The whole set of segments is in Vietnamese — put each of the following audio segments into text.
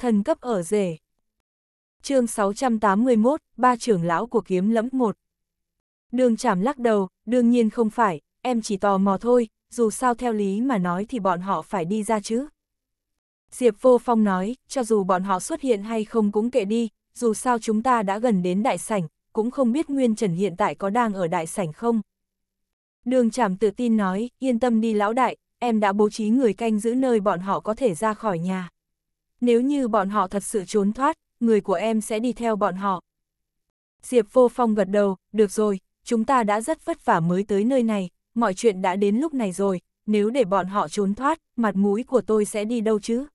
thần cấp ở rể. chương 681, ba trưởng lão của kiếm lẫm một. Đường chảm lắc đầu, đương nhiên không phải, em chỉ tò mò thôi, dù sao theo lý mà nói thì bọn họ phải đi ra chứ. Diệp Vô Phong nói, cho dù bọn họ xuất hiện hay không cũng kệ đi, dù sao chúng ta đã gần đến đại sảnh, cũng không biết Nguyên Trần hiện tại có đang ở đại sảnh không. Đường Trảm tự tin nói, yên tâm đi lão đại, em đã bố trí người canh giữ nơi bọn họ có thể ra khỏi nhà nếu như bọn họ thật sự trốn thoát, người của em sẽ đi theo bọn họ. Diệp vô phong gật đầu, được rồi, chúng ta đã rất vất vả mới tới nơi này, mọi chuyện đã đến lúc này rồi, nếu để bọn họ trốn thoát, mặt mũi của tôi sẽ đi đâu chứ?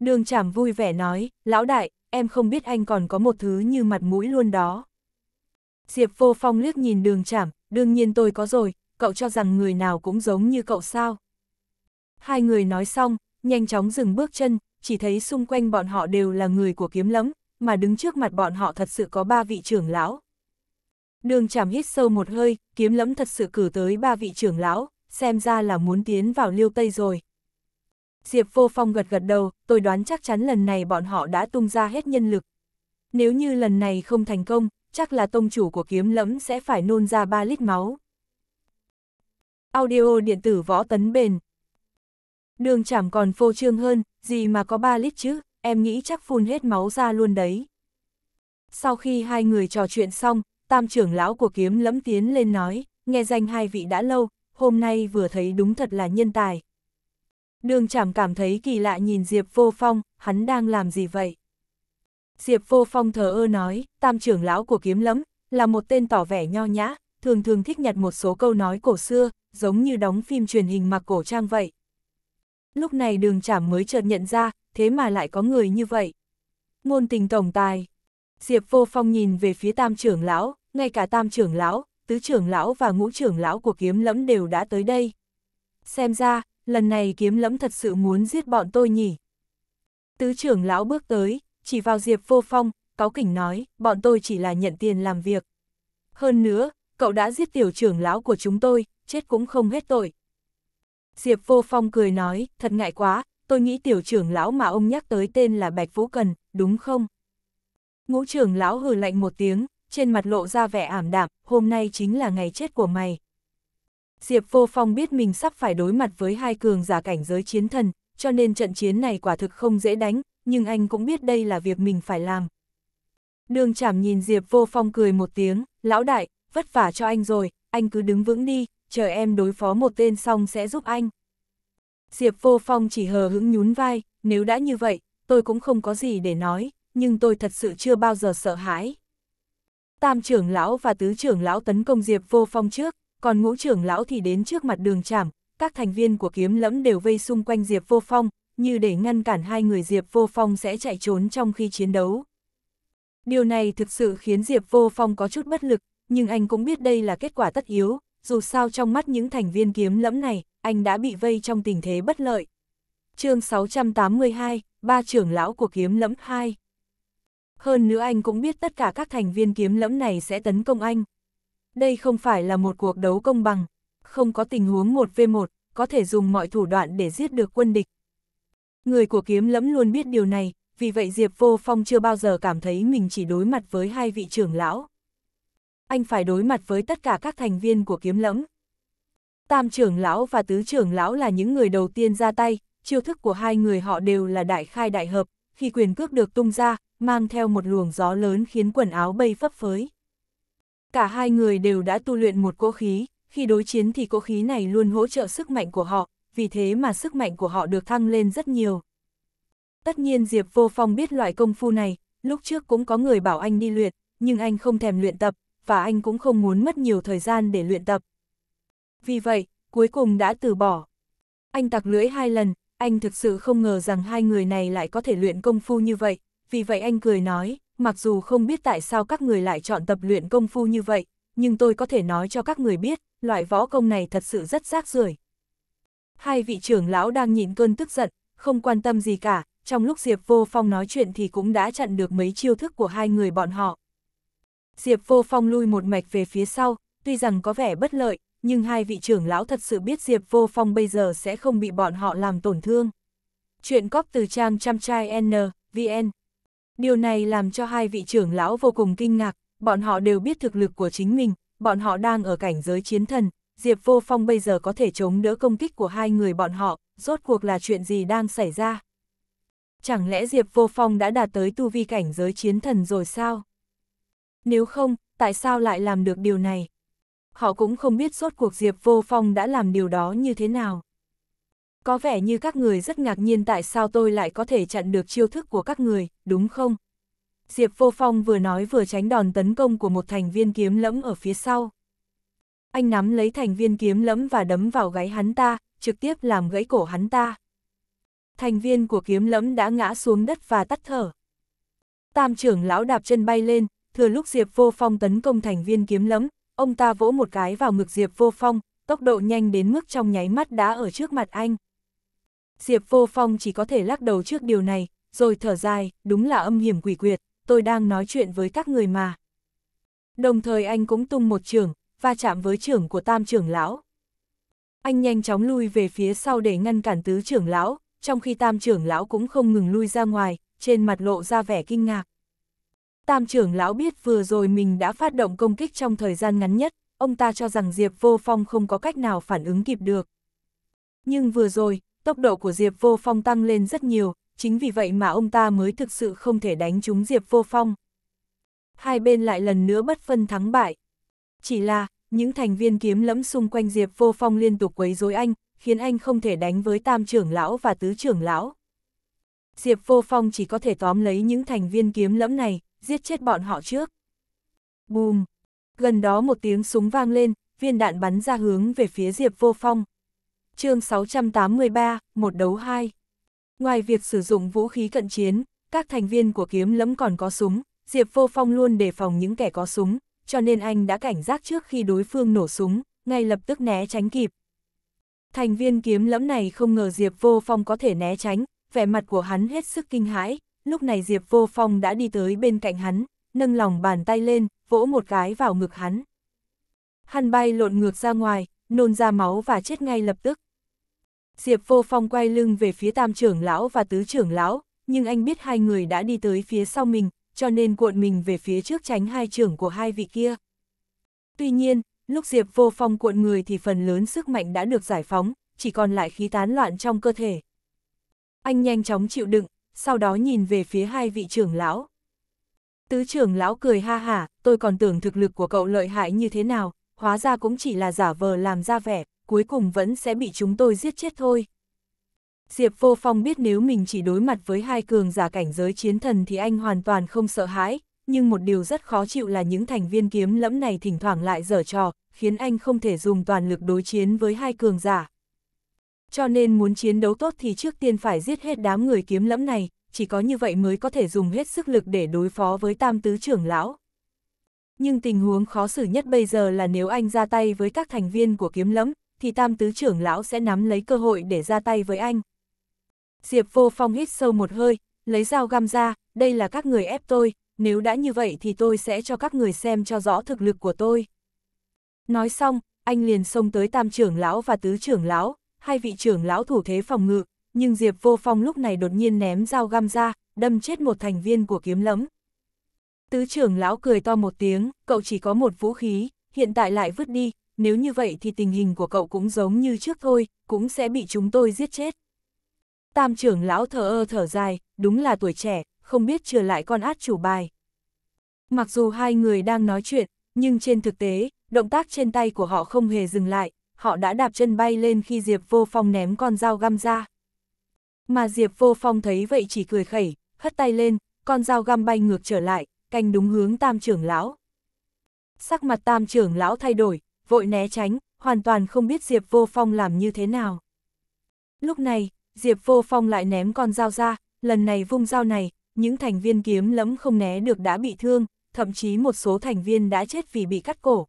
Đường chảm vui vẻ nói, lão đại, em không biết anh còn có một thứ như mặt mũi luôn đó. Diệp vô phong liếc nhìn đường chảm, đương nhiên tôi có rồi, cậu cho rằng người nào cũng giống như cậu sao. Hai người nói xong, nhanh chóng dừng bước chân, chỉ thấy xung quanh bọn họ đều là người của kiếm lẫm, mà đứng trước mặt bọn họ thật sự có ba vị trưởng lão. Đường chảm hít sâu một hơi, kiếm lẫm thật sự cử tới ba vị trưởng lão, xem ra là muốn tiến vào liêu Tây rồi. Diệp vô phong gật gật đầu, tôi đoán chắc chắn lần này bọn họ đã tung ra hết nhân lực. Nếu như lần này không thành công, chắc là tông chủ của kiếm lẫm sẽ phải nôn ra 3 lít máu. Audio điện tử võ tấn bền Đường chảm còn phô trương hơn, gì mà có 3 lít chứ, em nghĩ chắc phun hết máu ra luôn đấy. Sau khi hai người trò chuyện xong, tam trưởng lão của kiếm lẫm tiến lên nói, nghe danh hai vị đã lâu, hôm nay vừa thấy đúng thật là nhân tài. Đường chảm cảm thấy kỳ lạ nhìn Diệp Vô Phong, hắn đang làm gì vậy? Diệp Vô Phong thờ ơ nói, tam trưởng lão của kiếm lẫm, là một tên tỏ vẻ nho nhã, thường thường thích nhặt một số câu nói cổ xưa, giống như đóng phim truyền hình mặc cổ trang vậy, lúc này đường chảm mới chợt nhận ra, thế mà lại có người như vậy. Ngôn tình tổng tài. Diệp vô phong nhìn về phía tam trưởng lão, ngay cả tam trưởng lão, tứ trưởng lão và ngũ trưởng lão của kiếm lẫm đều đã tới đây. Xem ra, lần này kiếm lẫm thật sự muốn giết bọn tôi nhỉ. Tứ trưởng lão bước tới, chỉ vào Diệp vô phong, cáo kỉnh nói, bọn tôi chỉ là nhận tiền làm việc. Hơn nữa, cậu đã giết tiểu trưởng lão của chúng tôi, chết cũng không hết tội. Diệp Vô Phong cười nói, thật ngại quá, tôi nghĩ tiểu trưởng lão mà ông nhắc tới tên là Bạch Vũ Cần, đúng không? Ngũ trưởng lão hừ lạnh một tiếng, trên mặt lộ ra vẻ ảm đạm, hôm nay chính là ngày chết của mày. Diệp Vô Phong biết mình sắp phải đối mặt với hai cường giả cảnh giới chiến thần, cho nên trận chiến này quả thực không dễ đánh, nhưng anh cũng biết đây là việc mình phải làm. Đường chảm nhìn Diệp Vô Phong cười một tiếng, lão đại, vất vả cho anh rồi, anh cứ đứng vững đi, chờ em đối phó một tên xong sẽ giúp anh. Diệp Vô Phong chỉ hờ hững nhún vai, nếu đã như vậy, tôi cũng không có gì để nói, nhưng tôi thật sự chưa bao giờ sợ hãi. Tam trưởng lão và tứ trưởng lão tấn công Diệp Vô Phong trước, còn ngũ trưởng lão thì đến trước mặt đường trảm, các thành viên của kiếm lẫm đều vây xung quanh Diệp Vô Phong, như để ngăn cản hai người Diệp Vô Phong sẽ chạy trốn trong khi chiến đấu. Điều này thực sự khiến Diệp Vô Phong có chút bất lực, nhưng anh cũng biết đây là kết quả tất yếu, dù sao trong mắt những thành viên kiếm lẫm này, anh đã bị vây trong tình thế bất lợi. chương 682, ba trưởng lão của kiếm lẫm 2. Hơn nữa anh cũng biết tất cả các thành viên kiếm lẫm này sẽ tấn công anh. Đây không phải là một cuộc đấu công bằng, không có tình huống 1v1, có thể dùng mọi thủ đoạn để giết được quân địch. Người của kiếm lẫm luôn biết điều này, vì vậy Diệp Vô Phong chưa bao giờ cảm thấy mình chỉ đối mặt với hai vị trưởng lão anh phải đối mặt với tất cả các thành viên của kiếm lẫm. Tam trưởng lão và tứ trưởng lão là những người đầu tiên ra tay, chiêu thức của hai người họ đều là đại khai đại hợp, khi quyền cước được tung ra, mang theo một luồng gió lớn khiến quần áo bay phấp phới. Cả hai người đều đã tu luyện một cỗ khí, khi đối chiến thì cỗ khí này luôn hỗ trợ sức mạnh của họ, vì thế mà sức mạnh của họ được thăng lên rất nhiều. Tất nhiên Diệp Vô Phong biết loại công phu này, lúc trước cũng có người bảo anh đi luyện, nhưng anh không thèm luyện tập, và anh cũng không muốn mất nhiều thời gian để luyện tập. Vì vậy, cuối cùng đã từ bỏ. Anh tặc lưỡi hai lần, anh thực sự không ngờ rằng hai người này lại có thể luyện công phu như vậy, vì vậy anh cười nói, mặc dù không biết tại sao các người lại chọn tập luyện công phu như vậy, nhưng tôi có thể nói cho các người biết, loại võ công này thật sự rất rác rưởi. Hai vị trưởng lão đang nhịn cơn tức giận, không quan tâm gì cả, trong lúc Diệp Vô Phong nói chuyện thì cũng đã chặn được mấy chiêu thức của hai người bọn họ. Diệp Vô Phong lui một mạch về phía sau, tuy rằng có vẻ bất lợi, nhưng hai vị trưởng lão thật sự biết Diệp Vô Phong bây giờ sẽ không bị bọn họ làm tổn thương. Chuyện cóp từ trang trăm trai N, VN. Điều này làm cho hai vị trưởng lão vô cùng kinh ngạc, bọn họ đều biết thực lực của chính mình, bọn họ đang ở cảnh giới chiến thần, Diệp Vô Phong bây giờ có thể chống đỡ công kích của hai người bọn họ, rốt cuộc là chuyện gì đang xảy ra. Chẳng lẽ Diệp Vô Phong đã đạt tới tu vi cảnh giới chiến thần rồi sao? nếu không, tại sao lại làm được điều này? Họ cũng không biết suốt cuộc Diệp Vô Phong đã làm điều đó như thế nào. Có vẻ như các người rất ngạc nhiên tại sao tôi lại có thể chặn được chiêu thức của các người, đúng không? Diệp Vô Phong vừa nói vừa tránh đòn tấn công của một thành viên kiếm lẫm ở phía sau. Anh nắm lấy thành viên kiếm lẫm và đấm vào gáy hắn ta, trực tiếp làm gãy cổ hắn ta. Thành viên của kiếm lẫm đã ngã xuống đất và tắt thở. Tam trưởng lão đạp chân bay lên, thừa lúc Diệp Vô Phong tấn công thành viên kiếm lẫm, ông ta vỗ một cái vào ngực Diệp Vô Phong, tốc độ nhanh đến mức trong nháy mắt đã ở trước mặt anh. Diệp Vô Phong chỉ có thể lắc đầu trước điều này, rồi thở dài, đúng là âm hiểm quỷ quyệt, tôi đang nói chuyện với các người mà. Đồng thời anh cũng tung một trường, va chạm với trưởng của tam trưởng lão. Anh nhanh chóng lui về phía sau để ngăn cản tứ trưởng lão, trong khi tam trưởng lão cũng không ngừng lui ra ngoài, trên mặt lộ ra vẻ kinh ngạc. Tam trưởng lão biết vừa rồi mình đã phát động công kích trong thời gian ngắn nhất, ông ta cho rằng Diệp Vô Phong không có cách nào phản ứng kịp được. Nhưng vừa rồi, tốc độ của Diệp Vô Phong tăng lên rất nhiều, chính vì vậy mà ông ta mới thực sự không thể đánh trúng Diệp Vô Phong. Hai bên lại lần nữa bất phân thắng bại. Chỉ là, những thành viên kiếm lẫm xung quanh Diệp Vô Phong liên tục quấy rối anh, khiến anh không thể đánh với tam trưởng lão và tứ trưởng lão. Diệp Vô Phong chỉ có thể tóm lấy những thành viên kiếm lẫm này, giết chết bọn họ trước. Bùm! Gần đó một tiếng súng vang lên, viên đạn bắn ra hướng về phía Diệp Vô Phong. chương 683, một đấu hai. Ngoài việc sử dụng vũ khí cận chiến, các thành viên của kiếm lẫm còn có súng, Diệp Vô Phong luôn đề phòng những kẻ có súng, cho nên anh đã cảnh giác trước khi đối phương nổ súng, ngay lập tức né tránh kịp. Thành viên kiếm lẫm này không ngờ Diệp Vô Phong có thể né tránh, vẻ mặt của hắn hết sức kinh hãi, lúc này Diệp Vô Phong đã đi tới bên cạnh hắn, nâng lòng bàn tay lên, vỗ một cái vào ngực hắn. Hắn bay lộn ngược ra ngoài, nôn ra máu và chết ngay lập tức. Diệp Vô Phong quay lưng về phía tam trưởng lão và tứ trưởng lão, nhưng anh biết hai người đã đi tới phía sau mình, cho nên cuộn mình về phía trước tránh hai trưởng của hai vị kia. Tuy nhiên, lúc Diệp Vô Phong cuộn người thì phần lớn sức mạnh đã được giải phóng, chỉ còn lại khí tán loạn trong cơ thể. Anh nhanh chóng chịu đựng, sau đó nhìn về phía hai vị trưởng lão. Tứ trưởng lão cười ha hả, tôi còn tưởng thực lực của cậu lợi hại như thế nào, hóa ra cũng chỉ là giả vờ làm ra vẻ, cuối cùng vẫn sẽ bị chúng tôi giết chết thôi. Diệp Vô Phong biết nếu mình chỉ đối mặt với hai cường giả cảnh giới chiến thần thì anh hoàn toàn không sợ hãi, nhưng một điều rất khó chịu là những thành viên kiếm lẫm này thỉnh thoảng lại dở trò, khiến anh không thể dùng toàn lực đối chiến với hai cường giả. Cho nên muốn chiến đấu tốt thì trước tiên phải giết hết đám người kiếm lẫm này, chỉ có như vậy mới có thể dùng hết sức lực để đối phó với tam tứ trưởng lão. Nhưng tình huống khó xử nhất bây giờ là nếu anh ra tay với các thành viên của kiếm lẫm, thì tam tứ trưởng lão sẽ nắm lấy cơ hội để ra tay với anh. Diệp vô phong hít sâu một hơi, lấy dao găm ra, đây là các người ép tôi, nếu đã như vậy thì tôi sẽ cho các người xem cho rõ thực lực của tôi. Nói xong, anh liền xông tới tam trưởng lão và tứ trưởng lão, hai vị trưởng lão thủ thế phòng ngự, nhưng Diệp Vô Phong lúc này đột nhiên ném dao găm ra, đâm chết một thành viên của kiếm lẫm. Tứ trưởng lão cười to một tiếng, cậu chỉ có một vũ khí, hiện tại lại vứt đi, nếu như vậy thì tình hình của cậu cũng giống như trước thôi, cũng sẽ bị chúng tôi giết chết. Tam trưởng lão thở ơ thở dài, đúng là tuổi trẻ, không biết trừ lại con át chủ bài. Mặc dù hai người đang nói chuyện, nhưng trên thực tế, động tác trên tay của họ không hề dừng lại, họ đã đạp chân bay lên khi Diệp Vô Phong ném con dao găm ra. Mà Diệp Vô Phong thấy vậy chỉ cười khẩy, hất tay lên, con dao găm bay ngược trở lại, canh đúng hướng tam trưởng lão. Sắc mặt tam trưởng lão thay đổi, vội né tránh, hoàn toàn không biết Diệp Vô Phong làm như thế nào. Lúc này, Diệp Vô Phong lại ném con dao ra, lần này vung dao này, những thành viên kiếm lẫm không né được đã bị thương, thậm chí một số thành viên đã chết vì bị cắt cổ.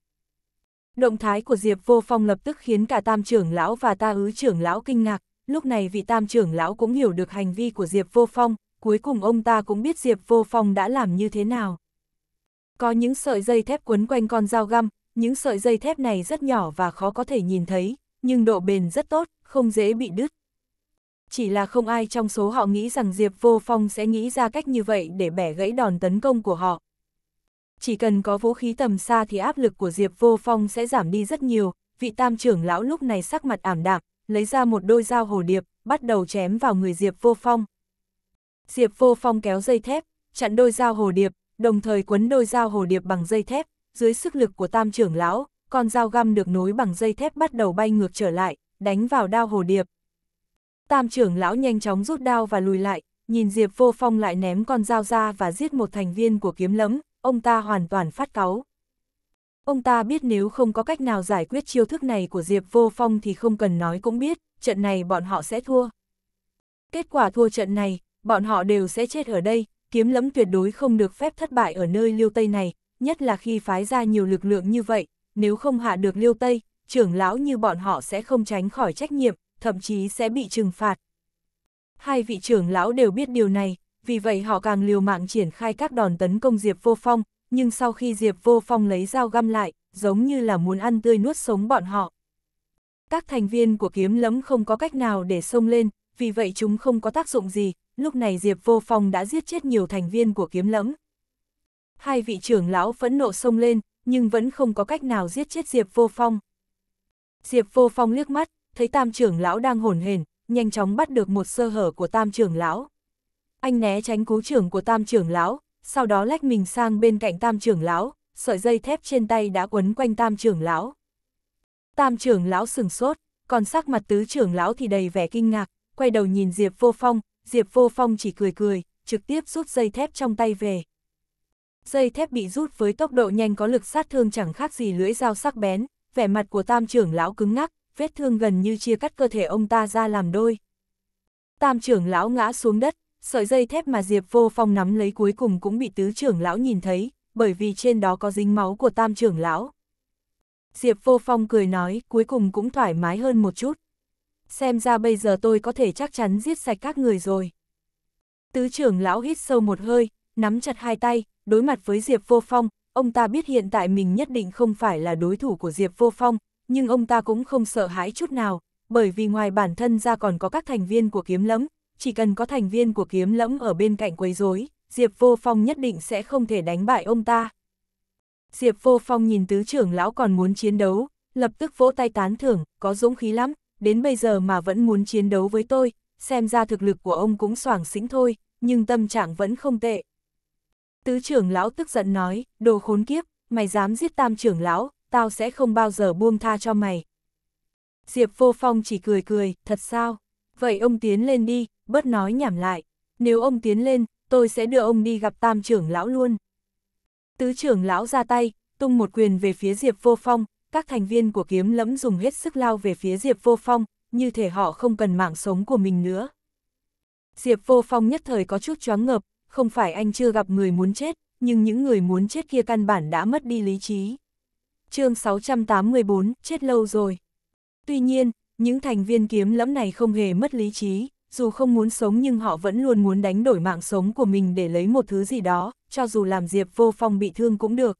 Động thái của Diệp Vô Phong lập tức khiến cả tam trưởng lão và ta ứ trưởng lão kinh ngạc, lúc này vị tam trưởng lão cũng hiểu được hành vi của Diệp Vô Phong, cuối cùng ông ta cũng biết Diệp Vô Phong đã làm như thế nào. Có những sợi dây thép quấn quanh con dao găm, những sợi dây thép này rất nhỏ và khó có thể nhìn thấy, nhưng độ bền rất tốt, không dễ bị đứt. Chỉ là không ai trong số họ nghĩ rằng Diệp Vô Phong sẽ nghĩ ra cách như vậy để bẻ gãy đòn tấn công của họ, chỉ cần có vũ khí tầm xa thì áp lực của Diệp Vô Phong sẽ giảm đi rất nhiều, vị tam trưởng lão lúc này sắc mặt ảm đạm, lấy ra một đôi dao hồ điệp, bắt đầu chém vào người Diệp Vô Phong. Diệp Vô Phong kéo dây thép, chặn đôi dao hồ điệp, đồng thời quấn đôi dao hồ điệp bằng dây thép, dưới sức lực của tam trưởng lão, con dao găm được nối bằng dây thép bắt đầu bay ngược trở lại, đánh vào đao hồ điệp. Tam trưởng lão nhanh chóng rút đao và lùi lại, nhìn Diệp Vô Phong lại ném con dao ra và giết một thành viên của kiếm lấm ông ta hoàn toàn phát cáu. Ông ta biết nếu không có cách nào giải quyết chiêu thức này của Diệp Vô Phong thì không cần nói cũng biết, trận này bọn họ sẽ thua. Kết quả thua trận này, bọn họ đều sẽ chết ở đây, kiếm lẫm tuyệt đối không được phép thất bại ở nơi liêu Tây này, nhất là khi phái ra nhiều lực lượng như vậy, nếu không hạ được liêu Tây, trưởng lão như bọn họ sẽ không tránh khỏi trách nhiệm, thậm chí sẽ bị trừng phạt. Hai vị trưởng lão đều biết điều này, vì vậy họ càng liều mạng triển khai các đòn tấn công Diệp Vô Phong, nhưng sau khi Diệp Vô Phong lấy dao găm lại, giống như là muốn ăn tươi nuốt sống bọn họ. Các thành viên của kiếm lẫm không có cách nào để xông lên, vì vậy chúng không có tác dụng gì, lúc này Diệp Vô Phong đã giết chết nhiều thành viên của kiếm lẫm. Hai vị trưởng lão phẫn nộ xông lên, nhưng vẫn không có cách nào giết chết Diệp Vô Phong. Diệp Vô Phong liếc mắt, thấy tam trưởng lão đang hồn hền, nhanh chóng bắt được một sơ hở của tam trưởng lão. Anh né tránh cú trưởng của tam trưởng lão, sau đó lách mình sang bên cạnh tam trưởng lão, sợi dây thép trên tay đã quấn quanh tam trưởng lão. Tam trưởng lão sừng sốt, còn sắc mặt tứ trưởng lão thì đầy vẻ kinh ngạc, quay đầu nhìn Diệp Vô Phong, Diệp Vô Phong chỉ cười cười, trực tiếp rút dây thép trong tay về. Dây thép bị rút với tốc độ nhanh có lực sát thương chẳng khác gì lưỡi dao sắc bén, vẻ mặt của tam trưởng lão cứng ngắc, vết thương gần như chia cắt cơ thể ông ta ra làm đôi. Tam trưởng lão ngã xuống đất, sợi dây thép mà Diệp Vô Phong nắm lấy cuối cùng cũng bị tứ trưởng lão nhìn thấy, bởi vì trên đó có dính máu của tam trưởng lão. Diệp Vô Phong cười nói, cuối cùng cũng thoải mái hơn một chút. Xem ra bây giờ tôi có thể chắc chắn giết sạch các người rồi. Tứ trưởng lão hít sâu một hơi, nắm chặt hai tay, đối mặt với Diệp Vô Phong, ông ta biết hiện tại mình nhất định không phải là đối thủ của Diệp Vô Phong, nhưng ông ta cũng không sợ hãi chút nào, bởi vì ngoài bản thân ra còn có các thành viên của kiếm lẫm, chỉ cần có thành viên của kiếm lẫm ở bên cạnh quấy rối, Diệp Vô Phong nhất định sẽ không thể đánh bại ông ta. Diệp Vô Phong nhìn tứ trưởng lão còn muốn chiến đấu, lập tức vỗ tay tán thưởng, có dũng khí lắm, đến bây giờ mà vẫn muốn chiến đấu với tôi, xem ra thực lực của ông cũng soảng xính thôi, nhưng tâm trạng vẫn không tệ. Tứ trưởng lão tức giận nói, đồ khốn kiếp, mày dám giết tam trưởng lão, tao sẽ không bao giờ buông tha cho mày. Diệp Vô Phong chỉ cười cười, thật sao? Vậy ông tiến lên đi, bớt nói nhảm lại, nếu ông tiến lên, tôi sẽ đưa ông đi gặp tam trưởng lão luôn. Tứ trưởng lão ra tay, tung một quyền về phía Diệp Vô Phong, các thành viên của kiếm lẫm dùng hết sức lao về phía Diệp Vô Phong, như thể họ không cần mạng sống của mình nữa. Diệp Vô Phong nhất thời có chút choáng ngợp, không phải anh chưa gặp người muốn chết, nhưng những người muốn chết kia căn bản đã mất đi lý trí. chương 684, chết lâu rồi. Tuy nhiên, những thành viên kiếm lẫm này không hề mất lý trí, dù không muốn sống nhưng họ vẫn luôn muốn đánh đổi mạng sống của mình để lấy một thứ gì đó, cho dù làm Diệp Vô Phong bị thương cũng được.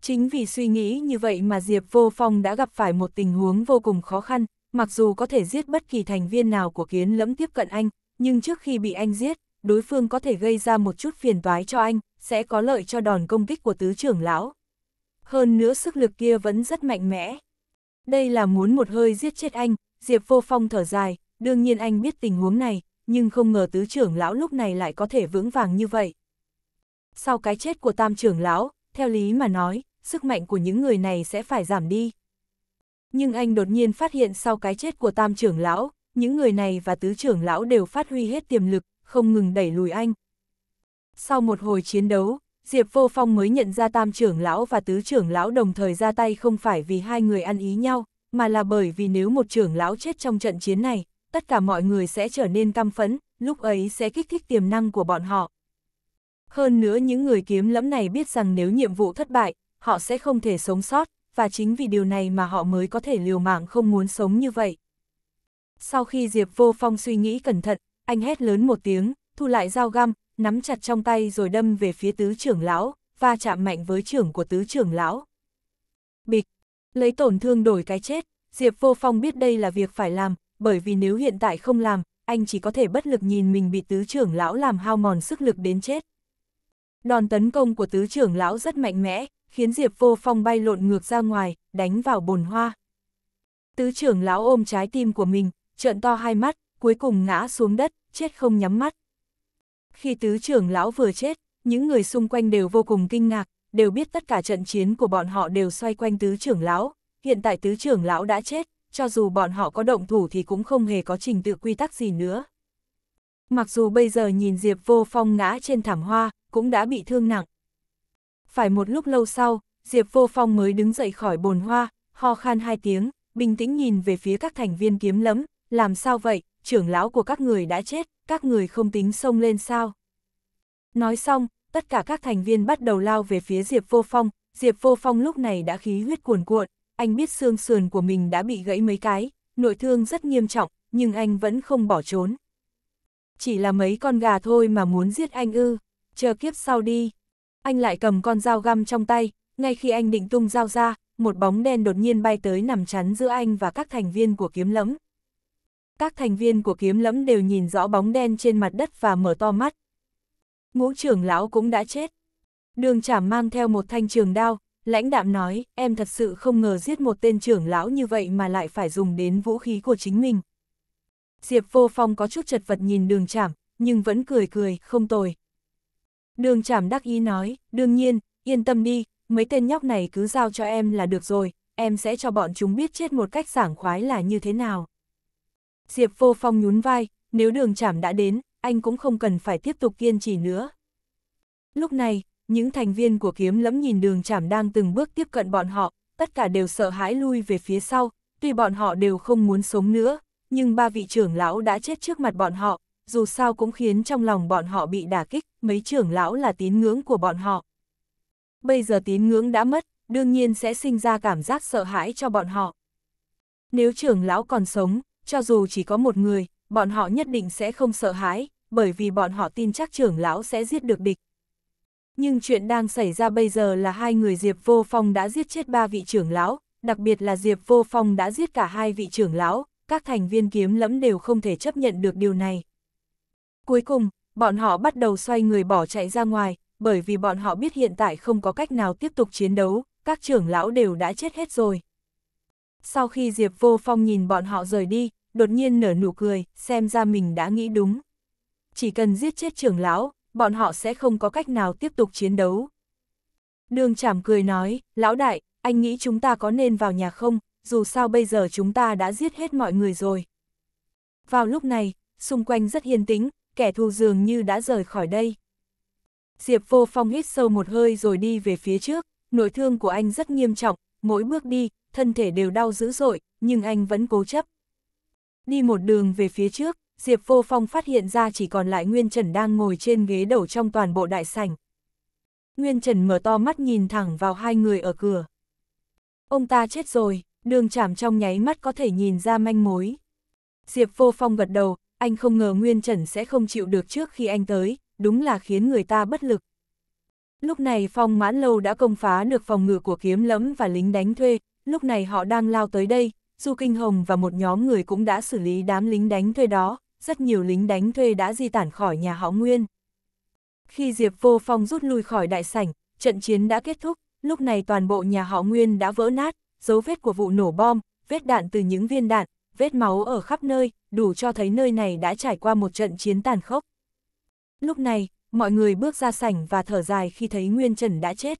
Chính vì suy nghĩ như vậy mà Diệp Vô Phong đã gặp phải một tình huống vô cùng khó khăn, mặc dù có thể giết bất kỳ thành viên nào của kiến lẫm tiếp cận anh, nhưng trước khi bị anh giết, đối phương có thể gây ra một chút phiền toái cho anh, sẽ có lợi cho đòn công kích của tứ trưởng lão. Hơn nữa sức lực kia vẫn rất mạnh mẽ. Đây là muốn một hơi giết chết anh, Diệp Vô Phong thở dài, đương nhiên anh biết tình huống này, nhưng không ngờ tứ trưởng lão lúc này lại có thể vững vàng như vậy. Sau cái chết của tam trưởng lão, theo lý mà nói, sức mạnh của những người này sẽ phải giảm đi. Nhưng anh đột nhiên phát hiện sau cái chết của tam trưởng lão, những người này và tứ trưởng lão đều phát huy hết tiềm lực, không ngừng đẩy lùi anh. Sau một hồi chiến đấu, Diệp Vô Phong mới nhận ra tam trưởng lão và tứ trưởng lão đồng thời ra tay không phải vì hai người ăn ý nhau, mà là bởi vì nếu một trưởng lão chết trong trận chiến này, tất cả mọi người sẽ trở nên căm phẫn, lúc ấy sẽ kích thích tiềm năng của bọn họ. Hơn nữa những người kiếm lẫm này biết rằng nếu nhiệm vụ thất bại, họ sẽ không thể sống sót, và chính vì điều này mà họ mới có thể liều mạng không muốn sống như vậy. Sau khi Diệp Vô Phong suy nghĩ cẩn thận, anh hét lớn một tiếng, thu lại dao găm, nắm chặt trong tay rồi đâm về phía tứ trưởng lão, và chạm mạnh với trưởng của tứ trưởng lão. Bịch, lấy tổn thương đổi cái chết, Diệp Vô Phong biết đây là việc phải làm, bởi vì nếu hiện tại không làm, anh chỉ có thể bất lực nhìn mình bị tứ trưởng lão làm hao mòn sức lực đến chết. Đòn tấn công của tứ trưởng lão rất mạnh mẽ, khiến Diệp Vô Phong bay lộn ngược ra ngoài, đánh vào bồn hoa. Tứ trưởng lão ôm trái tim của mình, trợn to hai mắt, cuối cùng ngã xuống đất, chết không nhắm mắt. Khi tứ trưởng lão vừa chết, những người xung quanh đều vô cùng kinh ngạc, đều biết tất cả trận chiến của bọn họ đều xoay quanh tứ trưởng lão, hiện tại tứ trưởng lão đã chết, cho dù bọn họ có động thủ thì cũng không hề có trình tự quy tắc gì nữa. Mặc dù bây giờ nhìn Diệp Vô Phong ngã trên thảm hoa, cũng đã bị thương nặng. Phải một lúc lâu sau, Diệp Vô Phong mới đứng dậy khỏi bồn hoa, ho khan hai tiếng, bình tĩnh nhìn về phía các thành viên kiếm lấm. làm sao vậy, trưởng lão của các người đã chết, các người không tính sông lên sao. Nói xong, tất cả các thành viên bắt đầu lao về phía Diệp Vô Phong, Diệp Vô Phong lúc này đã khí huyết cuồn cuộn, anh biết xương sườn của mình đã bị gãy mấy cái, nội thương rất nghiêm trọng, nhưng anh vẫn không bỏ trốn. Chỉ là mấy con gà thôi mà muốn giết anh ư, chờ kiếp sau đi. Anh lại cầm con dao găm trong tay, ngay khi anh định tung dao ra, một bóng đen đột nhiên bay tới nằm chắn giữa anh và các thành viên của kiếm lẫm. Các thành viên của kiếm lẫm đều nhìn rõ bóng đen trên mặt đất và mở to mắt. Ngũ trưởng lão cũng đã chết. Đường chảm mang theo một thanh trường đao, lãnh đạm nói, em thật sự không ngờ giết một tên trưởng lão như vậy mà lại phải dùng đến vũ khí của chính mình. Diệp vô phong có chút chật vật nhìn đường chảm, nhưng vẫn cười cười, không tồi. Đường chảm đắc ý nói, đương nhiên, yên tâm đi, mấy tên nhóc này cứ giao cho em là được rồi, em sẽ cho bọn chúng biết chết một cách sảng khoái là như thế nào. Diệp vô phong nhún vai, nếu đường chảm đã đến, anh cũng không cần phải tiếp tục kiên trì nữa. Lúc này, những thành viên của kiếm lẫm nhìn đường chảm đang từng bước tiếp cận bọn họ, tất cả đều sợ hãi lui về phía sau, tuy bọn họ đều không muốn sống nữa, nhưng ba vị trưởng lão đã chết trước mặt bọn họ, dù sao cũng khiến trong lòng bọn họ bị đả kích, mấy trưởng lão là tín ngưỡng của bọn họ. Bây giờ tín ngưỡng đã mất, đương nhiên sẽ sinh ra cảm giác sợ hãi cho bọn họ. Nếu trưởng lão còn sống, cho dù chỉ có một người, bọn họ nhất định sẽ không sợ hãi, bởi vì bọn họ tin chắc trưởng lão sẽ giết được địch, nhưng chuyện đang xảy ra bây giờ là hai người Diệp Vô Phong đã giết chết ba vị trưởng lão, đặc biệt là Diệp Vô Phong đã giết cả hai vị trưởng lão, các thành viên kiếm lẫm đều không thể chấp nhận được điều này. Cuối cùng, bọn họ bắt đầu xoay người bỏ chạy ra ngoài, bởi vì bọn họ biết hiện tại không có cách nào tiếp tục chiến đấu, các trưởng lão đều đã chết hết rồi. Sau khi Diệp Vô Phong nhìn bọn họ rời đi, đột nhiên nở nụ cười, xem ra mình đã nghĩ đúng. Chỉ cần giết chết trưởng lão, bọn họ sẽ không có cách nào tiếp tục chiến đấu. Đường chảm cười nói, lão đại, anh nghĩ chúng ta có nên vào nhà không, dù sao bây giờ chúng ta đã giết hết mọi người rồi. Vào lúc này, xung quanh rất yên tĩnh, kẻ thù dường như đã rời khỏi đây. Diệp vô phong hít sâu một hơi rồi đi về phía trước, nội thương của anh rất nghiêm trọng, mỗi bước đi, thân thể đều đau dữ dội, nhưng anh vẫn cố chấp. Đi một đường về phía trước, Diệp Vô Phong phát hiện ra chỉ còn lại Nguyên Trần đang ngồi trên ghế đầu trong toàn bộ đại sảnh. Nguyên Trần mở to mắt nhìn thẳng vào hai người ở cửa. Ông ta chết rồi, đường chảm trong nháy mắt có thể nhìn ra manh mối. Diệp Vô Phong gật đầu, anh không ngờ Nguyên Trần sẽ không chịu được trước khi anh tới, đúng là khiến người ta bất lực. Lúc này Phong Mãn Lâu đã công phá được phòng ngự của kiếm lẫm và lính đánh thuê, lúc này họ đang lao tới đây, Du Kinh Hồng và một nhóm người cũng đã xử lý đám lính đánh thuê đó, rất nhiều lính đánh thuê đã di tản khỏi nhà họ Nguyên. Khi Diệp Vô Phong rút lui khỏi đại sảnh, trận chiến đã kết thúc, lúc này toàn bộ nhà họ Nguyên đã vỡ nát, dấu vết của vụ nổ bom, vết đạn từ những viên đạn, vết máu ở khắp nơi, đủ cho thấy nơi này đã trải qua một trận chiến tàn khốc. Lúc này, mọi người bước ra sảnh và thở dài khi thấy Nguyên Trần đã chết.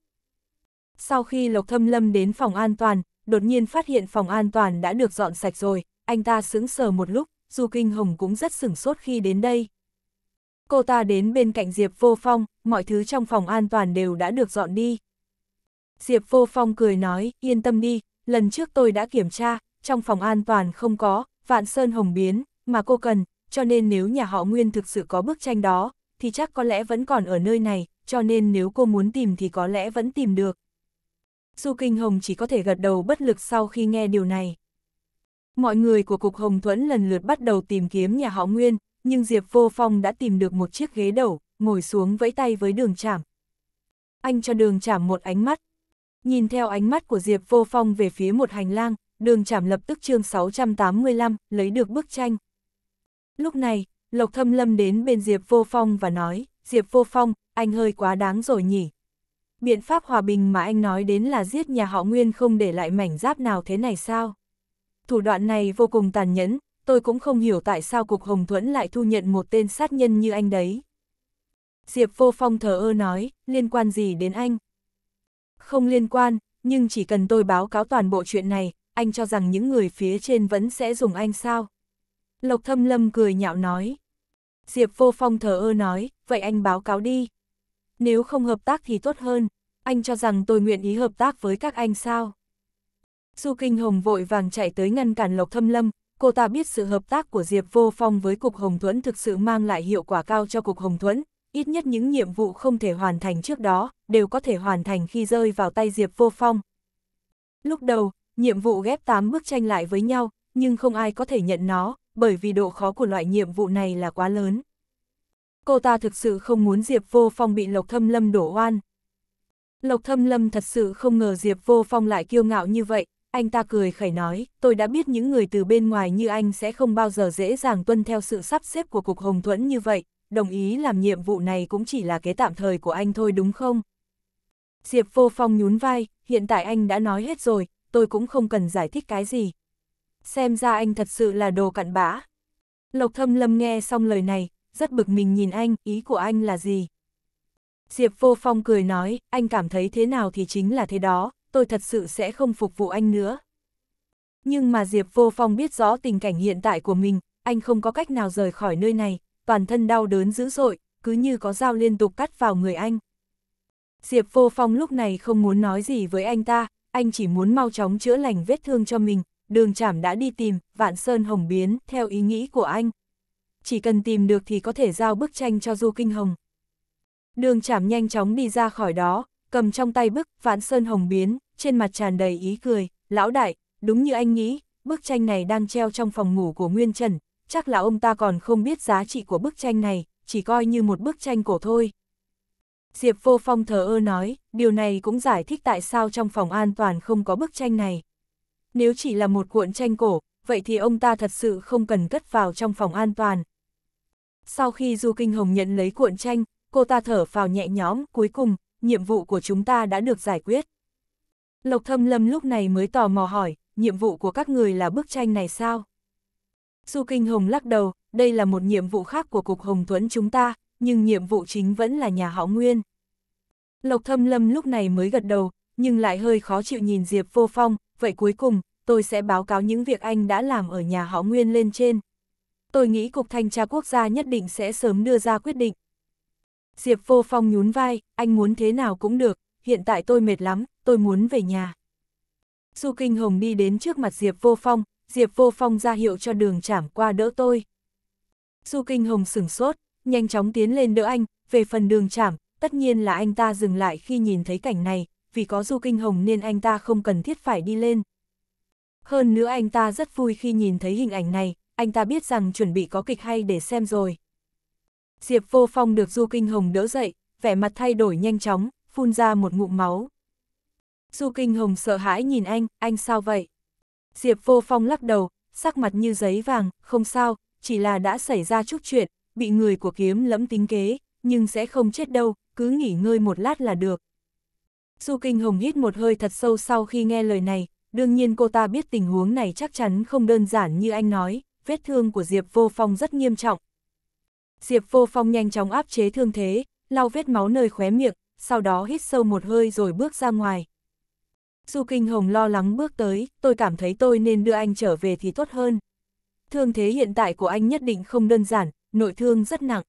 Sau khi Lộc Thâm Lâm đến phòng an toàn, đột nhiên phát hiện phòng an toàn đã được dọn sạch rồi, anh ta sững sờ một lúc, Du kinh hồng cũng rất sửng sốt khi đến đây. Cô ta đến bên cạnh Diệp Vô Phong, mọi thứ trong phòng an toàn đều đã được dọn đi. Diệp Vô Phong cười nói, yên tâm đi, lần trước tôi đã kiểm tra, trong phòng an toàn không có, vạn sơn hồng biến, mà cô cần, cho nên nếu nhà họ Nguyên thực sự có bức tranh đó, thì chắc có lẽ vẫn còn ở nơi này, cho nên nếu cô muốn tìm thì có lẽ vẫn tìm được. Du Kinh Hồng chỉ có thể gật đầu bất lực sau khi nghe điều này. Mọi người của Cục Hồng Thuẫn lần lượt bắt đầu tìm kiếm nhà họ Nguyên, nhưng Diệp Vô Phong đã tìm được một chiếc ghế đầu, ngồi xuống vẫy tay với đường chảm. Anh cho đường chảm một ánh mắt. Nhìn theo ánh mắt của Diệp Vô Phong về phía một hành lang, đường chảm lập tức chương 685, lấy được bức tranh. Lúc này, Lộc Thâm Lâm đến bên Diệp Vô Phong và nói, Diệp Vô Phong, anh hơi quá đáng rồi nhỉ. Biện pháp hòa bình mà anh nói đến là giết nhà họ Nguyên không để lại mảnh giáp nào thế này sao? thủ đoạn này vô cùng tàn nhẫn, tôi cũng không hiểu tại sao Cục Hồng Thuẫn lại thu nhận một tên sát nhân như anh đấy. Diệp Vô Phong thờ ơ nói, liên quan gì đến anh? Không liên quan, nhưng chỉ cần tôi báo cáo toàn bộ chuyện này, anh cho rằng những người phía trên vẫn sẽ dùng anh sao? Lộc Thâm Lâm cười nhạo nói. Diệp Vô Phong thờ ơ nói, vậy anh báo cáo đi. Nếu không hợp tác thì tốt hơn, anh cho rằng tôi nguyện ý hợp tác với các anh sao? Du Kinh Hồng vội vàng chạy tới ngăn cản Lộc Thâm Lâm, cô ta biết sự hợp tác của Diệp Vô Phong với Cục Hồng Thuẫn thực sự mang lại hiệu quả cao cho Cục Hồng Thuẫn, ít nhất những nhiệm vụ không thể hoàn thành trước đó, đều có thể hoàn thành khi rơi vào tay Diệp Vô Phong. Lúc đầu, nhiệm vụ ghép 8 bức tranh lại với nhau, nhưng không ai có thể nhận nó, bởi vì độ khó của loại nhiệm vụ này là quá lớn. Cô ta thực sự không muốn Diệp Vô Phong bị Lộc Thâm Lâm đổ oan. Lộc Thâm Lâm thật sự không ngờ Diệp Vô Phong lại kiêu ngạo như vậy, anh ta cười khẩy nói, tôi đã biết những người từ bên ngoài như anh sẽ không bao giờ dễ dàng tuân theo sự sắp xếp của Cục Hồng Thuẫn như vậy, đồng ý làm nhiệm vụ này cũng chỉ là kế tạm thời của anh thôi đúng không? Diệp Vô Phong nhún vai, hiện tại anh đã nói hết rồi, tôi cũng không cần giải thích cái gì. Xem ra anh thật sự là đồ cặn bã. Lộc Thâm Lâm nghe xong lời này, rất bực mình nhìn anh, ý của anh là gì? Diệp Vô Phong cười nói, anh cảm thấy thế nào thì chính là thế đó, tôi thật sự sẽ không phục vụ anh nữa. Nhưng mà Diệp Vô Phong biết rõ tình cảnh hiện tại của mình, anh không có cách nào rời khỏi nơi này, toàn thân đau đớn dữ dội, cứ như có dao liên tục cắt vào người anh. Diệp Vô Phong lúc này không muốn nói gì với anh ta, anh chỉ muốn mau chóng chữa lành vết thương cho mình, đường chảm đã đi tìm, vạn sơn hồng biến, theo ý nghĩ của anh. Chỉ cần tìm được thì có thể giao bức tranh cho Du Kinh Hồng. Đường chảm nhanh chóng đi ra khỏi đó, cầm trong tay bức, vạn sơn hồng biến, trên mặt tràn đầy ý cười, lão đại, đúng như anh nghĩ, bức tranh này đang treo trong phòng ngủ của Nguyên Trần, chắc là ông ta còn không biết giá trị của bức tranh này, chỉ coi như một bức tranh cổ thôi. Diệp Vô Phong thờ ơ nói, điều này cũng giải thích tại sao trong phòng an toàn không có bức tranh này. Nếu chỉ là một cuộn tranh cổ, vậy thì ông ta thật sự không cần cất vào trong phòng an toàn. Sau khi Du Kinh Hồng nhận lấy cuộn tranh, cô ta thở vào nhẹ nhõm, cuối cùng, nhiệm vụ của chúng ta đã được giải quyết. Lộc thâm lâm lúc này mới tò mò hỏi, nhiệm vụ của các người là bức tranh này sao? Du Kinh Hồng lắc đầu, đây là một nhiệm vụ khác của Cục Hồng Tuấn chúng ta, nhưng nhiệm vụ chính vẫn là nhà họ Nguyên. Lộc thâm lâm lúc này mới gật đầu, nhưng lại hơi khó chịu nhìn Diệp vô phong, vậy cuối cùng, tôi sẽ báo cáo những việc anh đã làm ở nhà họ Nguyên lên trên. Tôi nghĩ Cục Thanh tra Quốc gia nhất định sẽ sớm đưa ra quyết định. Diệp Vô Phong nhún vai, anh muốn thế nào cũng được, hiện tại tôi mệt lắm, tôi muốn về nhà. Du Kinh Hồng đi đến trước mặt Diệp Vô Phong, Diệp Vô Phong ra hiệu cho đường chảm qua đỡ tôi. Du Kinh Hồng sửng sốt, nhanh chóng tiến lên đỡ anh, về phần đường chảm, tất nhiên là anh ta dừng lại khi nhìn thấy cảnh này, vì có Du Kinh Hồng nên anh ta không cần thiết phải đi lên. Hơn nữa anh ta rất vui khi nhìn thấy hình ảnh này, anh ta biết rằng chuẩn bị có kịch hay để xem rồi. Diệp Vô Phong được Du Kinh Hồng đỡ dậy, vẻ mặt thay đổi nhanh chóng, phun ra một ngụm máu. Du Kinh Hồng sợ hãi nhìn anh, anh sao vậy? Diệp Vô Phong lắc đầu, sắc mặt như giấy vàng, không sao, chỉ là đã xảy ra chút chuyện, bị người của kiếm lẫm tính kế, nhưng sẽ không chết đâu, cứ nghỉ ngơi một lát là được. Du Kinh Hồng hít một hơi thật sâu sau khi nghe lời này, đương nhiên cô ta biết tình huống này chắc chắn không đơn giản như anh nói, vết thương của Diệp Vô Phong rất nghiêm trọng, Diệp Vô Phong nhanh chóng áp chế thương thế, lau vết máu nơi khóe miệng, sau đó hít sâu một hơi rồi bước ra ngoài. Du Kinh Hồng lo lắng bước tới, tôi cảm thấy tôi nên đưa anh trở về thì tốt hơn. Thương thế hiện tại của anh nhất định không đơn giản, nội thương rất nặng.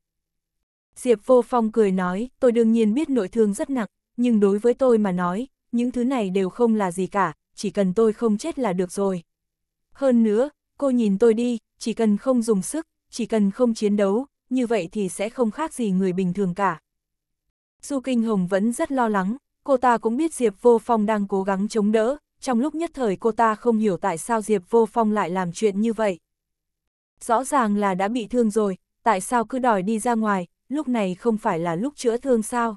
Diệp Vô Phong cười nói, tôi đương nhiên biết nội thương rất nặng, nhưng đối với tôi mà nói, những thứ này đều không là gì cả, chỉ cần tôi không chết là được rồi. Hơn nữa, cô nhìn tôi đi, chỉ cần không dùng sức, chỉ cần không chiến đấu, như vậy thì sẽ không khác gì người bình thường cả. Du Kinh Hồng vẫn rất lo lắng, cô ta cũng biết Diệp Vô Phong đang cố gắng chống đỡ, trong lúc nhất thời cô ta không hiểu tại sao Diệp Vô Phong lại làm chuyện như vậy. Rõ ràng là đã bị thương rồi, tại sao cứ đòi đi ra ngoài, lúc này không phải là lúc chữa thương sao?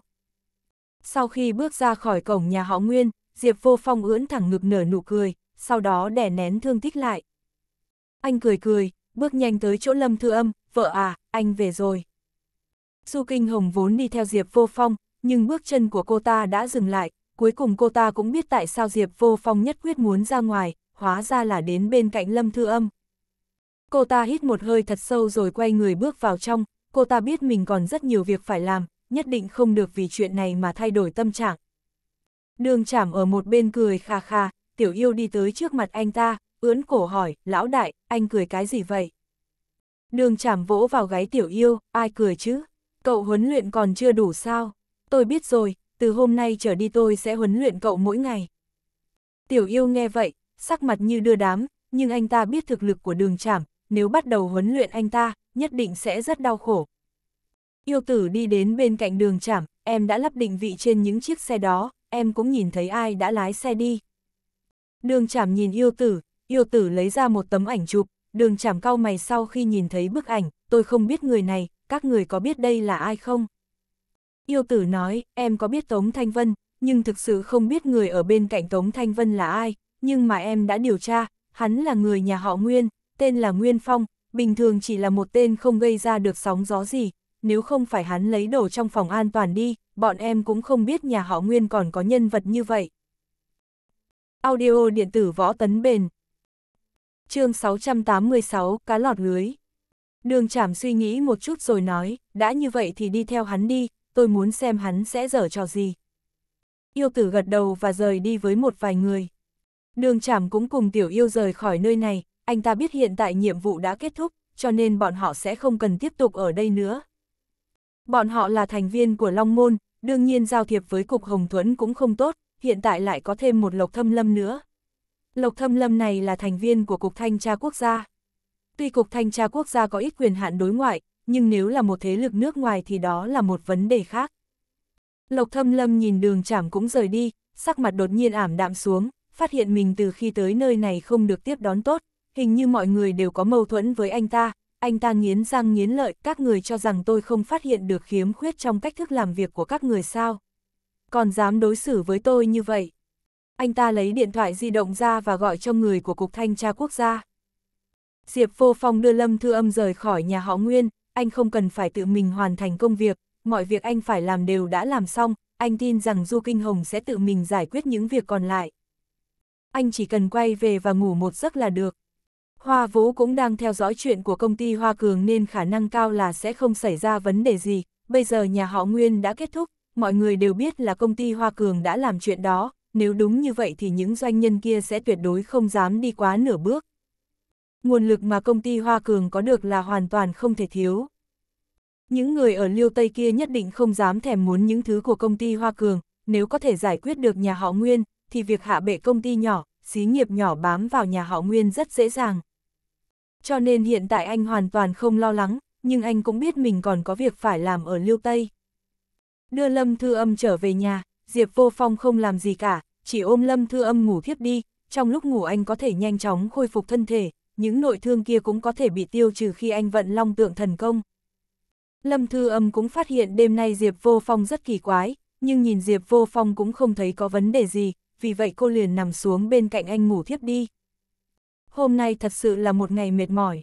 Sau khi bước ra khỏi cổng nhà họ Nguyên, Diệp Vô Phong ưỡn thẳng ngực nở nụ cười, sau đó đè nén thương tích lại. Anh cười cười, bước nhanh tới chỗ Lâm Thư Âm, vợ à, anh về rồi. Du Kinh Hồng vốn đi theo Diệp Vô Phong, nhưng bước chân của cô ta đã dừng lại, cuối cùng cô ta cũng biết tại sao Diệp Vô Phong nhất quyết muốn ra ngoài, hóa ra là đến bên cạnh Lâm Thư Âm. Cô ta hít một hơi thật sâu rồi quay người bước vào trong, cô ta biết mình còn rất nhiều việc phải làm, nhất định không được vì chuyện này mà thay đổi tâm trạng. Đường chảm ở một bên cười kha kha tiểu yêu đi tới trước mặt anh ta, ưỡn cổ hỏi, lão đại, anh cười cái gì vậy? Đường chảm vỗ vào gáy tiểu yêu, ai cười chứ? Cậu huấn luyện còn chưa đủ sao? Tôi biết rồi, từ hôm nay trở đi tôi sẽ huấn luyện cậu mỗi ngày. Tiểu yêu nghe vậy, sắc mặt như đưa đám, nhưng anh ta biết thực lực của đường chảm, nếu bắt đầu huấn luyện anh ta, nhất định sẽ rất đau khổ. Yêu tử đi đến bên cạnh đường chảm, em đã lắp định vị trên những chiếc xe đó, em cũng nhìn thấy ai đã lái xe đi. Đường chảm nhìn yêu tử, yêu tử lấy ra một tấm ảnh chụp, đường chảm cao mày sau khi nhìn thấy bức ảnh, tôi không biết người này, các người có biết đây là ai không? Yêu tử nói, em có biết Tống Thanh Vân, nhưng thực sự không biết người ở bên cạnh Tống Thanh Vân là ai, nhưng mà em đã điều tra, hắn là người nhà họ Nguyên, tên là Nguyên Phong, bình thường chỉ là một tên không gây ra được sóng gió gì, nếu không phải hắn lấy đồ trong phòng an toàn đi, bọn em cũng không biết nhà họ Nguyên còn có nhân vật như vậy. Audio điện tử võ tấn bền chương 686, cá lọt lưới Đường chảm suy nghĩ một chút rồi nói, đã như vậy thì đi theo hắn đi, tôi muốn xem hắn sẽ dở trò gì. Yêu tử gật đầu và rời đi với một vài người. Đường chảm cũng cùng tiểu yêu rời khỏi nơi này, anh ta biết hiện tại nhiệm vụ đã kết thúc, cho nên bọn họ sẽ không cần tiếp tục ở đây nữa. Bọn họ là thành viên của Long Môn, đương nhiên giao thiệp với Cục Hồng Thuẫn cũng không tốt, hiện tại lại có thêm một lộc thâm lâm nữa. Lộc Thâm Lâm này là thành viên của Cục Thanh tra Quốc gia. Tuy Cục Thanh tra Quốc gia có ít quyền hạn đối ngoại, nhưng nếu là một thế lực nước ngoài thì đó là một vấn đề khác. Lộc Thâm Lâm nhìn đường chảm cũng rời đi, sắc mặt đột nhiên ảm đạm xuống, phát hiện mình từ khi tới nơi này không được tiếp đón tốt, hình như mọi người đều có mâu thuẫn với anh ta, anh ta nghiến răng nghiến lợi, các người cho rằng tôi không phát hiện được khiếm khuyết trong cách thức làm việc của các người sao. Còn dám đối xử với tôi như vậy anh ta lấy điện thoại di động ra và gọi cho người của Cục Thanh tra Quốc gia. Diệp Vô Phong đưa Lâm Thư Âm rời khỏi nhà họ Nguyên, anh không cần phải tự mình hoàn thành công việc, mọi việc anh phải làm đều đã làm xong, anh tin rằng Du Kinh Hồng sẽ tự mình giải quyết những việc còn lại. Anh chỉ cần quay về và ngủ một giấc là được. Hoa Vũ cũng đang theo dõi chuyện của công ty Hoa Cường nên khả năng cao là sẽ không xảy ra vấn đề gì, bây giờ nhà họ Nguyên đã kết thúc, mọi người đều biết là công ty Hoa Cường đã làm chuyện đó, nếu đúng như vậy thì những doanh nhân kia sẽ tuyệt đối không dám đi quá nửa bước. Nguồn lực mà công ty Hoa Cường có được là hoàn toàn không thể thiếu. Những người ở Liêu Tây kia nhất định không dám thèm muốn những thứ của công ty Hoa Cường, nếu có thể giải quyết được nhà họ Nguyên, thì việc hạ bệ công ty nhỏ, xí nghiệp nhỏ bám vào nhà họ Nguyên rất dễ dàng. Cho nên hiện tại anh hoàn toàn không lo lắng, nhưng anh cũng biết mình còn có việc phải làm ở Liêu Tây. Đưa Lâm Thư Âm trở về nhà, Diệp Vô Phong không làm gì cả, chỉ ôm Lâm Thư Âm ngủ thiếp đi, trong lúc ngủ anh có thể nhanh chóng khôi phục thân thể, những nội thương kia cũng có thể bị tiêu trừ khi anh vận long tượng thần công. Lâm Thư Âm cũng phát hiện đêm nay Diệp Vô Phong rất kỳ quái, nhưng nhìn Diệp Vô Phong cũng không thấy có vấn đề gì, vì vậy cô liền nằm xuống bên cạnh anh ngủ thiếp đi. Hôm nay thật sự là một ngày mệt mỏi.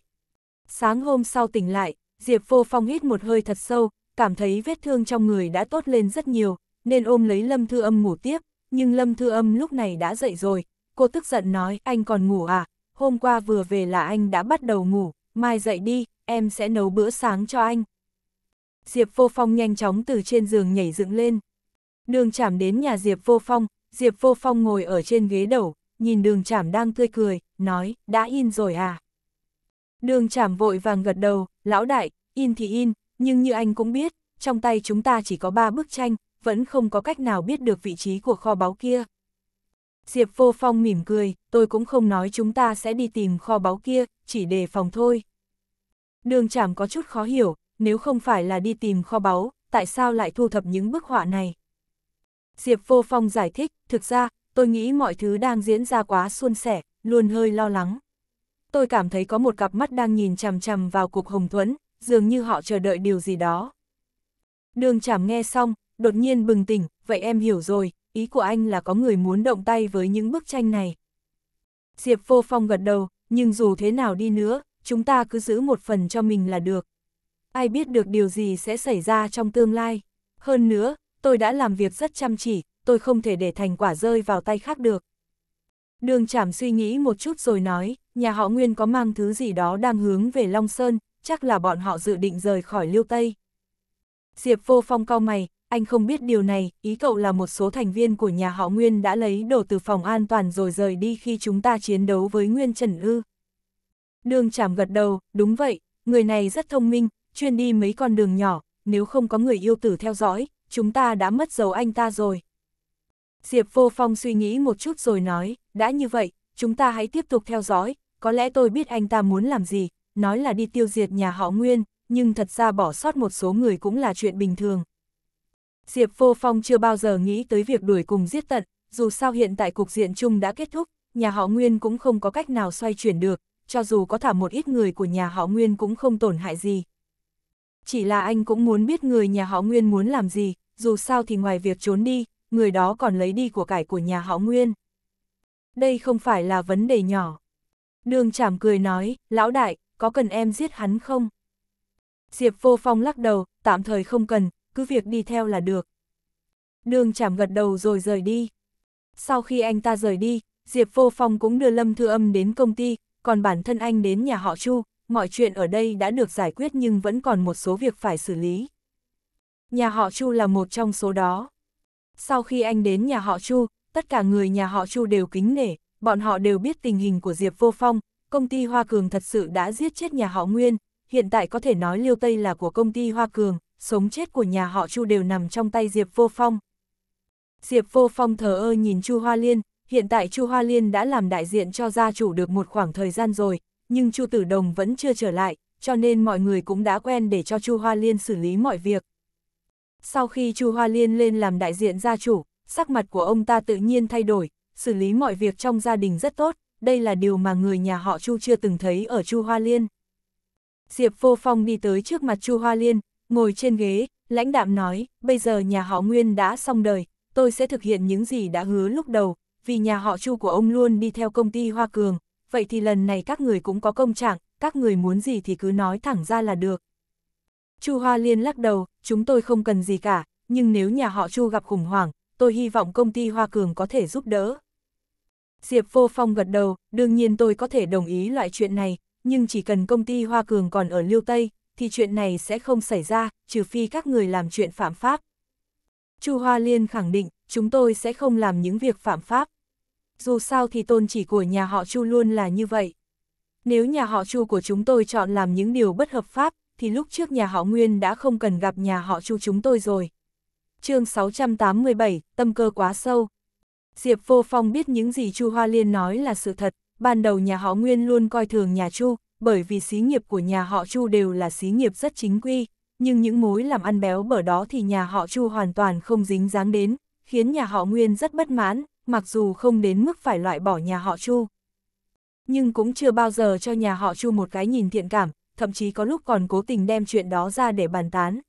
Sáng hôm sau tỉnh lại, Diệp Vô Phong hít một hơi thật sâu, cảm thấy vết thương trong người đã tốt lên rất nhiều, nên ôm lấy Lâm Thư Âm ngủ tiếp, nhưng Lâm Thư Âm lúc này đã dậy rồi, cô tức giận nói anh còn ngủ à, hôm qua vừa về là anh đã bắt đầu ngủ, mai dậy đi, em sẽ nấu bữa sáng cho anh. Diệp Vô Phong nhanh chóng từ trên giường nhảy dựng lên. Đường chảm đến nhà Diệp Vô Phong, Diệp Vô Phong ngồi ở trên ghế đầu, nhìn đường chảm đang tươi cười, nói, đã in rồi à. Đường chảm vội vàng gật đầu, lão đại, in thì in, nhưng như anh cũng biết, trong tay chúng ta chỉ có ba bức tranh, vẫn không có cách nào biết được vị trí của kho báu kia. Diệp Vô Phong mỉm cười, tôi cũng không nói chúng ta sẽ đi tìm kho báu kia, chỉ đề phòng thôi. Đường chảm có chút khó hiểu, nếu không phải là đi tìm kho báu, tại sao lại thu thập những bức họa này? Diệp Vô Phong giải thích, thực ra, tôi nghĩ mọi thứ đang diễn ra quá suôn sẻ, luôn hơi lo lắng. Tôi cảm thấy có một cặp mắt đang nhìn chằm chằm vào cục hồng thuẫn, dường như họ chờ đợi điều gì đó. Đường chảm nghe xong, đột nhiên bừng tỉnh, vậy em hiểu rồi, ý của anh là có người muốn động tay với những bức tranh này. Diệp vô phong gật đầu, nhưng dù thế nào đi nữa, chúng ta cứ giữ một phần cho mình là được. Ai biết được điều gì sẽ xảy ra trong tương lai. Hơn nữa, tôi đã làm việc rất chăm chỉ, tôi không thể để thành quả rơi vào tay khác được. Đường Trảm suy nghĩ một chút rồi nói, nhà họ Nguyên có mang thứ gì đó đang hướng về Long Sơn, chắc là bọn họ dự định rời khỏi Liêu Tây. Diệp Vô Phong cau mày, anh không biết điều này, ý cậu là một số thành viên của nhà họ Nguyên đã lấy đồ từ phòng an toàn rồi rời đi khi chúng ta chiến đấu với Nguyên Trần Ư. Đường chảm gật đầu, đúng vậy, người này rất thông minh, chuyên đi mấy con đường nhỏ, nếu không có người yêu tử theo dõi, chúng ta đã mất dấu anh ta rồi. Diệp Vô Phong suy nghĩ một chút rồi nói, đã như vậy, chúng ta hãy tiếp tục theo dõi, có lẽ tôi biết anh ta muốn làm gì, nói là đi tiêu diệt nhà họ Nguyên, nhưng thật ra bỏ sót một số người cũng là chuyện bình thường, Diệp Vô Phong chưa bao giờ nghĩ tới việc đuổi cùng giết tận, dù sao hiện tại cục diện chung đã kết thúc, nhà họ Nguyên cũng không có cách nào xoay chuyển được, cho dù có thả một ít người của nhà họ Nguyên cũng không tổn hại gì. Chỉ là anh cũng muốn biết người nhà họ Nguyên muốn làm gì, dù sao thì ngoài việc trốn đi, người đó còn lấy đi của cải của nhà họ Nguyên. Đây không phải là vấn đề nhỏ. Đường chảm cười nói, lão đại, có cần em giết hắn không? Diệp vô phong lắc đầu, tạm thời không cần, cứ việc đi theo là được. Đường chảm gật đầu rồi rời đi. Sau khi anh ta rời đi, Diệp Vô Phong cũng đưa Lâm Thư Âm đến công ty, còn bản thân anh đến nhà họ Chu, mọi chuyện ở đây đã được giải quyết nhưng vẫn còn một số việc phải xử lý. Nhà họ Chu là một trong số đó. Sau khi anh đến nhà họ Chu, tất cả người nhà họ Chu đều kính nể, bọn họ đều biết tình hình của Diệp Vô Phong, công ty Hoa Cường thật sự đã giết chết nhà họ Nguyên, hiện tại có thể nói Liêu Tây là của công ty Hoa Cường, sống chết của nhà họ Chu đều nằm trong tay Diệp Vô Phong. Diệp Vô Phong thờ ơ nhìn Chu Hoa Liên, hiện tại Chu Hoa Liên đã làm đại diện cho gia chủ được một khoảng thời gian rồi, nhưng Chu Tử Đồng vẫn chưa trở lại, cho nên mọi người cũng đã quen để cho Chu Hoa Liên xử lý mọi việc. Sau khi Chu Hoa Liên lên làm đại diện gia chủ, sắc mặt của ông ta tự nhiên thay đổi, xử lý mọi việc trong gia đình rất tốt, đây là điều mà người nhà họ Chu chưa từng thấy ở Chu Hoa Liên. Diệp Vô Phong đi tới trước mặt Chu Hoa Liên, ngồi trên ghế, lãnh đạm nói, bây giờ nhà họ Nguyên đã xong đời, tôi sẽ thực hiện những gì đã hứa lúc đầu, vì nhà họ Chu của ông luôn đi theo công ty Hoa Cường, vậy thì lần này các người cũng có công trạng, các người muốn gì thì cứ nói thẳng ra là được. Chu Hoa Liên lắc đầu, chúng tôi không cần gì cả, nhưng nếu nhà họ Chu gặp khủng hoảng, tôi hy vọng công ty Hoa Cường có thể giúp đỡ. Diệp Vô Phong gật đầu, đương nhiên tôi có thể đồng ý loại chuyện này, nhưng chỉ cần công ty Hoa Cường còn ở Liêu Tây, thì chuyện này sẽ không xảy ra, trừ phi các người làm chuyện phạm pháp. Chu Hoa Liên khẳng định, chúng tôi sẽ không làm những việc phạm pháp. Dù sao thì tôn chỉ của nhà họ Chu luôn là như vậy. Nếu nhà họ Chu của chúng tôi chọn làm những điều bất hợp pháp, thì lúc trước nhà họ Nguyên đã không cần gặp nhà họ Chu chúng tôi rồi. chương 687, tâm cơ quá sâu. Diệp Vô Phong biết những gì Chu Hoa Liên nói là sự thật, ban đầu nhà họ Nguyên luôn coi thường nhà Chu, bởi vì xí nghiệp của nhà họ Chu đều là xí nghiệp rất chính quy, nhưng những mối làm ăn béo bở đó thì nhà họ Chu hoàn toàn không dính dáng đến, khiến nhà họ Nguyên rất bất mãn, mặc dù không đến mức phải loại bỏ nhà họ Chu. Nhưng cũng chưa bao giờ cho nhà họ Chu một cái nhìn thiện cảm, thậm chí có lúc còn cố tình đem chuyện đó ra để bàn tán.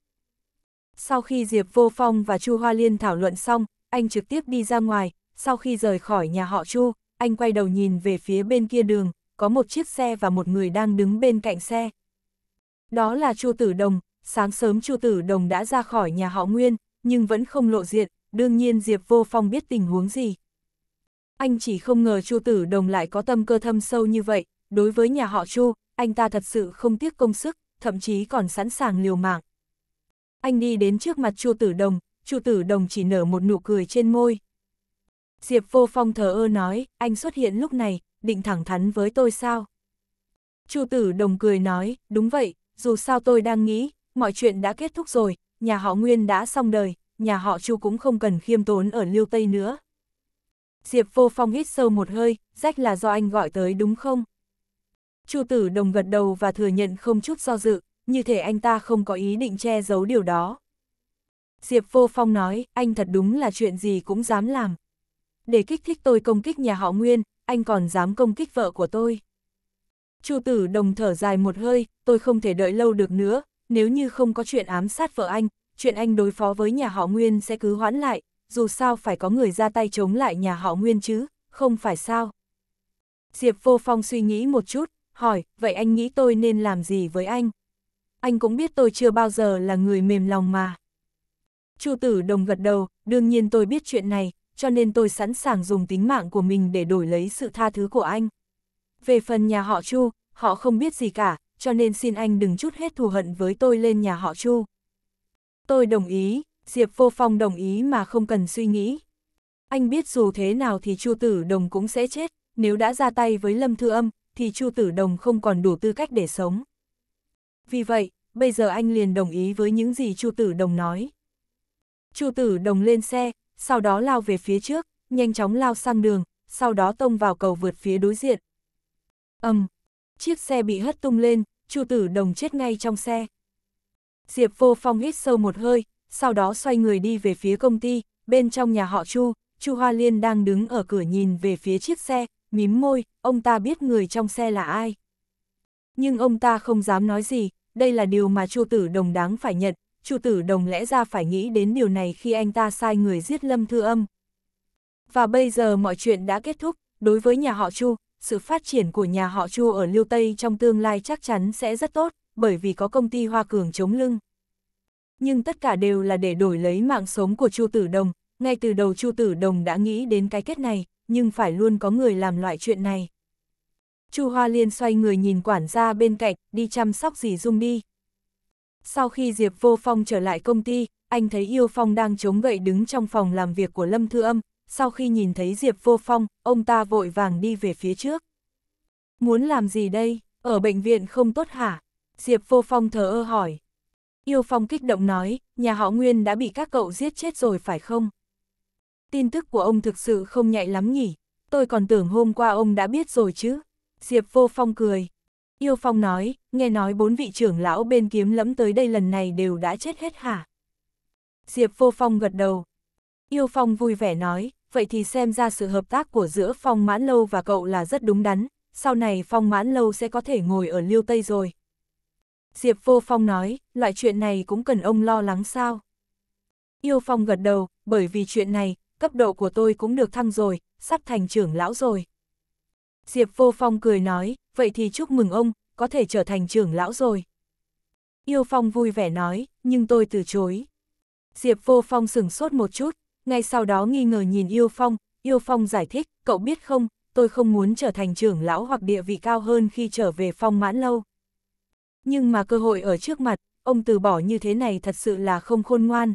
Sau khi Diệp Vô Phong và Chu Hoa Liên thảo luận xong, anh trực tiếp đi ra ngoài, sau khi rời khỏi nhà họ Chu, anh quay đầu nhìn về phía bên kia đường, có một chiếc xe và một người đang đứng bên cạnh xe. Đó là Chu Tử Đồng, sáng sớm Chu Tử Đồng đã ra khỏi nhà họ Nguyên, nhưng vẫn không lộ diện, đương nhiên Diệp Vô Phong biết tình huống gì. Anh chỉ không ngờ Chu Tử Đồng lại có tâm cơ thâm sâu như vậy, đối với nhà họ Chu, anh ta thật sự không tiếc công sức, thậm chí còn sẵn sàng liều mạng. Anh đi đến trước mặt Chu Tử Đồng, Chu Tử Đồng chỉ nở một nụ cười trên môi. Diệp Vô Phong thờ ơ nói, anh xuất hiện lúc này, định thẳng thắn với tôi sao? Chu tử đồng cười nói, đúng vậy, dù sao tôi đang nghĩ, mọi chuyện đã kết thúc rồi, nhà họ Nguyên đã xong đời, nhà họ Chu cũng không cần khiêm tốn ở Liêu Tây nữa. Diệp vô phong hít sâu một hơi, rách là do anh gọi tới đúng không? Chu tử đồng gật đầu và thừa nhận không chút do dự, như thể anh ta không có ý định che giấu điều đó. Diệp vô phong nói, anh thật đúng là chuyện gì cũng dám làm. Để kích thích tôi công kích nhà họ Nguyên, anh còn dám công kích vợ của tôi. Chu tử đồng thở dài một hơi, tôi không thể đợi lâu được nữa, nếu như không có chuyện ám sát vợ anh, chuyện anh đối phó với nhà họ Nguyên sẽ cứ hoãn lại, dù sao phải có người ra tay chống lại nhà họ Nguyên chứ, không phải sao. Diệp Vô Phong suy nghĩ một chút, hỏi, vậy anh nghĩ tôi nên làm gì với anh? Anh cũng biết tôi chưa bao giờ là người mềm lòng mà. Chu tử đồng gật đầu, đương nhiên tôi biết chuyện này cho nên tôi sẵn sàng dùng tính mạng của mình để đổi lấy sự tha thứ của anh. Về phần nhà họ Chu, họ không biết gì cả, cho nên xin anh đừng chút hết thù hận với tôi lên nhà họ Chu. Tôi đồng ý, Diệp Vô Phong đồng ý mà không cần suy nghĩ. Anh biết dù thế nào thì Chu Tử Đồng cũng sẽ chết, nếu đã ra tay với Lâm Thư Âm, thì Chu Tử Đồng không còn đủ tư cách để sống. Vì vậy, bây giờ anh liền đồng ý với những gì Chu Tử Đồng nói. Chu Tử Đồng lên xe, sau đó lao về phía trước, nhanh chóng lao sang đường, sau đó tông vào cầu vượt phía đối diện. ầm, um, chiếc xe bị hất tung lên, Chu Tử Đồng chết ngay trong xe. Diệp Vô Phong hít sâu một hơi, sau đó xoay người đi về phía công ty, bên trong nhà họ Chu, Chu Hoa Liên đang đứng ở cửa nhìn về phía chiếc xe, mím môi, ông ta biết người trong xe là ai. Nhưng ông ta không dám nói gì, đây là điều mà Chu Tử Đồng đáng phải nhận, chủ tử đồng lẽ ra phải nghĩ đến điều này khi anh ta sai người giết Lâm Thư Âm. Và bây giờ mọi chuyện đã kết thúc, đối với nhà họ Chu, sự phát triển của nhà họ Chu ở Liêu Tây trong tương lai chắc chắn sẽ rất tốt, bởi vì có công ty Hoa Cường chống lưng. Nhưng tất cả đều là để đổi lấy mạng sống của Chu Tử Đồng, ngay từ đầu Chu Tử Đồng đã nghĩ đến cái kết này, nhưng phải luôn có người làm loại chuyện này. Chu Hoa Liên xoay người nhìn quản gia bên cạnh, đi chăm sóc dì Dung đi. Sau khi Diệp Vô Phong trở lại công ty, anh thấy Yêu Phong đang chống gậy đứng trong phòng làm việc của Lâm Thư Âm, sau khi nhìn thấy Diệp Vô Phong, ông ta vội vàng đi về phía trước. Muốn làm gì đây, ở bệnh viện không tốt hả? Diệp Vô Phong thờ ơ hỏi. Yêu Phong kích động nói, nhà họ Nguyên đã bị các cậu giết chết rồi phải không? Tin tức của ông thực sự không nhạy lắm nhỉ, tôi còn tưởng hôm qua ông đã biết rồi chứ. Diệp Vô Phong cười, Yêu Phong nói, nghe nói bốn vị trưởng lão bên kiếm lẫm tới đây lần này đều đã chết hết hả? Diệp Vô Phong gật đầu. Yêu Phong vui vẻ nói, vậy thì xem ra sự hợp tác của giữa Phong Mãn Lâu và cậu là rất đúng đắn, sau này Phong Mãn Lâu sẽ có thể ngồi ở Liêu Tây rồi. Diệp Vô Phong nói, loại chuyện này cũng cần ông lo lắng sao? Yêu Phong gật đầu, bởi vì chuyện này, cấp độ của tôi cũng được thăng rồi, sắp thành trưởng lão rồi. Diệp Vô Phong cười nói, vậy thì chúc mừng ông, có thể trở thành trưởng lão rồi. Yêu Phong vui vẻ nói, nhưng tôi từ chối. Diệp Vô Phong sừng sốt một chút, ngay sau đó nghi ngờ nhìn Yêu Phong, Yêu Phong giải thích, cậu biết không, tôi không muốn trở thành trưởng lão hoặc địa vị cao hơn khi trở về phong mãn lâu. Nhưng mà cơ hội ở trước mặt, ông từ bỏ như thế này thật sự là không khôn ngoan.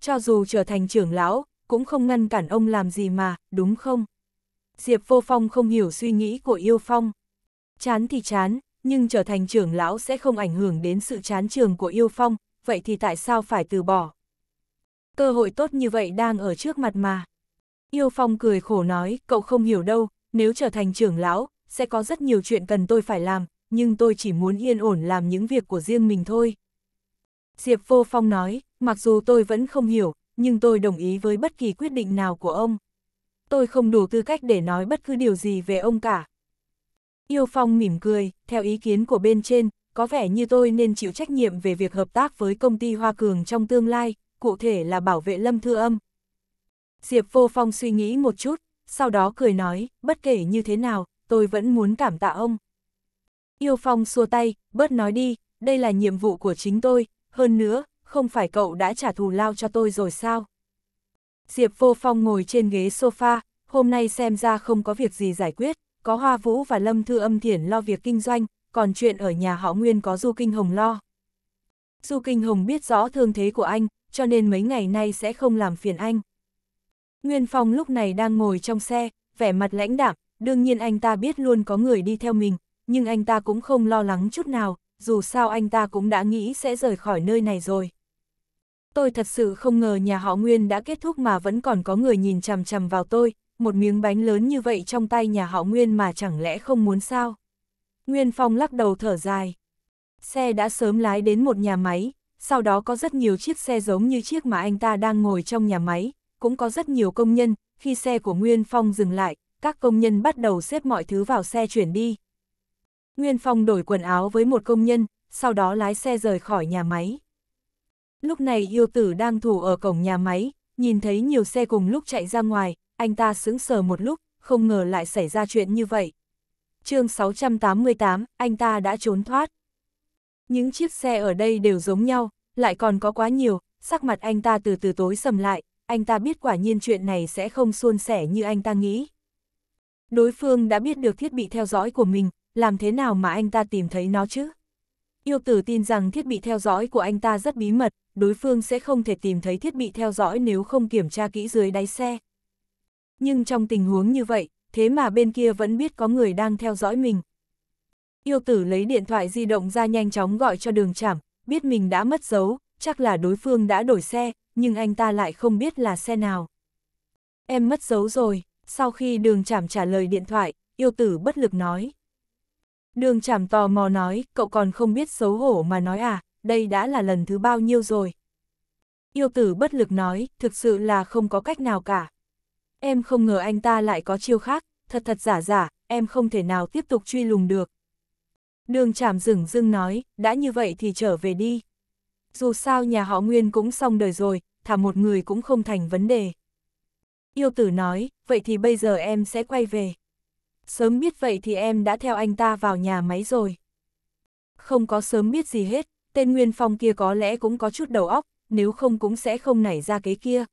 Cho dù trở thành trưởng lão, cũng không ngăn cản ông làm gì mà, đúng không? Diệp Vô Phong không hiểu suy nghĩ của Yêu Phong. Chán thì chán, nhưng trở thành trưởng lão sẽ không ảnh hưởng đến sự chán trường của Yêu Phong, vậy thì tại sao phải từ bỏ? Cơ hội tốt như vậy đang ở trước mặt mà. Yêu Phong cười khổ nói, cậu không hiểu đâu, nếu trở thành trưởng lão, sẽ có rất nhiều chuyện cần tôi phải làm, nhưng tôi chỉ muốn yên ổn làm những việc của riêng mình thôi. Diệp Vô Phong nói, mặc dù tôi vẫn không hiểu, nhưng tôi đồng ý với bất kỳ quyết định nào của ông tôi không đủ tư cách để nói bất cứ điều gì về ông cả. Yêu Phong mỉm cười, theo ý kiến của bên trên, có vẻ như tôi nên chịu trách nhiệm về việc hợp tác với công ty Hoa Cường trong tương lai, cụ thể là bảo vệ Lâm Thư Âm. Diệp Vô Phong suy nghĩ một chút, sau đó cười nói, bất kể như thế nào, tôi vẫn muốn cảm tạ ông. Yêu Phong xua tay, bớt nói đi, đây là nhiệm vụ của chính tôi, hơn nữa, không phải cậu đã trả thù lao cho tôi rồi sao? Diệp Vô Phong ngồi trên ghế sofa, hôm nay xem ra không có việc gì giải quyết, có Hoa Vũ và Lâm Thư Âm Thiển lo việc kinh doanh, còn chuyện ở nhà họ Nguyên có Du Kinh Hồng lo. Du Kinh Hồng biết rõ thương thế của anh, cho nên mấy ngày nay sẽ không làm phiền anh. Nguyên Phong lúc này đang ngồi trong xe, vẻ mặt lãnh đạm, đương nhiên anh ta biết luôn có người đi theo mình, nhưng anh ta cũng không lo lắng chút nào, dù sao anh ta cũng đã nghĩ sẽ rời khỏi nơi này rồi. Tôi thật sự không ngờ nhà họ Nguyên đã kết thúc mà vẫn còn có người nhìn chằm chằm vào tôi, một miếng bánh lớn như vậy trong tay nhà họ Nguyên mà chẳng lẽ không muốn sao? Nguyên Phong lắc đầu thở dài. Xe đã sớm lái đến một nhà máy, sau đó có rất nhiều chiếc xe giống như chiếc mà anh ta đang ngồi trong nhà máy, cũng có rất nhiều công nhân, khi xe của Nguyên Phong dừng lại, các công nhân bắt đầu xếp mọi thứ vào xe chuyển đi. Nguyên Phong đổi quần áo với một công nhân, sau đó lái xe rời khỏi nhà máy. Lúc này yêu tử đang thủ ở cổng nhà máy, nhìn thấy nhiều xe cùng lúc chạy ra ngoài, anh ta sững sờ một lúc, không ngờ lại xảy ra chuyện như vậy. chương 688, anh ta đã trốn thoát. Những chiếc xe ở đây đều giống nhau, lại còn có quá nhiều, sắc mặt anh ta từ từ tối sầm lại, anh ta biết quả nhiên chuyện này sẽ không suôn sẻ như anh ta nghĩ. Đối phương đã biết được thiết bị theo dõi của mình, làm thế nào mà anh ta tìm thấy nó chứ? Yêu tử tin rằng thiết bị theo dõi của anh ta rất bí mật, đối phương sẽ không thể tìm thấy thiết bị theo dõi nếu không kiểm tra kỹ dưới đáy xe. Nhưng trong tình huống như vậy, thế mà bên kia vẫn biết có người đang theo dõi mình. Yêu tử lấy điện thoại di động ra nhanh chóng gọi cho đường chảm, biết mình đã mất dấu, chắc là đối phương đã đổi xe, nhưng anh ta lại không biết là xe nào. Em mất dấu rồi, sau khi đường chảm trả lời điện thoại, yêu tử bất lực nói. Đường chảm tò mò nói, cậu còn không biết xấu hổ mà nói à, đây đã là lần thứ bao nhiêu rồi. Yêu tử bất lực nói, thực sự là không có cách nào cả. Em không ngờ anh ta lại có chiêu khác, thật thật giả giả, em không thể nào tiếp tục truy lùng được. Đường chảm rừng dưng nói, đã như vậy thì trở về đi. Dù sao nhà họ Nguyên cũng xong đời rồi, thả một người cũng không thành vấn đề. Yêu tử nói, vậy thì bây giờ em sẽ quay về sớm biết vậy thì em đã theo anh ta vào nhà máy rồi. Không có sớm biết gì hết, tên Nguyên Phong kia có lẽ cũng có chút đầu óc, nếu không cũng sẽ không nảy ra cái kia.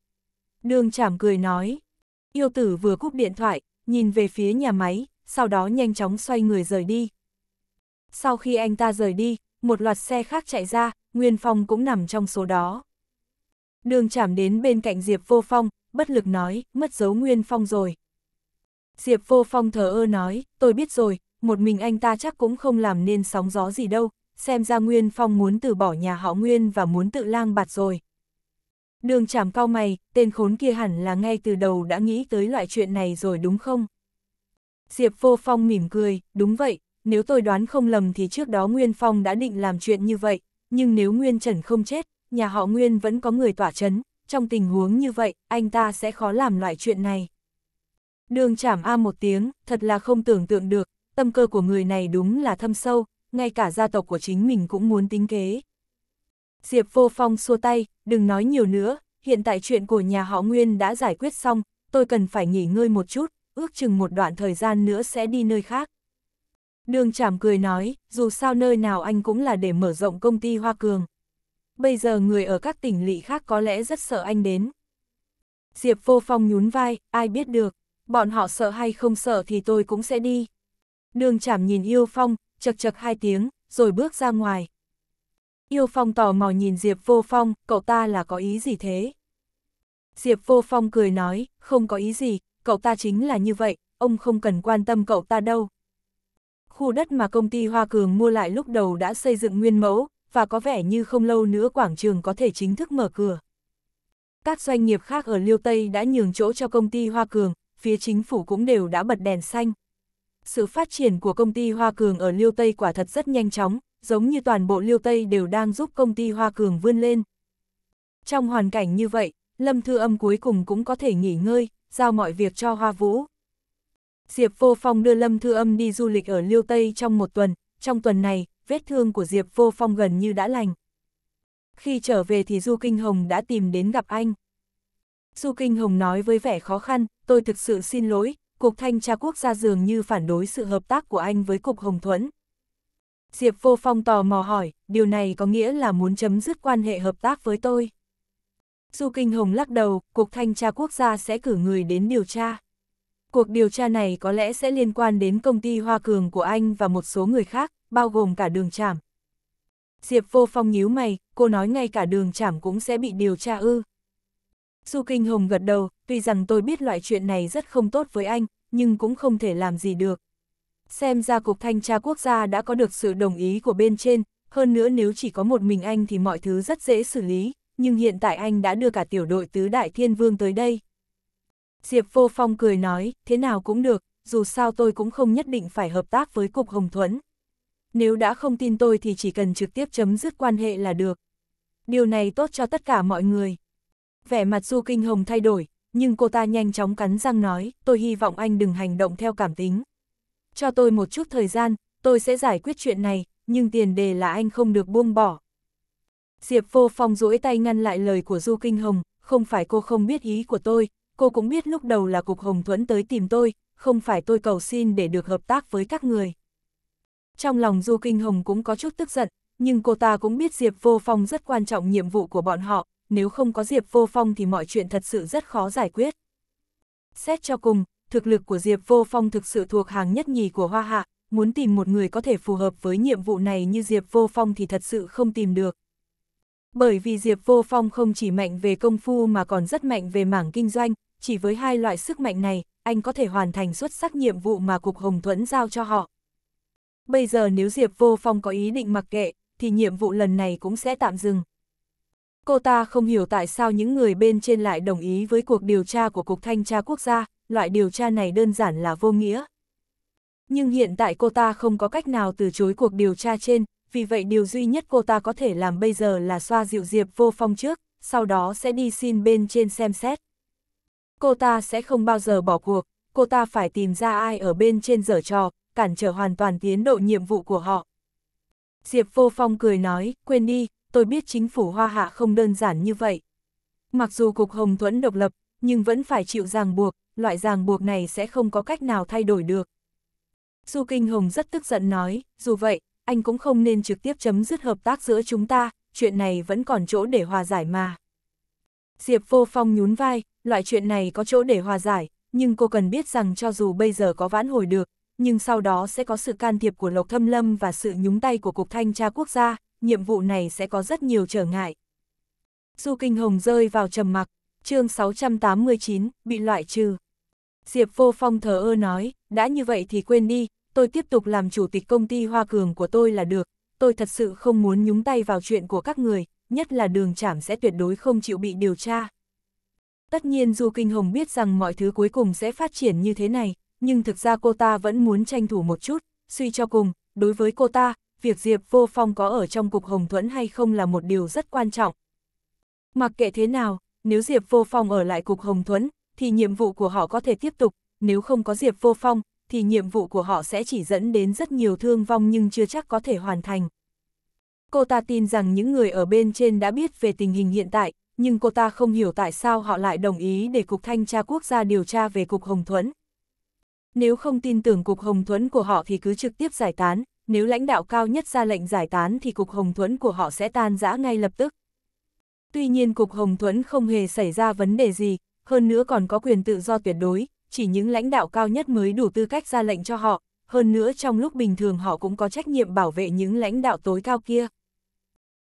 Đường chảm cười nói, yêu tử vừa cúp điện thoại, nhìn về phía nhà máy, sau đó nhanh chóng xoay người rời đi. Sau khi anh ta rời đi, một loạt xe khác chạy ra, Nguyên Phong cũng nằm trong số đó. Đường chảm đến bên cạnh Diệp Vô Phong, bất lực nói, mất dấu Nguyên Phong rồi, Diệp Vô Phong thờ ơ nói, tôi biết rồi, một mình anh ta chắc cũng không làm nên sóng gió gì đâu, xem ra Nguyên Phong muốn từ bỏ nhà họ Nguyên và muốn tự lang bạt rồi. Đường chảm cao mày, tên khốn kia hẳn là ngay từ đầu đã nghĩ tới loại chuyện này rồi đúng không? Diệp Vô Phong mỉm cười, đúng vậy, nếu tôi đoán không lầm thì trước đó Nguyên Phong đã định làm chuyện như vậy, nhưng nếu Nguyên Trần không chết, nhà họ Nguyên vẫn có người tỏa chấn, trong tình huống như vậy, anh ta sẽ khó làm loại chuyện này. Đường chảm a một tiếng, thật là không tưởng tượng được, tâm cơ của người này đúng là thâm sâu, ngay cả gia tộc của chính mình cũng muốn tính kế. Diệp vô phong xua tay, đừng nói nhiều nữa, hiện tại chuyện của nhà họ Nguyên đã giải quyết xong, tôi cần phải nghỉ ngơi một chút, ước chừng một đoạn thời gian nữa sẽ đi nơi khác. Đường chảm cười nói, dù sao nơi nào anh cũng là để mở rộng công ty Hoa Cường. Bây giờ người ở các tỉnh lỵ khác có lẽ rất sợ anh đến. Diệp vô phong nhún vai, ai biết được bọn họ sợ hay không sợ thì tôi cũng sẽ đi. Đường chảm nhìn Yêu Phong, chật chật hai tiếng, rồi bước ra ngoài. Yêu Phong tò mò nhìn Diệp Vô Phong, cậu ta là có ý gì thế? Diệp Vô Phong cười nói, không có ý gì, cậu ta chính là như vậy, ông không cần quan tâm cậu ta đâu. Khu đất mà công ty Hoa Cường mua lại lúc đầu đã xây dựng nguyên mẫu, và có vẻ như không lâu nữa quảng trường có thể chính thức mở cửa. Các doanh nghiệp khác ở Liêu Tây đã nhường chỗ cho công ty Hoa Cường, phía chính phủ cũng đều đã bật đèn xanh. Sự phát triển của công ty Hoa Cường ở Liêu Tây quả thật rất nhanh chóng, giống như toàn bộ Liêu Tây đều đang giúp công ty Hoa Cường vươn lên. Trong hoàn cảnh như vậy, Lâm Thư Âm cuối cùng cũng có thể nghỉ ngơi, giao mọi việc cho Hoa Vũ. Diệp Vô Phong đưa Lâm Thư Âm đi du lịch ở Liêu Tây trong một tuần, trong tuần này, vết thương của Diệp Vô Phong gần như đã lành. Khi trở về thì Du Kinh Hồng đã tìm đến gặp anh. Du Kinh Hồng nói với vẻ khó khăn, tôi thực sự xin lỗi, Cục Thanh tra Quốc gia dường như phản đối sự hợp tác của anh với Cục Hồng Thuẫn. Diệp Vô Phong tò mò hỏi, điều này có nghĩa là muốn chấm dứt quan hệ hợp tác với tôi. Du Kinh Hồng lắc đầu, Cục Thanh tra Quốc gia sẽ cử người đến điều tra. Cuộc điều tra này có lẽ sẽ liên quan đến công ty Hoa Cường của anh và một số người khác, bao gồm cả đường trảm. Diệp Vô Phong nhíu mày, cô nói ngay cả đường trảm cũng sẽ bị điều tra ư. Du Kinh Hồng gật đầu, tuy rằng tôi biết loại chuyện này rất không tốt với anh, nhưng cũng không thể làm gì được. Xem ra Cục Thanh tra Quốc gia đã có được sự đồng ý của bên trên, hơn nữa nếu chỉ có một mình anh thì mọi thứ rất dễ xử lý, nhưng hiện tại anh đã đưa cả tiểu đội tứ đại thiên vương tới đây. Diệp Vô Phong cười nói, thế nào cũng được, dù sao tôi cũng không nhất định phải hợp tác với Cục Hồng Thuẫn. Nếu đã không tin tôi thì chỉ cần trực tiếp chấm dứt quan hệ là được. Điều này tốt cho tất cả mọi người vẻ mặt Du Kinh Hồng thay đổi, nhưng cô ta nhanh chóng cắn răng nói, tôi hy vọng anh đừng hành động theo cảm tính. Cho tôi một chút thời gian, tôi sẽ giải quyết chuyện này, nhưng tiền đề là anh không được buông bỏ. Diệp Vô Phong duỗi tay ngăn lại lời của Du Kinh Hồng, không phải cô không biết ý của tôi, cô cũng biết lúc đầu là Cục Hồng Thuẫn tới tìm tôi, không phải tôi cầu xin để được hợp tác với các người. Trong lòng Du Kinh Hồng cũng có chút tức giận, nhưng cô ta cũng biết Diệp Vô Phong rất quan trọng nhiệm vụ của bọn họ, nếu không có Diệp Vô Phong thì mọi chuyện thật sự rất khó giải quyết. Xét cho cùng, thực lực của Diệp Vô Phong thực sự thuộc hàng nhất nhì của Hoa Hạ, muốn tìm một người có thể phù hợp với nhiệm vụ này như Diệp Vô Phong thì thật sự không tìm được. Bởi vì Diệp Vô Phong không chỉ mạnh về công phu mà còn rất mạnh về mảng kinh doanh, chỉ với hai loại sức mạnh này, anh có thể hoàn thành xuất sắc nhiệm vụ mà Cục Hồng Thuẫn giao cho họ. Bây giờ nếu Diệp Vô Phong có ý định mặc kệ, thì nhiệm vụ lần này cũng sẽ tạm dừng. Cô ta không hiểu tại sao những người bên trên lại đồng ý với cuộc điều tra của Cục Thanh tra Quốc gia, loại điều tra này đơn giản là vô nghĩa. Nhưng hiện tại cô ta không có cách nào từ chối cuộc điều tra trên, vì vậy điều duy nhất cô ta có thể làm bây giờ là xoa dịu Diệp vô phong trước, sau đó sẽ đi xin bên trên xem xét. Cô ta sẽ không bao giờ bỏ cuộc, cô ta phải tìm ra ai ở bên trên dở trò, cản trở hoàn toàn tiến độ nhiệm vụ của họ. Diệp vô phong cười nói, quên đi, tôi biết chính phủ Hoa Hạ không đơn giản như vậy. Mặc dù Cục Hồng Thuẫn độc lập, nhưng vẫn phải chịu ràng buộc, loại ràng buộc này sẽ không có cách nào thay đổi được. Du Kinh Hồng rất tức giận nói, dù vậy, anh cũng không nên trực tiếp chấm dứt hợp tác giữa chúng ta, chuyện này vẫn còn chỗ để hòa giải mà. Diệp Vô Phong nhún vai, loại chuyện này có chỗ để hòa giải, nhưng cô cần biết rằng cho dù bây giờ có vãn hồi được, nhưng sau đó sẽ có sự can thiệp của Lộc Thâm Lâm và sự nhúng tay của Cục Thanh tra Quốc gia, nhiệm vụ này sẽ có rất nhiều trở ngại. Du Kinh Hồng rơi vào trầm mặc, chương 689, bị loại trừ. Diệp Vô Phong thờ ơ nói, đã như vậy thì quên đi, tôi tiếp tục làm chủ tịch công ty Hoa Cường của tôi là được, tôi thật sự không muốn nhúng tay vào chuyện của các người, nhất là đường trảm sẽ tuyệt đối không chịu bị điều tra. Tất nhiên Du Kinh Hồng biết rằng mọi thứ cuối cùng sẽ phát triển như thế này, nhưng thực ra cô ta vẫn muốn tranh thủ một chút, suy cho cùng, đối với cô ta, việc Diệp Vô Phong có ở trong cục Hồng Thuẫn hay không là một điều rất quan trọng. Mặc kệ thế nào, nếu Diệp Vô Phong ở lại cục Hồng Thuẫn, thì nhiệm vụ của họ có thể tiếp tục, nếu không có Diệp Vô Phong, thì nhiệm vụ của họ sẽ chỉ dẫn đến rất nhiều thương vong nhưng chưa chắc có thể hoàn thành. Cô ta tin rằng những người ở bên trên đã biết về tình hình hiện tại, nhưng cô ta không hiểu tại sao họ lại đồng ý để Cục Thanh tra Quốc gia điều tra về Cục Hồng Thuẫn. Nếu không tin tưởng Cục Hồng Thuẫn của họ thì cứ trực tiếp giải tán, nếu lãnh đạo cao nhất ra lệnh giải tán thì cục hồng thuẫn của họ sẽ tan rã ngay lập tức. Tuy nhiên cục hồng thuẫn không hề xảy ra vấn đề gì, hơn nữa còn có quyền tự do tuyệt đối, chỉ những lãnh đạo cao nhất mới đủ tư cách ra lệnh cho họ, hơn nữa trong lúc bình thường họ cũng có trách nhiệm bảo vệ những lãnh đạo tối cao kia.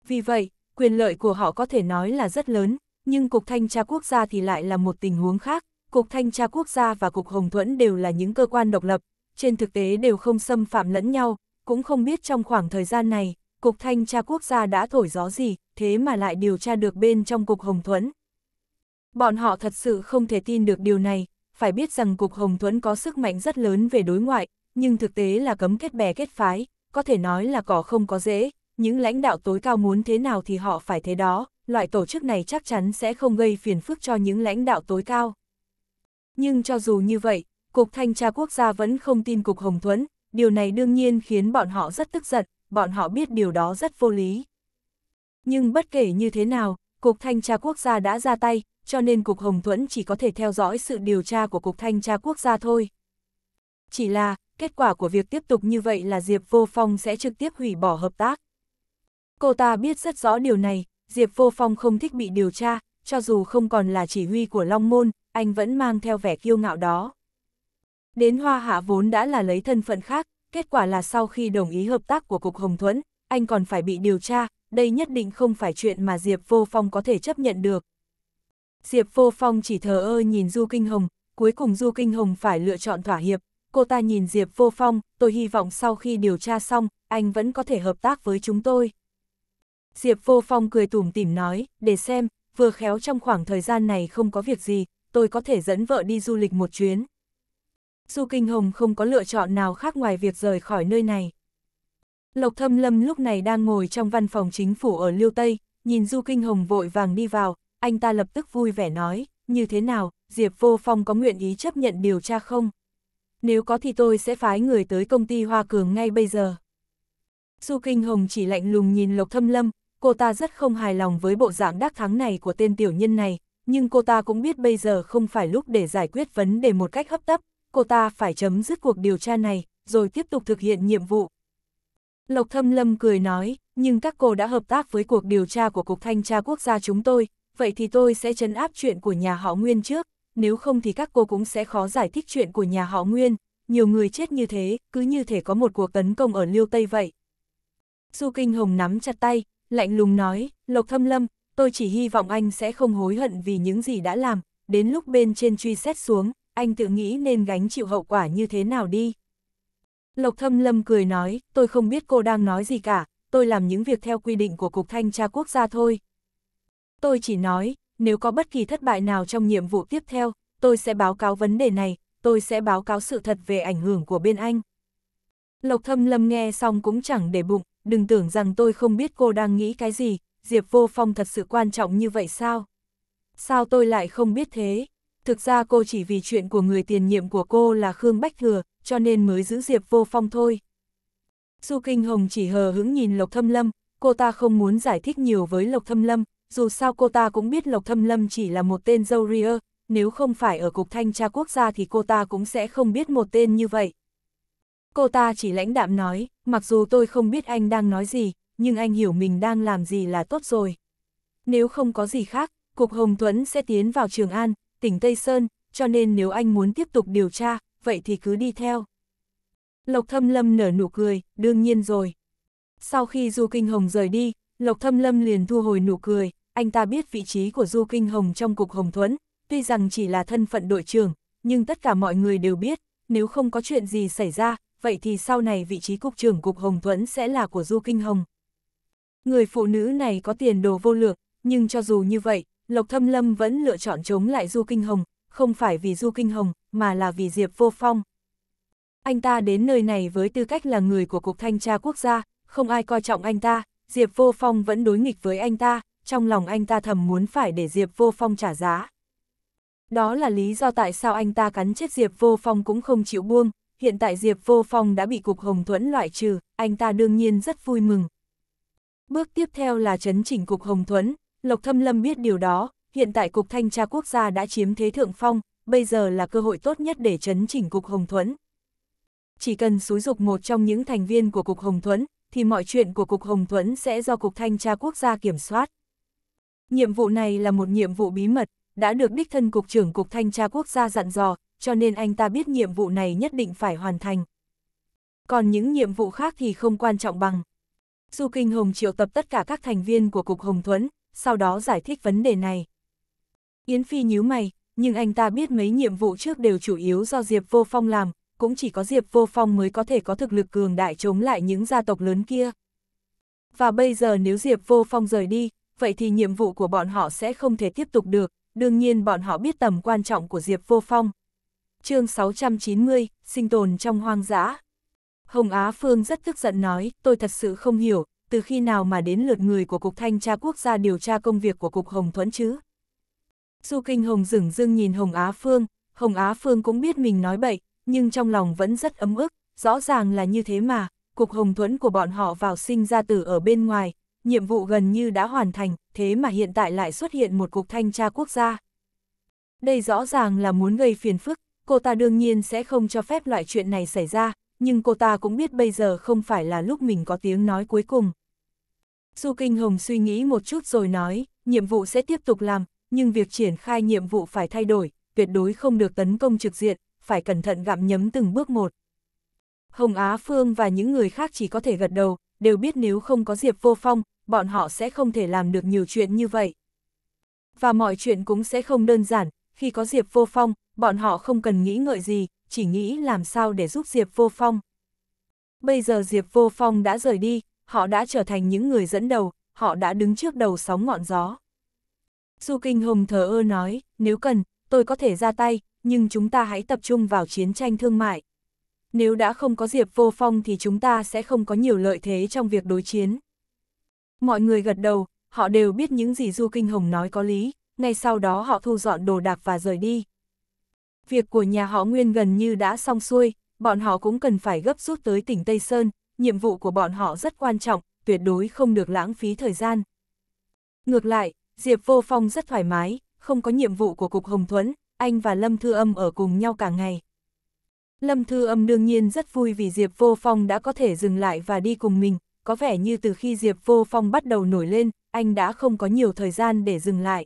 Vì vậy, quyền lợi của họ có thể nói là rất lớn, nhưng Cục Thanh tra Quốc gia thì lại là một tình huống khác. Cục Thanh tra Quốc gia và Cục Hồng Thuẫn đều là những cơ quan độc lập, trên thực tế đều không xâm phạm lẫn nhau, cũng không biết trong khoảng thời gian này, Cục Thanh tra Quốc gia đã thổi gió gì, thế mà lại điều tra được bên trong Cục Hồng Thuẫn. Bọn họ thật sự không thể tin được điều này, phải biết rằng Cục Hồng Thuẫn có sức mạnh rất lớn về đối ngoại, nhưng thực tế là cấm kết bè kết phái, có thể nói là cỏ không có dễ, những lãnh đạo tối cao muốn thế nào thì họ phải thế đó, loại tổ chức này chắc chắn sẽ không gây phiền phức cho những lãnh đạo tối cao. Nhưng cho dù như vậy, Cục Thanh tra Quốc gia vẫn không tin Cục Hồng Thuẫn, điều này đương nhiên khiến bọn họ rất tức giận, bọn họ biết điều đó rất vô lý. Nhưng bất kể như thế nào, Cục Thanh tra Quốc gia đã ra tay, cho nên Cục Hồng Thuẫn chỉ có thể theo dõi sự điều tra của Cục Thanh tra Quốc gia thôi. Chỉ là, kết quả của việc tiếp tục như vậy là Diệp Vô Phong sẽ trực tiếp hủy bỏ hợp tác. Cô ta biết rất rõ điều này, Diệp Vô Phong không thích bị điều tra, cho dù không còn là chỉ huy của Long Môn, anh vẫn mang theo vẻ kiêu ngạo đó. Đến Hoa Hạ vốn đã là lấy thân phận khác, kết quả là sau khi đồng ý hợp tác của Cục Hồng Thuẫn, anh còn phải bị điều tra, đây nhất định không phải chuyện mà Diệp Vô Phong có thể chấp nhận được. Diệp Vô Phong chỉ thờ ơ nhìn Du Kinh Hồng, cuối cùng Du Kinh Hồng phải lựa chọn thỏa hiệp. Cô ta nhìn Diệp Vô Phong, tôi hy vọng sau khi điều tra xong, anh vẫn có thể hợp tác với chúng tôi. Diệp Vô Phong cười tủm tỉm nói, để xem, vừa khéo trong khoảng thời gian này không có việc gì, tôi có thể dẫn vợ đi du lịch một chuyến. Du Kinh Hồng không có lựa chọn nào khác ngoài việc rời khỏi nơi này. Lộc Thâm Lâm lúc này đang ngồi trong văn phòng chính phủ ở Liêu Tây, nhìn Du Kinh Hồng vội vàng đi vào, anh ta lập tức vui vẻ nói, như thế nào, Diệp Vô Phong có nguyện ý chấp nhận điều tra không? Nếu có thì tôi sẽ phái người tới công ty Hoa Cường ngay bây giờ. Du Kinh Hồng chỉ lạnh lùng nhìn Lộc Thâm Lâm, cô ta rất không hài lòng với bộ dạng đắc thắng này của tên tiểu nhân này, nhưng cô ta cũng biết bây giờ không phải lúc để giải quyết vấn đề một cách hấp tấp, cô ta phải chấm dứt cuộc điều tra này, rồi tiếp tục thực hiện nhiệm vụ. Lộc Thâm Lâm cười nói, nhưng các cô đã hợp tác với cuộc điều tra của Cục Thanh tra Quốc gia chúng tôi, vậy thì tôi sẽ chấn áp chuyện của nhà họ Nguyên trước, nếu không thì các cô cũng sẽ khó giải thích chuyện của nhà họ Nguyên, nhiều người chết như thế, cứ như thể có một cuộc tấn công ở Liêu Tây vậy. Du Kinh Hồng nắm chặt tay, lạnh lùng nói, Lộc Thâm Lâm, tôi chỉ hy vọng anh sẽ không hối hận vì những gì đã làm, đến lúc bên trên truy xét xuống, anh tự nghĩ nên gánh chịu hậu quả như thế nào đi. Lộc Thâm Lâm cười nói, tôi không biết cô đang nói gì cả, tôi làm những việc theo quy định của Cục Thanh tra Quốc gia thôi. Tôi chỉ nói, nếu có bất kỳ thất bại nào trong nhiệm vụ tiếp theo, tôi sẽ báo cáo vấn đề này, tôi sẽ báo cáo sự thật về ảnh hưởng của bên anh. Lộc Thâm Lâm nghe xong cũng chẳng để bụng, đừng tưởng rằng tôi không biết cô đang nghĩ cái gì, Diệp Vô Phong thật sự quan trọng như vậy sao? Sao tôi lại không biết thế? thực ra cô chỉ vì chuyện của người tiền nhiệm của cô là Khương Bách Thừa, cho nên mới giữ Diệp Vô Phong thôi. Du Kinh Hồng chỉ hờ hững nhìn Lộc Thâm Lâm, cô ta không muốn giải thích nhiều với Lộc Thâm Lâm, dù sao cô ta cũng biết Lộc Thâm Lâm chỉ là một tên dâu ria, nếu không phải ở Cục Thanh tra Quốc gia thì cô ta cũng sẽ không biết một tên như vậy. Cô ta chỉ lãnh đạm nói, mặc dù tôi không biết anh đang nói gì, nhưng anh hiểu mình đang làm gì là tốt rồi. Nếu không có gì khác, Cục Hồng Tuấn sẽ tiến vào Trường An, tỉnh Tây Sơn, cho nên nếu anh muốn tiếp tục điều tra, vậy thì cứ đi theo. Lộc Thâm Lâm nở nụ cười, đương nhiên rồi. Sau khi Du Kinh Hồng rời đi, Lộc Thâm Lâm liền thu hồi nụ cười, anh ta biết vị trí của Du Kinh Hồng trong cục Hồng Thuấn, tuy rằng chỉ là thân phận đội trưởng, nhưng tất cả mọi người đều biết, nếu không có chuyện gì xảy ra, vậy thì sau này vị trí cục trưởng cục Hồng Thuẫn sẽ là của Du Kinh Hồng. Người phụ nữ này có tiền đồ vô lược, nhưng cho dù như vậy, Lộc Thâm Lâm vẫn lựa chọn chống lại Du Kinh Hồng, không phải vì Du Kinh Hồng, mà là vì Diệp Vô Phong. Anh ta đến nơi này với tư cách là người của Cục Thanh tra Quốc gia, không ai coi trọng anh ta, Diệp Vô Phong vẫn đối nghịch với anh ta, trong lòng anh ta thầm muốn phải để Diệp Vô Phong trả giá. Đó là lý do tại sao anh ta cắn chết Diệp Vô Phong cũng không chịu buông, hiện tại Diệp Vô Phong đã bị Cục Hồng Thuẫn loại trừ, anh ta đương nhiên rất vui mừng. Bước tiếp theo là chấn chỉnh Cục Hồng Thuẫn, Lộc Thâm Lâm biết điều đó, hiện tại Cục Thanh tra Quốc gia đã chiếm thế thượng phong, bây giờ là cơ hội tốt nhất để chấn chỉnh Cục Hồng Thuẫn. Chỉ cần xúi dục một trong những thành viên của Cục Hồng Thuẫn, thì mọi chuyện của Cục Hồng Thuẫn sẽ do Cục Thanh tra Quốc gia kiểm soát. Nhiệm vụ này là một nhiệm vụ bí mật, đã được đích thân Cục trưởng Cục Thanh tra Quốc gia dặn dò, cho nên anh ta biết nhiệm vụ này nhất định phải hoàn thành. Còn những nhiệm vụ khác thì không quan trọng bằng. Du Kinh Hồng triệu tập tất cả các thành viên của Cục Hồng Thuẫn, sau đó giải thích vấn đề này. Yến Phi nhíu mày, nhưng anh ta biết mấy nhiệm vụ trước đều chủ yếu do Diệp Vô Phong làm, cũng chỉ có Diệp Vô Phong mới có thể có thực lực cường đại chống lại những gia tộc lớn kia. Và bây giờ nếu Diệp Vô Phong rời đi, vậy thì nhiệm vụ của bọn họ sẽ không thể tiếp tục được, đương nhiên bọn họ biết tầm quan trọng của Diệp Vô Phong. chương 690, sinh tồn trong hoang dã. Hồng Á Phương rất tức giận nói, tôi thật sự không hiểu, từ khi nào mà đến lượt người của Cục Thanh tra Quốc gia điều tra công việc của Cục Hồng Thuẫn chứ? Du Kinh Hồng dừng dưng nhìn Hồng Á Phương, Hồng Á Phương cũng biết mình nói bậy, nhưng trong lòng vẫn rất ấm ức, rõ ràng là như thế mà, Cục Hồng Thuẫn của bọn họ vào sinh ra tử ở bên ngoài, nhiệm vụ gần như đã hoàn thành, thế mà hiện tại lại xuất hiện một Cục Thanh tra Quốc gia. Đây rõ ràng là muốn gây phiền phức, cô ta đương nhiên sẽ không cho phép loại chuyện này xảy ra, nhưng cô ta cũng biết bây giờ không phải là lúc mình có tiếng nói cuối cùng. Du Kinh Hồng suy nghĩ một chút rồi nói, nhiệm vụ sẽ tiếp tục làm, nhưng việc triển khai nhiệm vụ phải thay đổi, tuyệt đối không được tấn công trực diện, phải cẩn thận gặm nhấm từng bước một. Hồng Á Phương và những người khác chỉ có thể gật đầu, đều biết nếu không có Diệp Vô Phong, bọn họ sẽ không thể làm được nhiều chuyện như vậy. Và mọi chuyện cũng sẽ không đơn giản, khi có Diệp Vô Phong, bọn họ không cần nghĩ ngợi gì, chỉ nghĩ làm sao để giúp Diệp Vô Phong. Bây giờ Diệp Vô Phong đã rời đi, họ đã trở thành những người dẫn đầu, họ đã đứng trước đầu sóng ngọn gió. Du Kinh Hồng thờ ơ nói, nếu cần, tôi có thể ra tay, nhưng chúng ta hãy tập trung vào chiến tranh thương mại. Nếu đã không có Diệp Vô Phong thì chúng ta sẽ không có nhiều lợi thế trong việc đối chiến. Mọi người gật đầu, họ đều biết những gì Du Kinh Hồng nói có lý, ngay sau đó họ thu dọn đồ đạc và rời đi. Việc của nhà họ Nguyên gần như đã xong xuôi, bọn họ cũng cần phải gấp rút tới tỉnh Tây Sơn, nhiệm vụ của bọn họ rất quan trọng, tuyệt đối không được lãng phí thời gian. Ngược lại, Diệp Vô Phong rất thoải mái, không có nhiệm vụ của Cục Hồng Thuẫn, anh và Lâm Thư Âm ở cùng nhau cả ngày. Lâm Thư Âm đương nhiên rất vui vì Diệp Vô Phong đã có thể dừng lại và đi cùng mình, có vẻ như từ khi Diệp Vô Phong bắt đầu nổi lên, anh đã không có nhiều thời gian để dừng lại.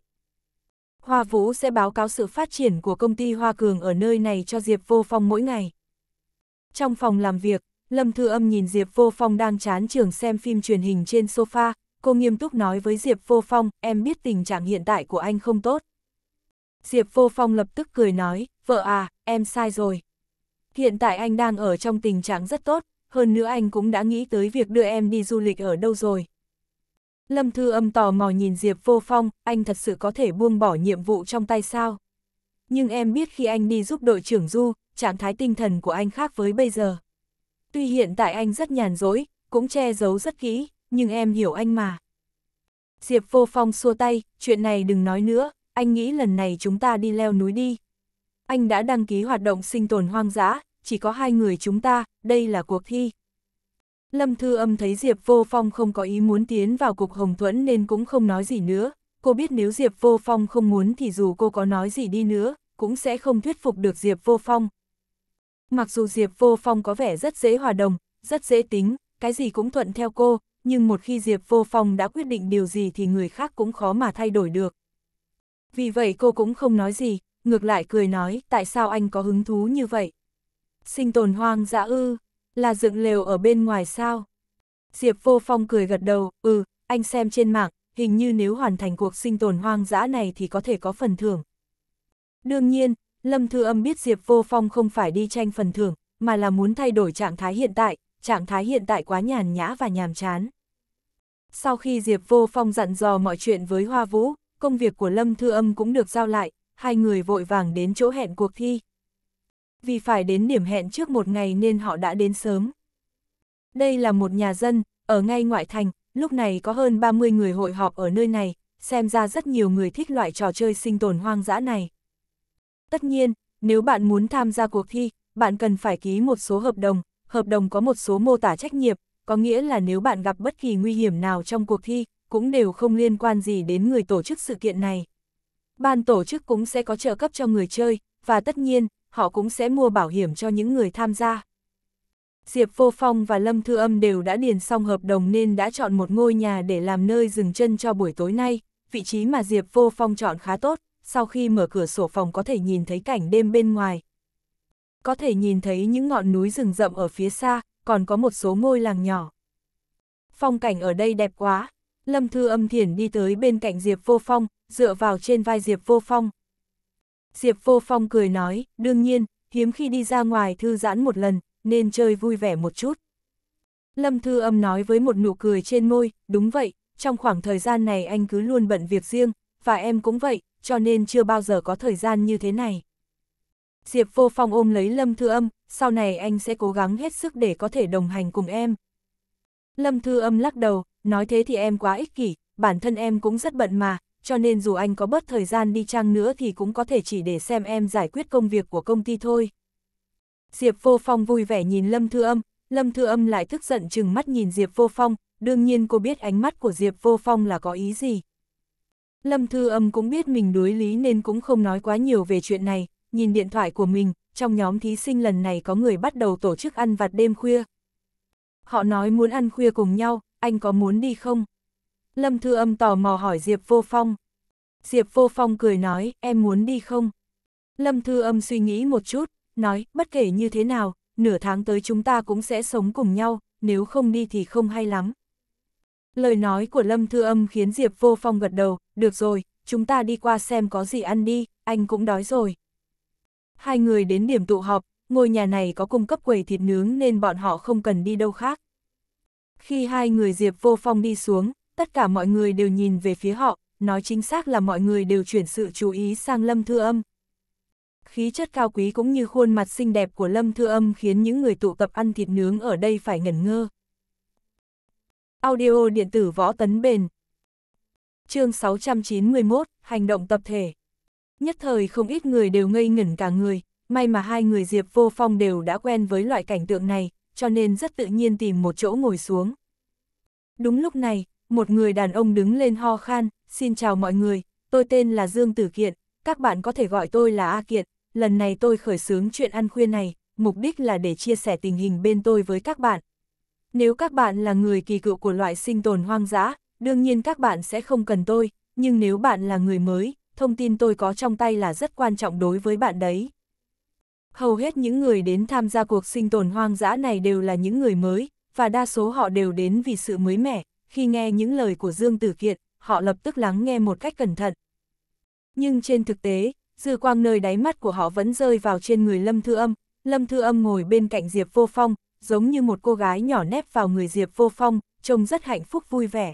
Hoa Vũ sẽ báo cáo sự phát triển của công ty Hoa Cường ở nơi này cho Diệp Vô Phong mỗi ngày. Trong phòng làm việc, Lâm Thư Âm nhìn Diệp Vô Phong đang chán trường xem phim truyền hình trên sofa, cô nghiêm túc nói với Diệp Vô Phong, em biết tình trạng hiện tại của anh không tốt. Diệp Vô Phong lập tức cười nói, vợ à, em sai rồi. Hiện tại anh đang ở trong tình trạng rất tốt, hơn nữa anh cũng đã nghĩ tới việc đưa em đi du lịch ở đâu rồi. Lâm Thư Âm tò mò nhìn Diệp Vô Phong, anh thật sự có thể buông bỏ nhiệm vụ trong tay sao? Nhưng em biết khi anh đi giúp đội trưởng Du, trạng thái tinh thần của anh khác với bây giờ. Tuy hiện tại anh rất nhàn dối, cũng che giấu rất kỹ, nhưng em hiểu anh mà. Diệp vô phong xua tay, chuyện này đừng nói nữa, anh nghĩ lần này chúng ta đi leo núi đi. Anh đã đăng ký hoạt động sinh tồn hoang dã, chỉ có hai người chúng ta, đây là cuộc thi. Lâm Thư Âm thấy Diệp Vô Phong không có ý muốn tiến vào cuộc Hồng Thuẫn nên cũng không nói gì nữa. Cô biết nếu Diệp Vô Phong không muốn thì dù cô có nói gì đi nữa, cũng sẽ không thuyết phục được Diệp Vô Phong, Mặc dù Diệp Vô Phong có vẻ rất dễ hòa đồng, rất dễ tính, cái gì cũng thuận theo cô, nhưng một khi Diệp Vô Phong đã quyết định điều gì thì người khác cũng khó mà thay đổi được. Vì vậy cô cũng không nói gì, ngược lại cười nói tại sao anh có hứng thú như vậy. Sinh tồn hoang dã ư, là dựng lều ở bên ngoài sao? Diệp Vô Phong cười gật đầu, ừ, anh xem trên mạng, hình như nếu hoàn thành cuộc sinh tồn hoang dã này thì có thể có phần thưởng. Đương nhiên, Lâm Thư Âm biết Diệp Vô Phong không phải đi tranh phần thưởng, mà là muốn thay đổi trạng thái hiện tại, trạng thái hiện tại quá nhàn nhã và nhàm chán. Sau khi Diệp Vô Phong dặn dò mọi chuyện với Hoa Vũ, công việc của Lâm Thư Âm cũng được giao lại, hai người vội vàng đến chỗ hẹn cuộc thi. Vì phải đến điểm hẹn trước một ngày nên họ đã đến sớm. Đây là một nhà dân, ở ngay ngoại thành, lúc này có hơn 30 người hội họp ở nơi này, xem ra rất nhiều người thích loại trò chơi sinh tồn hoang dã này. Tất nhiên, nếu bạn muốn tham gia cuộc thi, bạn cần phải ký một số hợp đồng, hợp đồng có một số mô tả trách nhiệm, có nghĩa là nếu bạn gặp bất kỳ nguy hiểm nào trong cuộc thi, cũng đều không liên quan gì đến người tổ chức sự kiện này. Ban tổ chức cũng sẽ có trợ cấp cho người chơi, và tất nhiên, họ cũng sẽ mua bảo hiểm cho những người tham gia. Diệp Vô Phong và Lâm Thư Âm đều đã điền xong hợp đồng nên đã chọn một ngôi nhà để làm nơi dừng chân cho buổi tối nay, vị trí mà Diệp Vô Phong chọn khá tốt, sau khi mở cửa sổ phòng có thể nhìn thấy cảnh đêm bên ngoài. Có thể nhìn thấy những ngọn núi rừng rậm ở phía xa, còn có một số ngôi làng nhỏ. Phong cảnh ở đây đẹp quá. Lâm Thư âm thiền đi tới bên cạnh Diệp Vô Phong, dựa vào trên vai Diệp Vô Phong. Diệp Vô Phong cười nói, đương nhiên, hiếm khi đi ra ngoài thư giãn một lần, nên chơi vui vẻ một chút. Lâm Thư âm nói với một nụ cười trên môi, đúng vậy, trong khoảng thời gian này anh cứ luôn bận việc riêng, và em cũng vậy, cho nên chưa bao giờ có thời gian như thế này. Diệp Vô Phong ôm lấy Lâm Thư Âm, sau này anh sẽ cố gắng hết sức để có thể đồng hành cùng em. Lâm Thư Âm lắc đầu, nói thế thì em quá ích kỷ, bản thân em cũng rất bận mà, cho nên dù anh có bớt thời gian đi chăng nữa thì cũng có thể chỉ để xem em giải quyết công việc của công ty thôi. Diệp Vô Phong vui vẻ nhìn Lâm Thư Âm, Lâm Thư Âm lại tức giận chừng mắt nhìn Diệp Vô Phong, đương nhiên cô biết ánh mắt của Diệp Vô Phong là có ý gì. Lâm Thư Âm cũng biết mình đối lý nên cũng không nói quá nhiều về chuyện này, nhìn điện thoại của mình, trong nhóm thí sinh lần này có người bắt đầu tổ chức ăn vặt đêm khuya. Họ nói muốn ăn khuya cùng nhau, anh có muốn đi không? Lâm Thư Âm tò mò hỏi Diệp Vô Phong. Diệp Vô Phong cười nói, em muốn đi không? Lâm Thư Âm suy nghĩ một chút, nói, bất kể như thế nào, nửa tháng tới chúng ta cũng sẽ sống cùng nhau, nếu không đi thì không hay lắm. Lời nói của Lâm Thư Âm khiến Diệp Vô Phong gật đầu, được rồi, chúng ta đi qua xem có gì ăn đi, anh cũng đói rồi. Hai người đến điểm tụ họp, ngôi nhà này có cung cấp quầy thịt nướng nên bọn họ không cần đi đâu khác. Khi hai người Diệp Vô Phong đi xuống, tất cả mọi người đều nhìn về phía họ, nói chính xác là mọi người đều chuyển sự chú ý sang Lâm Thư Âm. Khí chất cao quý cũng như khuôn mặt xinh đẹp của Lâm Thư Âm khiến những người tụ tập ăn thịt nướng ở đây phải ngẩn ngơ. Audio điện tử võ tấn bền. Chương 691, hành động tập thể. Nhất thời không ít người đều ngây ngẩn cả người, may mà hai người Diệp Vô Phong đều đã quen với loại cảnh tượng này, cho nên rất tự nhiên tìm một chỗ ngồi xuống. Đúng lúc này, một người đàn ông đứng lên ho khan, xin chào mọi người, tôi tên là Dương Tử Kiện, các bạn có thể gọi tôi là A Kiện, lần này tôi khởi xướng chuyện ăn khuya này, mục đích là để chia sẻ tình hình bên tôi với các bạn, nếu các bạn là người kỳ cựu của loại sinh tồn hoang dã, đương nhiên các bạn sẽ không cần tôi, nhưng nếu bạn là người mới, thông tin tôi có trong tay là rất quan trọng đối với bạn đấy. Hầu hết những người đến tham gia cuộc sinh tồn hoang dã này đều là những người mới, và đa số họ đều đến vì sự mới mẻ, khi nghe những lời của Dương Tử Kiệt, họ lập tức lắng nghe một cách cẩn thận. Nhưng trên thực tế, dư quang nơi đáy mắt của họ vẫn rơi vào trên người Lâm Thư Âm, Lâm Thư Âm ngồi bên cạnh Diệp Vô Phong, giống như một cô gái nhỏ nép vào người Diệp Vô Phong, trông rất hạnh phúc vui vẻ.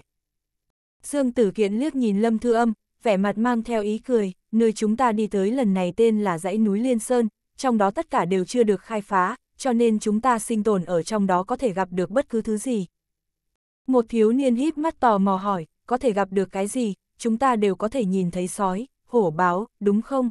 Dương Tử Kiện liếc nhìn Lâm Thư Âm, vẻ mặt mang theo ý cười, nơi chúng ta đi tới lần này tên là dãy núi Liên Sơn, trong đó tất cả đều chưa được khai phá, cho nên chúng ta sinh tồn ở trong đó có thể gặp được bất cứ thứ gì. Một thiếu niên híp mắt tò mò hỏi, có thể gặp được cái gì, chúng ta đều có thể nhìn thấy sói, hổ báo, đúng không?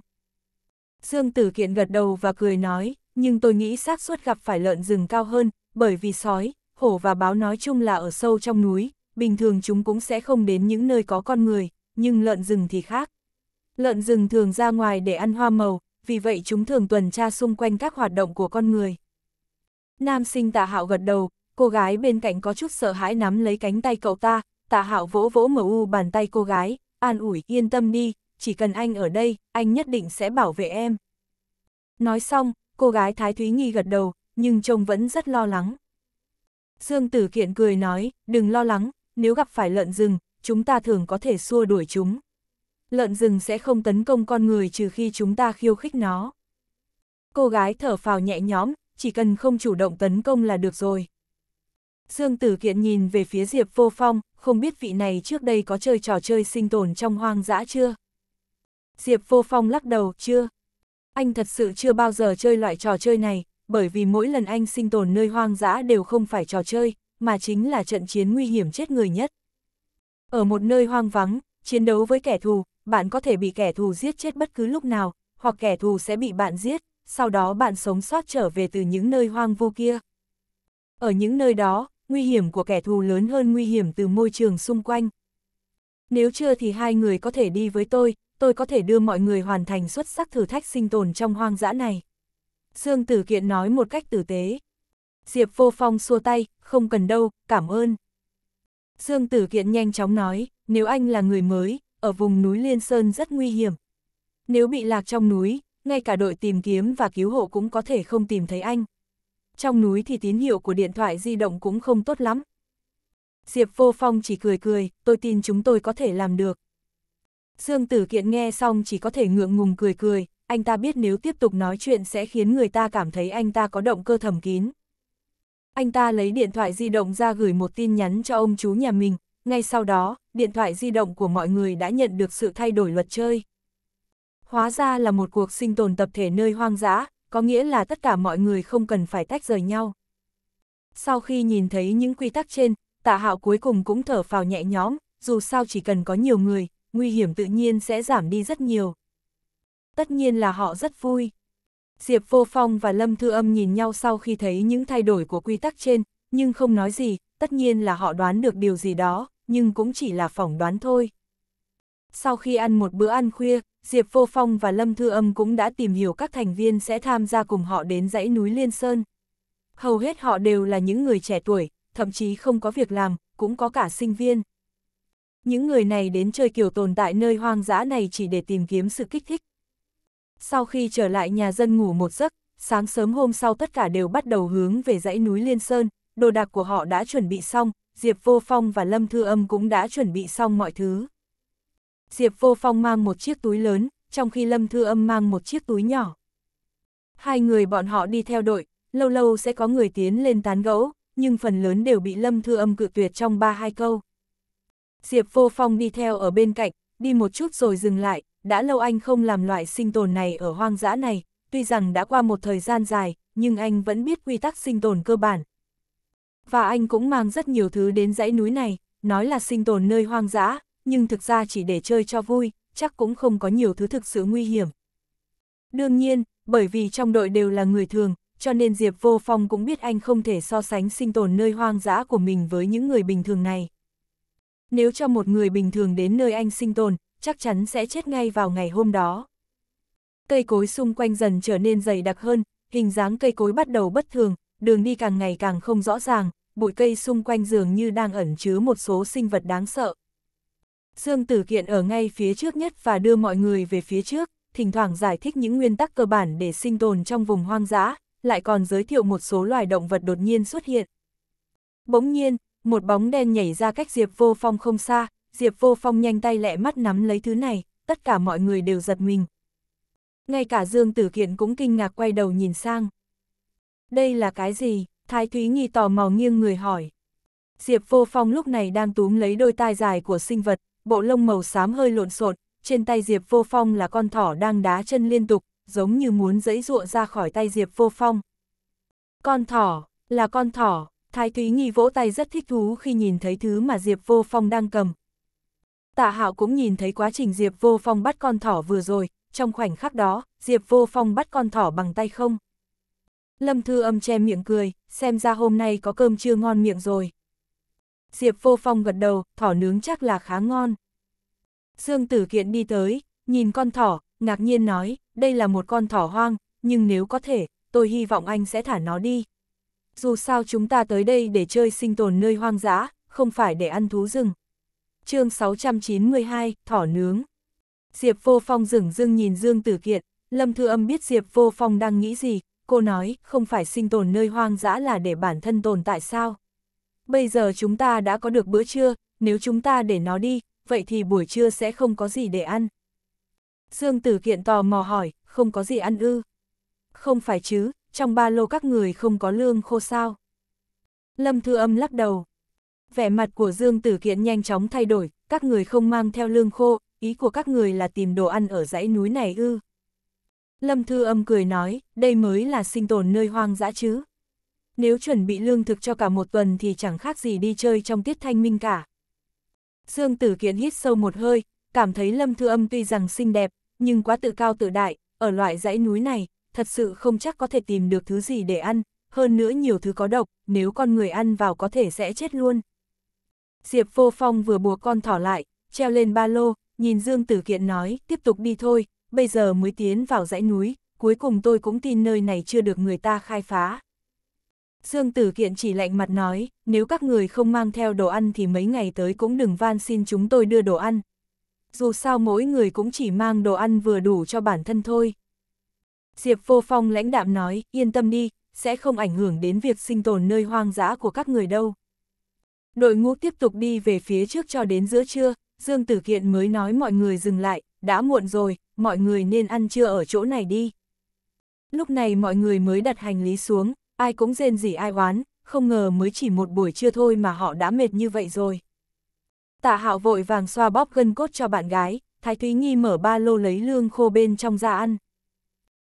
Dương Tử Kiện gật đầu và cười nói, nhưng tôi nghĩ xác suất gặp phải lợn rừng cao hơn, bởi vì sói, hổ và báo nói chung là ở sâu trong núi, bình thường chúng cũng sẽ không đến những nơi có con người, nhưng lợn rừng thì khác. Lợn rừng thường ra ngoài để ăn hoa màu, vì vậy chúng thường tuần tra xung quanh các hoạt động của con người. Nam sinh tạ hạo gật đầu, cô gái bên cạnh có chút sợ hãi nắm lấy cánh tay cậu ta, tạ hạo vỗ vỗ mở u bàn tay cô gái, an ủi yên tâm đi, chỉ cần anh ở đây, anh nhất định sẽ bảo vệ em. Nói xong, cô gái Thái Thúy Nghi gật đầu, nhưng trông vẫn rất lo lắng. Dương Tử Kiện cười nói, đừng lo lắng, nếu gặp phải lợn rừng, chúng ta thường có thể xua đuổi chúng. Lợn rừng sẽ không tấn công con người trừ khi chúng ta khiêu khích nó. Cô gái thở phào nhẹ nhõm, chỉ cần không chủ động tấn công là được rồi. Dương Tử Kiện nhìn về phía Diệp Vô Phong, không biết vị này trước đây có chơi trò chơi sinh tồn trong hoang dã chưa? Diệp Vô Phong lắc đầu, chưa, anh thật sự chưa bao giờ chơi loại trò chơi này, bởi vì mỗi lần anh sinh tồn nơi hoang dã đều không phải trò chơi, mà chính là trận chiến nguy hiểm chết người nhất. Ở một nơi hoang vắng, chiến đấu với kẻ thù, bạn có thể bị kẻ thù giết chết bất cứ lúc nào, hoặc kẻ thù sẽ bị bạn giết, sau đó bạn sống sót trở về từ những nơi hoang vu kia. Ở những nơi đó, nguy hiểm của kẻ thù lớn hơn nguy hiểm từ môi trường xung quanh. Nếu chưa thì hai người có thể đi với tôi, tôi có thể đưa mọi người hoàn thành xuất sắc thử thách sinh tồn trong hoang dã này. Dương Tử Kiện nói một cách tử tế. Diệp Vô Phong xua tay, không cần đâu, cảm ơn. Dương Tử Kiện nhanh chóng nói, nếu anh là người mới, ở vùng núi Liên Sơn rất nguy hiểm. Nếu bị lạc trong núi, ngay cả đội tìm kiếm và cứu hộ cũng có thể không tìm thấy anh. Trong núi thì tín hiệu của điện thoại di động cũng không tốt lắm. Diệp Vô Phong chỉ cười cười, tôi tin chúng tôi có thể làm được. Dương Tử Kiện nghe xong chỉ có thể ngượng ngùng cười cười, anh ta biết nếu tiếp tục nói chuyện sẽ khiến người ta cảm thấy anh ta có động cơ thầm kín. Anh ta lấy điện thoại di động ra gửi một tin nhắn cho ông chú nhà mình, ngay sau đó, điện thoại di động của mọi người đã nhận được sự thay đổi luật chơi. Hóa ra là một cuộc sinh tồn tập thể nơi hoang dã, có nghĩa là tất cả mọi người không cần phải tách rời nhau. Sau khi nhìn thấy những quy tắc trên, tạ hạo cuối cùng cũng thở phào nhẹ nhõm, dù sao chỉ cần có nhiều người, nguy hiểm tự nhiên sẽ giảm đi rất nhiều. Tất nhiên là họ rất vui. Diệp Vô Phong và Lâm Thư Âm nhìn nhau sau khi thấy những thay đổi của quy tắc trên, nhưng không nói gì, tất nhiên là họ đoán được điều gì đó, nhưng cũng chỉ là phỏng đoán thôi. Sau khi ăn một bữa ăn khuya, Diệp Vô Phong và Lâm Thư Âm cũng đã tìm hiểu các thành viên sẽ tham gia cùng họ đến dãy núi Liên Sơn. Hầu hết họ đều là những người trẻ tuổi, thậm chí không có việc làm, cũng có cả sinh viên những người này đến chơi kiểu tồn tại nơi hoang dã này chỉ để tìm kiếm sự kích thích. Sau khi trở lại nhà dân ngủ một giấc, sáng sớm hôm sau tất cả đều bắt đầu hướng về dãy núi Liên Sơn, đồ đạc của họ đã chuẩn bị xong, Diệp Vô Phong và Lâm Thư Âm cũng đã chuẩn bị xong mọi thứ. Diệp Vô Phong mang một chiếc túi lớn, trong khi Lâm Thư Âm mang một chiếc túi nhỏ. Hai người bọn họ đi theo đội, lâu lâu sẽ có người tiến lên tán gẫu, nhưng phần lớn đều bị Lâm Thư Âm cự tuyệt trong ba hai câu. Diệp Vô Phong đi theo ở bên cạnh, đi một chút rồi dừng lại, đã lâu anh không làm loại sinh tồn này ở hoang dã này, tuy rằng đã qua một thời gian dài, nhưng anh vẫn biết quy tắc sinh tồn cơ bản. Và anh cũng mang rất nhiều thứ đến dãy núi này, nói là sinh tồn nơi hoang dã, nhưng thực ra chỉ để chơi cho vui, chắc cũng không có nhiều thứ thực sự nguy hiểm. Đương nhiên, bởi vì trong đội đều là người thường, cho nên Diệp Vô Phong cũng biết anh không thể so sánh sinh tồn nơi hoang dã của mình với những người bình thường này nếu cho một người bình thường đến nơi anh sinh tồn, chắc chắn sẽ chết ngay vào ngày hôm đó. Cây cối xung quanh dần trở nên dày đặc hơn, hình dáng cây cối bắt đầu bất thường, đường đi càng ngày càng không rõ ràng, bụi cây xung quanh dường như đang ẩn chứa một số sinh vật đáng sợ. Dương Tử Kiện ở ngay phía trước nhất và đưa mọi người về phía trước, thỉnh thoảng giải thích những nguyên tắc cơ bản để sinh tồn trong vùng hoang dã, lại còn giới thiệu một số loài động vật đột nhiên xuất hiện. Bỗng nhiên, một bóng đen nhảy ra cách Diệp Vô Phong không xa, Diệp Vô Phong nhanh tay lẹ mắt nắm lấy thứ này, tất cả mọi người đều giật mình. Ngay cả Dương Tử Kiện cũng kinh ngạc quay đầu nhìn sang. Đây là cái gì? Thái Thúy Nghi tò mò nghiêng người hỏi. Diệp Vô Phong lúc này đang túm lấy đôi tai dài của sinh vật, bộ lông màu xám hơi lộn xộn, trên tay Diệp Vô Phong là con thỏ đang đá chân liên tục, giống như muốn giãy giụa ra khỏi tay Diệp Vô Phong. Con thỏ, là con thỏ, Thái Thúy Nghi vỗ tay rất thích thú khi nhìn thấy thứ mà Diệp Vô Phong đang cầm. Tạ Hạo cũng nhìn thấy quá trình Diệp Vô Phong bắt con thỏ vừa rồi, trong khoảnh khắc đó, Diệp Vô Phong bắt con thỏ bằng tay không. Lâm Thư Âm che miệng cười, xem ra hôm nay có cơm chưa ngon miệng rồi. Diệp Vô Phong gật đầu, thỏ nướng chắc là khá ngon. Dương Tử Kiện đi tới, nhìn con thỏ, ngạc nhiên nói, đây là một con thỏ hoang, nhưng nếu có thể, tôi hy vọng anh sẽ thả nó đi dù sao chúng ta tới đây để chơi sinh tồn nơi hoang dã, không phải để ăn thú rừng. chương 692, Thỏ Nướng Diệp Vô Phong rừng dưng nhìn Dương Tử Kiệt, Lâm Thư Âm biết Diệp Vô Phong đang nghĩ gì, cô nói, không phải sinh tồn nơi hoang dã là để bản thân tồn tại sao? Bây giờ chúng ta đã có được bữa trưa, nếu chúng ta để nó đi, vậy thì buổi trưa sẽ không có gì để ăn. Dương Tử Kiện tò mò hỏi, không có gì ăn ư? Không phải chứ, trong ba lô các người không có lương khô sao. Lâm Thư Âm lắc đầu. Vẻ mặt của Dương Tử Kiện nhanh chóng thay đổi, các người không mang theo lương khô, ý của các người là tìm đồ ăn ở dãy núi này ư. Lâm Thư Âm cười nói, đây mới là sinh tồn nơi hoang dã chứ. Nếu chuẩn bị lương thực cho cả một tuần thì chẳng khác gì đi chơi trong tiết thanh minh cả. Dương Tử Kiện hít sâu một hơi, cảm thấy Lâm Thư Âm tuy rằng xinh đẹp, nhưng quá tự cao tự đại, ở loại dãy núi này, thật sự không chắc có thể tìm được thứ gì để ăn, hơn nữa nhiều thứ có độc, nếu con người ăn vào có thể sẽ chết luôn. Diệp Vô Phong vừa buộc con thỏ lại, treo lên ba lô, nhìn Dương Tử Kiện nói, tiếp tục đi thôi, bây giờ mới tiến vào dãy núi, cuối cùng tôi cũng tin nơi này chưa được người ta khai phá. Dương Tử Kiện chỉ lạnh mặt nói, nếu các người không mang theo đồ ăn thì mấy ngày tới cũng đừng van xin chúng tôi đưa đồ ăn. Dù sao mỗi người cũng chỉ mang đồ ăn vừa đủ cho bản thân thôi. Diệp Vô Phong lãnh đạm nói, yên tâm đi, sẽ không ảnh hưởng đến việc sinh tồn nơi hoang dã của các người đâu. Đội ngũ tiếp tục đi về phía trước cho đến giữa trưa, Dương Tử Kiện mới nói mọi người dừng lại, đã muộn rồi, mọi người nên ăn trưa ở chỗ này đi. Lúc này mọi người mới đặt hành lý xuống, ai cũng rên rỉ ai oán, không ngờ mới chỉ một buổi trưa thôi mà họ đã mệt như vậy rồi. Tạ Hạo vội vàng xoa bóp gân cốt cho bạn gái, Thái Thúy Nghi mở ba lô lấy lương khô bên trong ra ăn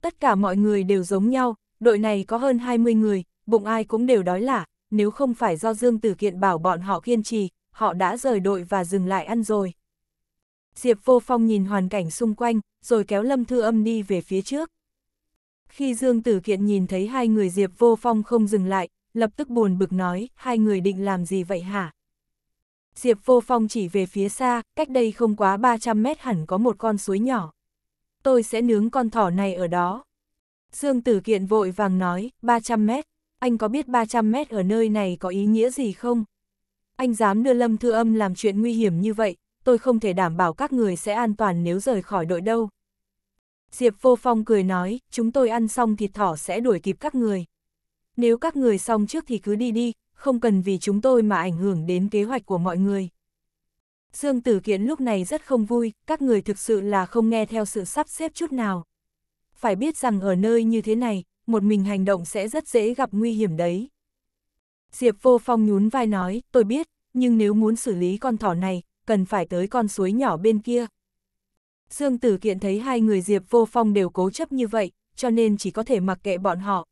tất cả mọi người đều giống nhau, đội này có hơn 20 người, bụng ai cũng đều đói lả, nếu không phải do Dương Tử Kiện bảo bọn họ kiên trì, họ đã rời đội và dừng lại ăn rồi. Diệp Vô Phong nhìn hoàn cảnh xung quanh, rồi kéo Lâm Thư Âm đi về phía trước. Khi Dương Tử Kiện nhìn thấy hai người Diệp Vô Phong không dừng lại, lập tức buồn bực nói, hai người định làm gì vậy hả? Diệp Vô Phong chỉ về phía xa, cách đây không quá 300 mét hẳn có một con suối nhỏ tôi sẽ nướng con thỏ này ở đó. Dương Tử Kiện vội vàng nói, 300 mét, anh có biết 300 mét ở nơi này có ý nghĩa gì không? Anh dám đưa Lâm Thư Âm làm chuyện nguy hiểm như vậy, tôi không thể đảm bảo các người sẽ an toàn nếu rời khỏi đội đâu. Diệp Vô Phong cười nói, chúng tôi ăn xong thịt thỏ sẽ đuổi kịp các người. Nếu các người xong trước thì cứ đi đi, không cần vì chúng tôi mà ảnh hưởng đến kế hoạch của mọi người. Dương Tử Kiến lúc này rất không vui, các người thực sự là không nghe theo sự sắp xếp chút nào. Phải biết rằng ở nơi như thế này, một mình hành động sẽ rất dễ gặp nguy hiểm đấy. Diệp Vô Phong nhún vai nói, tôi biết, nhưng nếu muốn xử lý con thỏ này, cần phải tới con suối nhỏ bên kia. Dương Tử Kiện thấy hai người Diệp Vô Phong đều cố chấp như vậy, cho nên chỉ có thể mặc kệ bọn họ.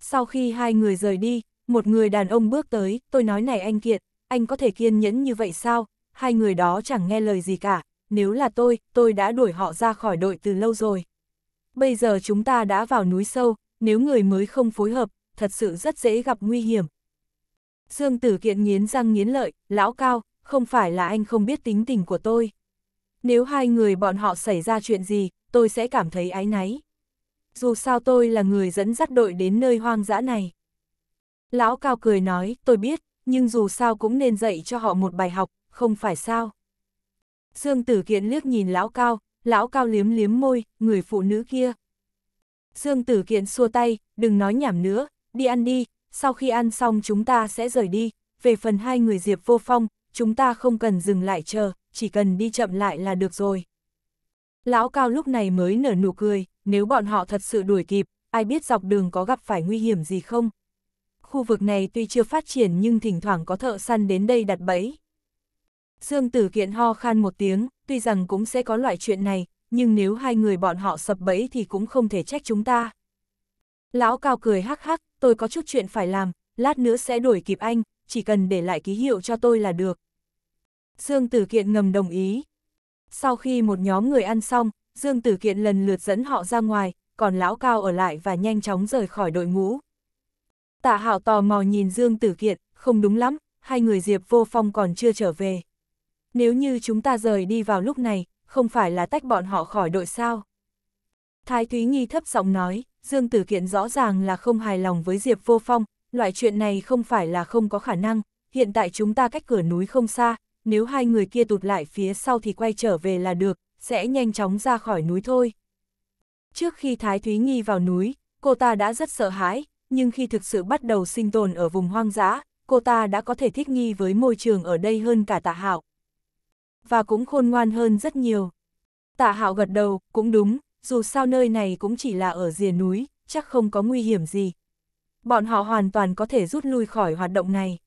Sau khi hai người rời đi, một người đàn ông bước tới, tôi nói này anh Kiện, anh có thể kiên nhẫn như vậy sao, hai người đó chẳng nghe lời gì cả, nếu là tôi, tôi đã đuổi họ ra khỏi đội từ lâu rồi. Bây giờ chúng ta đã vào núi sâu, nếu người mới không phối hợp, thật sự rất dễ gặp nguy hiểm. Dương Tử Kiện nghiến răng nghiến lợi, lão cao, không phải là anh không biết tính tình của tôi. Nếu hai người bọn họ xảy ra chuyện gì, tôi sẽ cảm thấy áy náy. Dù sao tôi là người dẫn dắt đội đến nơi hoang dã này. Lão cao cười nói, tôi biết, nhưng dù sao cũng nên dạy cho họ một bài học, không phải sao? Dương Tử Kiện liếc nhìn lão cao, lão cao liếm liếm môi, người phụ nữ kia. Dương Tử Kiện xua tay, đừng nói nhảm nữa, đi ăn đi, sau khi ăn xong chúng ta sẽ rời đi, về phần hai người Diệp Vô Phong, chúng ta không cần dừng lại chờ, chỉ cần đi chậm lại là được rồi. Lão Cao lúc này mới nở nụ cười, nếu bọn họ thật sự đuổi kịp, ai biết dọc đường có gặp phải nguy hiểm gì không? Khu vực này tuy chưa phát triển nhưng thỉnh thoảng có thợ săn đến đây đặt bẫy. Dương Tử Kiện ho khan một tiếng, tuy rằng cũng sẽ có loại chuyện này, nhưng nếu hai người bọn họ sập bẫy thì cũng không thể trách chúng ta. Lão Cao cười hắc hắc, tôi có chút chuyện phải làm, lát nữa sẽ đuổi kịp anh, chỉ cần để lại ký hiệu cho tôi là được. Dương Tử Kiện ngầm đồng ý. Sau khi một nhóm người ăn xong, Dương Tử Kiện lần lượt dẫn họ ra ngoài, còn Lão Cao ở lại và nhanh chóng rời khỏi đội ngũ. Tạ Hạo tò mò nhìn Dương Tử Kiện, không đúng lắm, hai người Diệp Vô Phong còn chưa trở về. Nếu như chúng ta rời đi vào lúc này, không phải là tách bọn họ khỏi đội sao? Thái Thúy Nghi thấp giọng nói, Dương Tử Kiện rõ ràng là không hài lòng với Diệp Vô Phong, loại chuyện này không phải là không có khả năng, hiện tại chúng ta cách cửa núi không xa, nếu hai người kia tụt lại phía sau thì quay trở về là được, sẽ nhanh chóng ra khỏi núi thôi. Trước khi Thái Thúy Nghi vào núi, cô ta đã rất sợ hãi, nhưng khi thực sự bắt đầu sinh tồn ở vùng hoang dã, cô ta đã có thể thích nghi với môi trường ở đây hơn cả tạ hạo, và cũng khôn ngoan hơn rất nhiều. Tạ hạo gật đầu, cũng đúng, dù sao nơi này cũng chỉ là ở rìa núi, chắc không có nguy hiểm gì. Bọn họ hoàn toàn có thể rút lui khỏi hoạt động này.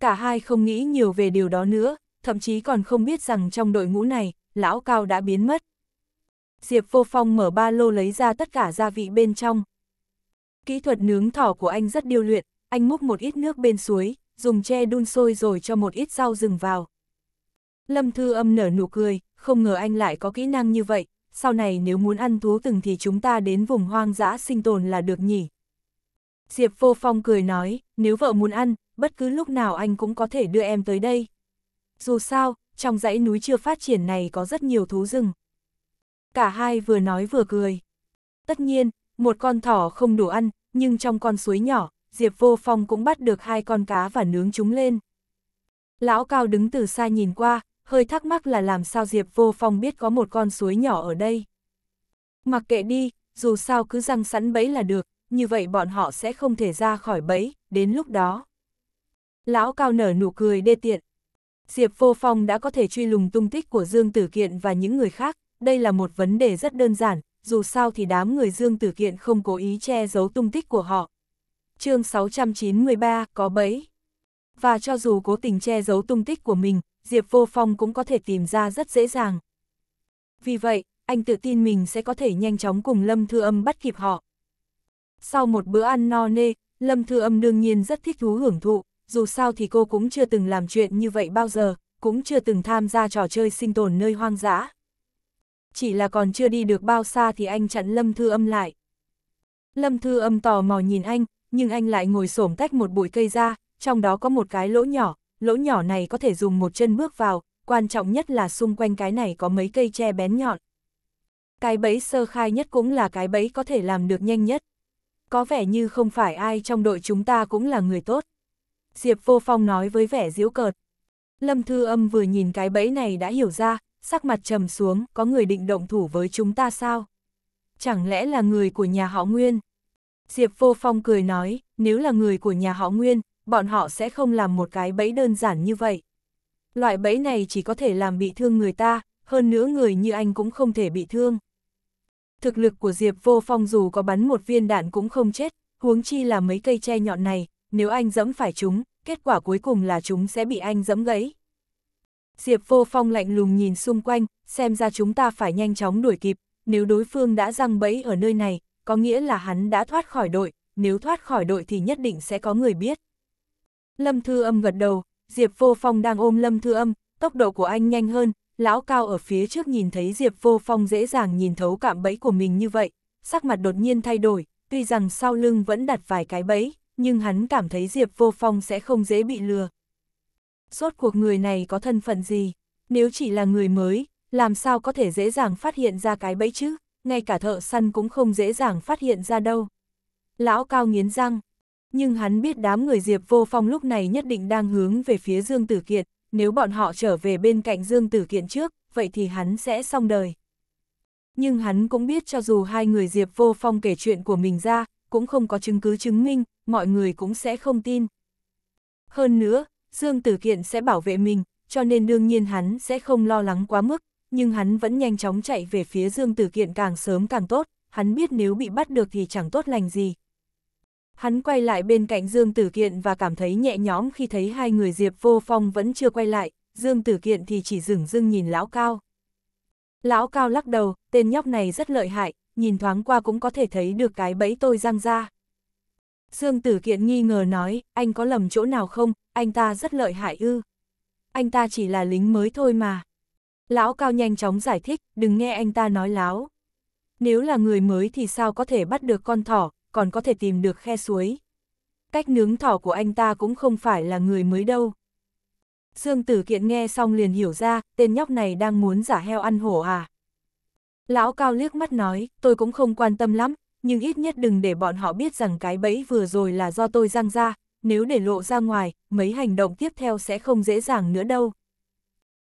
Cả hai không nghĩ nhiều về điều đó nữa, thậm chí còn không biết rằng trong đội ngũ này, lão cao đã biến mất. Diệp vô phong mở ba lô lấy ra tất cả gia vị bên trong. Kỹ thuật nướng thỏ của anh rất điêu luyện, anh múc một ít nước bên suối, dùng tre đun sôi rồi cho một ít rau rừng vào. Lâm Thư Âm nở nụ cười, không ngờ anh lại có kỹ năng như vậy, sau này nếu muốn ăn thú từng thì chúng ta đến vùng hoang dã sinh tồn là được nhỉ. Diệp Vô Phong cười nói, nếu vợ muốn ăn, bất cứ lúc nào anh cũng có thể đưa em tới đây. Dù sao, trong dãy núi chưa phát triển này có rất nhiều thú rừng. Cả hai vừa nói vừa cười. Tất nhiên, một con thỏ không đủ ăn, nhưng trong con suối nhỏ, Diệp Vô Phong cũng bắt được hai con cá và nướng chúng lên. Lão Cao đứng từ xa nhìn qua, hơi thắc mắc là làm sao Diệp Vô Phong biết có một con suối nhỏ ở đây. Mặc kệ đi, dù sao cứ răng sẵn bẫy là được, như vậy bọn họ sẽ không thể ra khỏi bẫy, đến lúc đó. Lão Cao nở nụ cười đê tiện. Diệp Vô Phong đã có thể truy lùng tung tích của Dương Tử Kiện và những người khác, đây là một vấn đề rất đơn giản, dù sao thì đám người Dương Tử Kiện không cố ý che giấu tung tích của họ. chương 693 có bẫy. Và cho dù cố tình che giấu tung tích của mình, Diệp Vô Phong cũng có thể tìm ra rất dễ dàng. Vì vậy, anh tự tin mình sẽ có thể nhanh chóng cùng Lâm Thư Âm bắt kịp họ. Sau một bữa ăn no nê, Lâm Thư Âm đương nhiên rất thích thú hưởng thụ, dù sao thì cô cũng chưa từng làm chuyện như vậy bao giờ, cũng chưa từng tham gia trò chơi sinh tồn nơi hoang dã. Chỉ là còn chưa đi được bao xa thì anh chặn Lâm Thư Âm lại. Lâm Thư Âm tò mò nhìn anh, nhưng anh lại ngồi xổm tách một bụi cây ra, trong đó có một cái lỗ nhỏ, lỗ nhỏ này có thể dùng một chân bước vào, quan trọng nhất là xung quanh cái này có mấy cây tre bén nhọn. Cái bẫy sơ khai nhất cũng là cái bẫy có thể làm được nhanh nhất. Có vẻ như không phải ai trong đội chúng ta cũng là người tốt. Diệp Vô Phong nói với vẻ diễu cợt. Lâm Thư Âm vừa nhìn cái bẫy này đã hiểu ra, sắc mặt trầm xuống, có người định động thủ với chúng ta sao? Chẳng lẽ là người của nhà họ Nguyên? Diệp Vô Phong cười nói, nếu là người của nhà họ Nguyên, bọn họ sẽ không làm một cái bẫy đơn giản như vậy. Loại bẫy này chỉ có thể làm bị thương người ta, hơn nữa người như anh cũng không thể bị thương. Thực lực của Diệp Vô Phong dù có bắn một viên đạn cũng không chết, huống chi là mấy cây tre nhọn này, nếu anh dẫm phải chúng, kết quả cuối cùng là chúng sẽ bị anh dẫm gãy. Diệp Vô Phong lạnh lùng nhìn xung quanh, xem ra chúng ta phải nhanh chóng đuổi kịp, nếu đối phương đã răng bẫy ở nơi này, có nghĩa là hắn đã thoát khỏi đội, nếu thoát khỏi đội thì nhất định sẽ có người biết. Lâm Thư Âm gật đầu, Diệp Vô Phong đang ôm Lâm Thư Âm, tốc độ của anh nhanh hơn, lão cao ở phía trước nhìn thấy Diệp Vô Phong dễ dàng nhìn thấu cạm bẫy của mình như vậy, sắc mặt đột nhiên thay đổi, tuy rằng sau lưng vẫn đặt vài cái bẫy, nhưng hắn cảm thấy Diệp Vô Phong sẽ không dễ bị lừa. Rốt cuộc người này có thân phận gì? Nếu chỉ là người mới, làm sao có thể dễ dàng phát hiện ra cái bẫy chứ? Ngay cả thợ săn cũng không dễ dàng phát hiện ra đâu. Lão cao nghiến răng, nhưng hắn biết đám người Diệp Vô Phong lúc này nhất định đang hướng về phía Dương Tử Kiệt, nếu bọn họ trở về bên cạnh Dương Tử Kiệt trước, vậy thì hắn sẽ xong đời. Nhưng hắn cũng biết cho dù hai người Diệp Vô Phong kể chuyện của mình ra, cũng không có chứng cứ chứng minh, mọi người cũng sẽ không tin. Hơn nữa, Dương Tử Kiện sẽ bảo vệ mình, cho nên đương nhiên hắn sẽ không lo lắng quá mức, nhưng hắn vẫn nhanh chóng chạy về phía Dương Tử Kiện càng sớm càng tốt, hắn biết nếu bị bắt được thì chẳng tốt lành gì, Hắn quay lại bên cạnh Dương Tử Kiện và cảm thấy nhẹ nhõm khi thấy hai người Diệp Vô Phong vẫn chưa quay lại, Dương Tử Kiện thì chỉ dừng dưng nhìn Lão Cao. Lão Cao lắc đầu, tên nhóc này rất lợi hại, nhìn thoáng qua cũng có thể thấy được cái bẫy tôi răng ra. Dương Tử Kiện nghi ngờ nói, anh có lầm chỗ nào không, anh ta rất lợi hại ư. Anh ta chỉ là lính mới thôi mà. Lão Cao nhanh chóng giải thích, đừng nghe anh ta nói láo. Nếu là người mới thì sao có thể bắt được con thỏ, còn có thể tìm được khe suối. Cách nướng thỏ của anh ta cũng không phải là người mới đâu. Dương Tử Kiện nghe xong liền hiểu ra, tên nhóc này đang muốn giả heo ăn hổ à. Lão Cao liếc mắt nói, tôi cũng không quan tâm lắm, nhưng ít nhất đừng để bọn họ biết rằng cái bẫy vừa rồi là do tôi răng ra, nếu để lộ ra ngoài, mấy hành động tiếp theo sẽ không dễ dàng nữa đâu.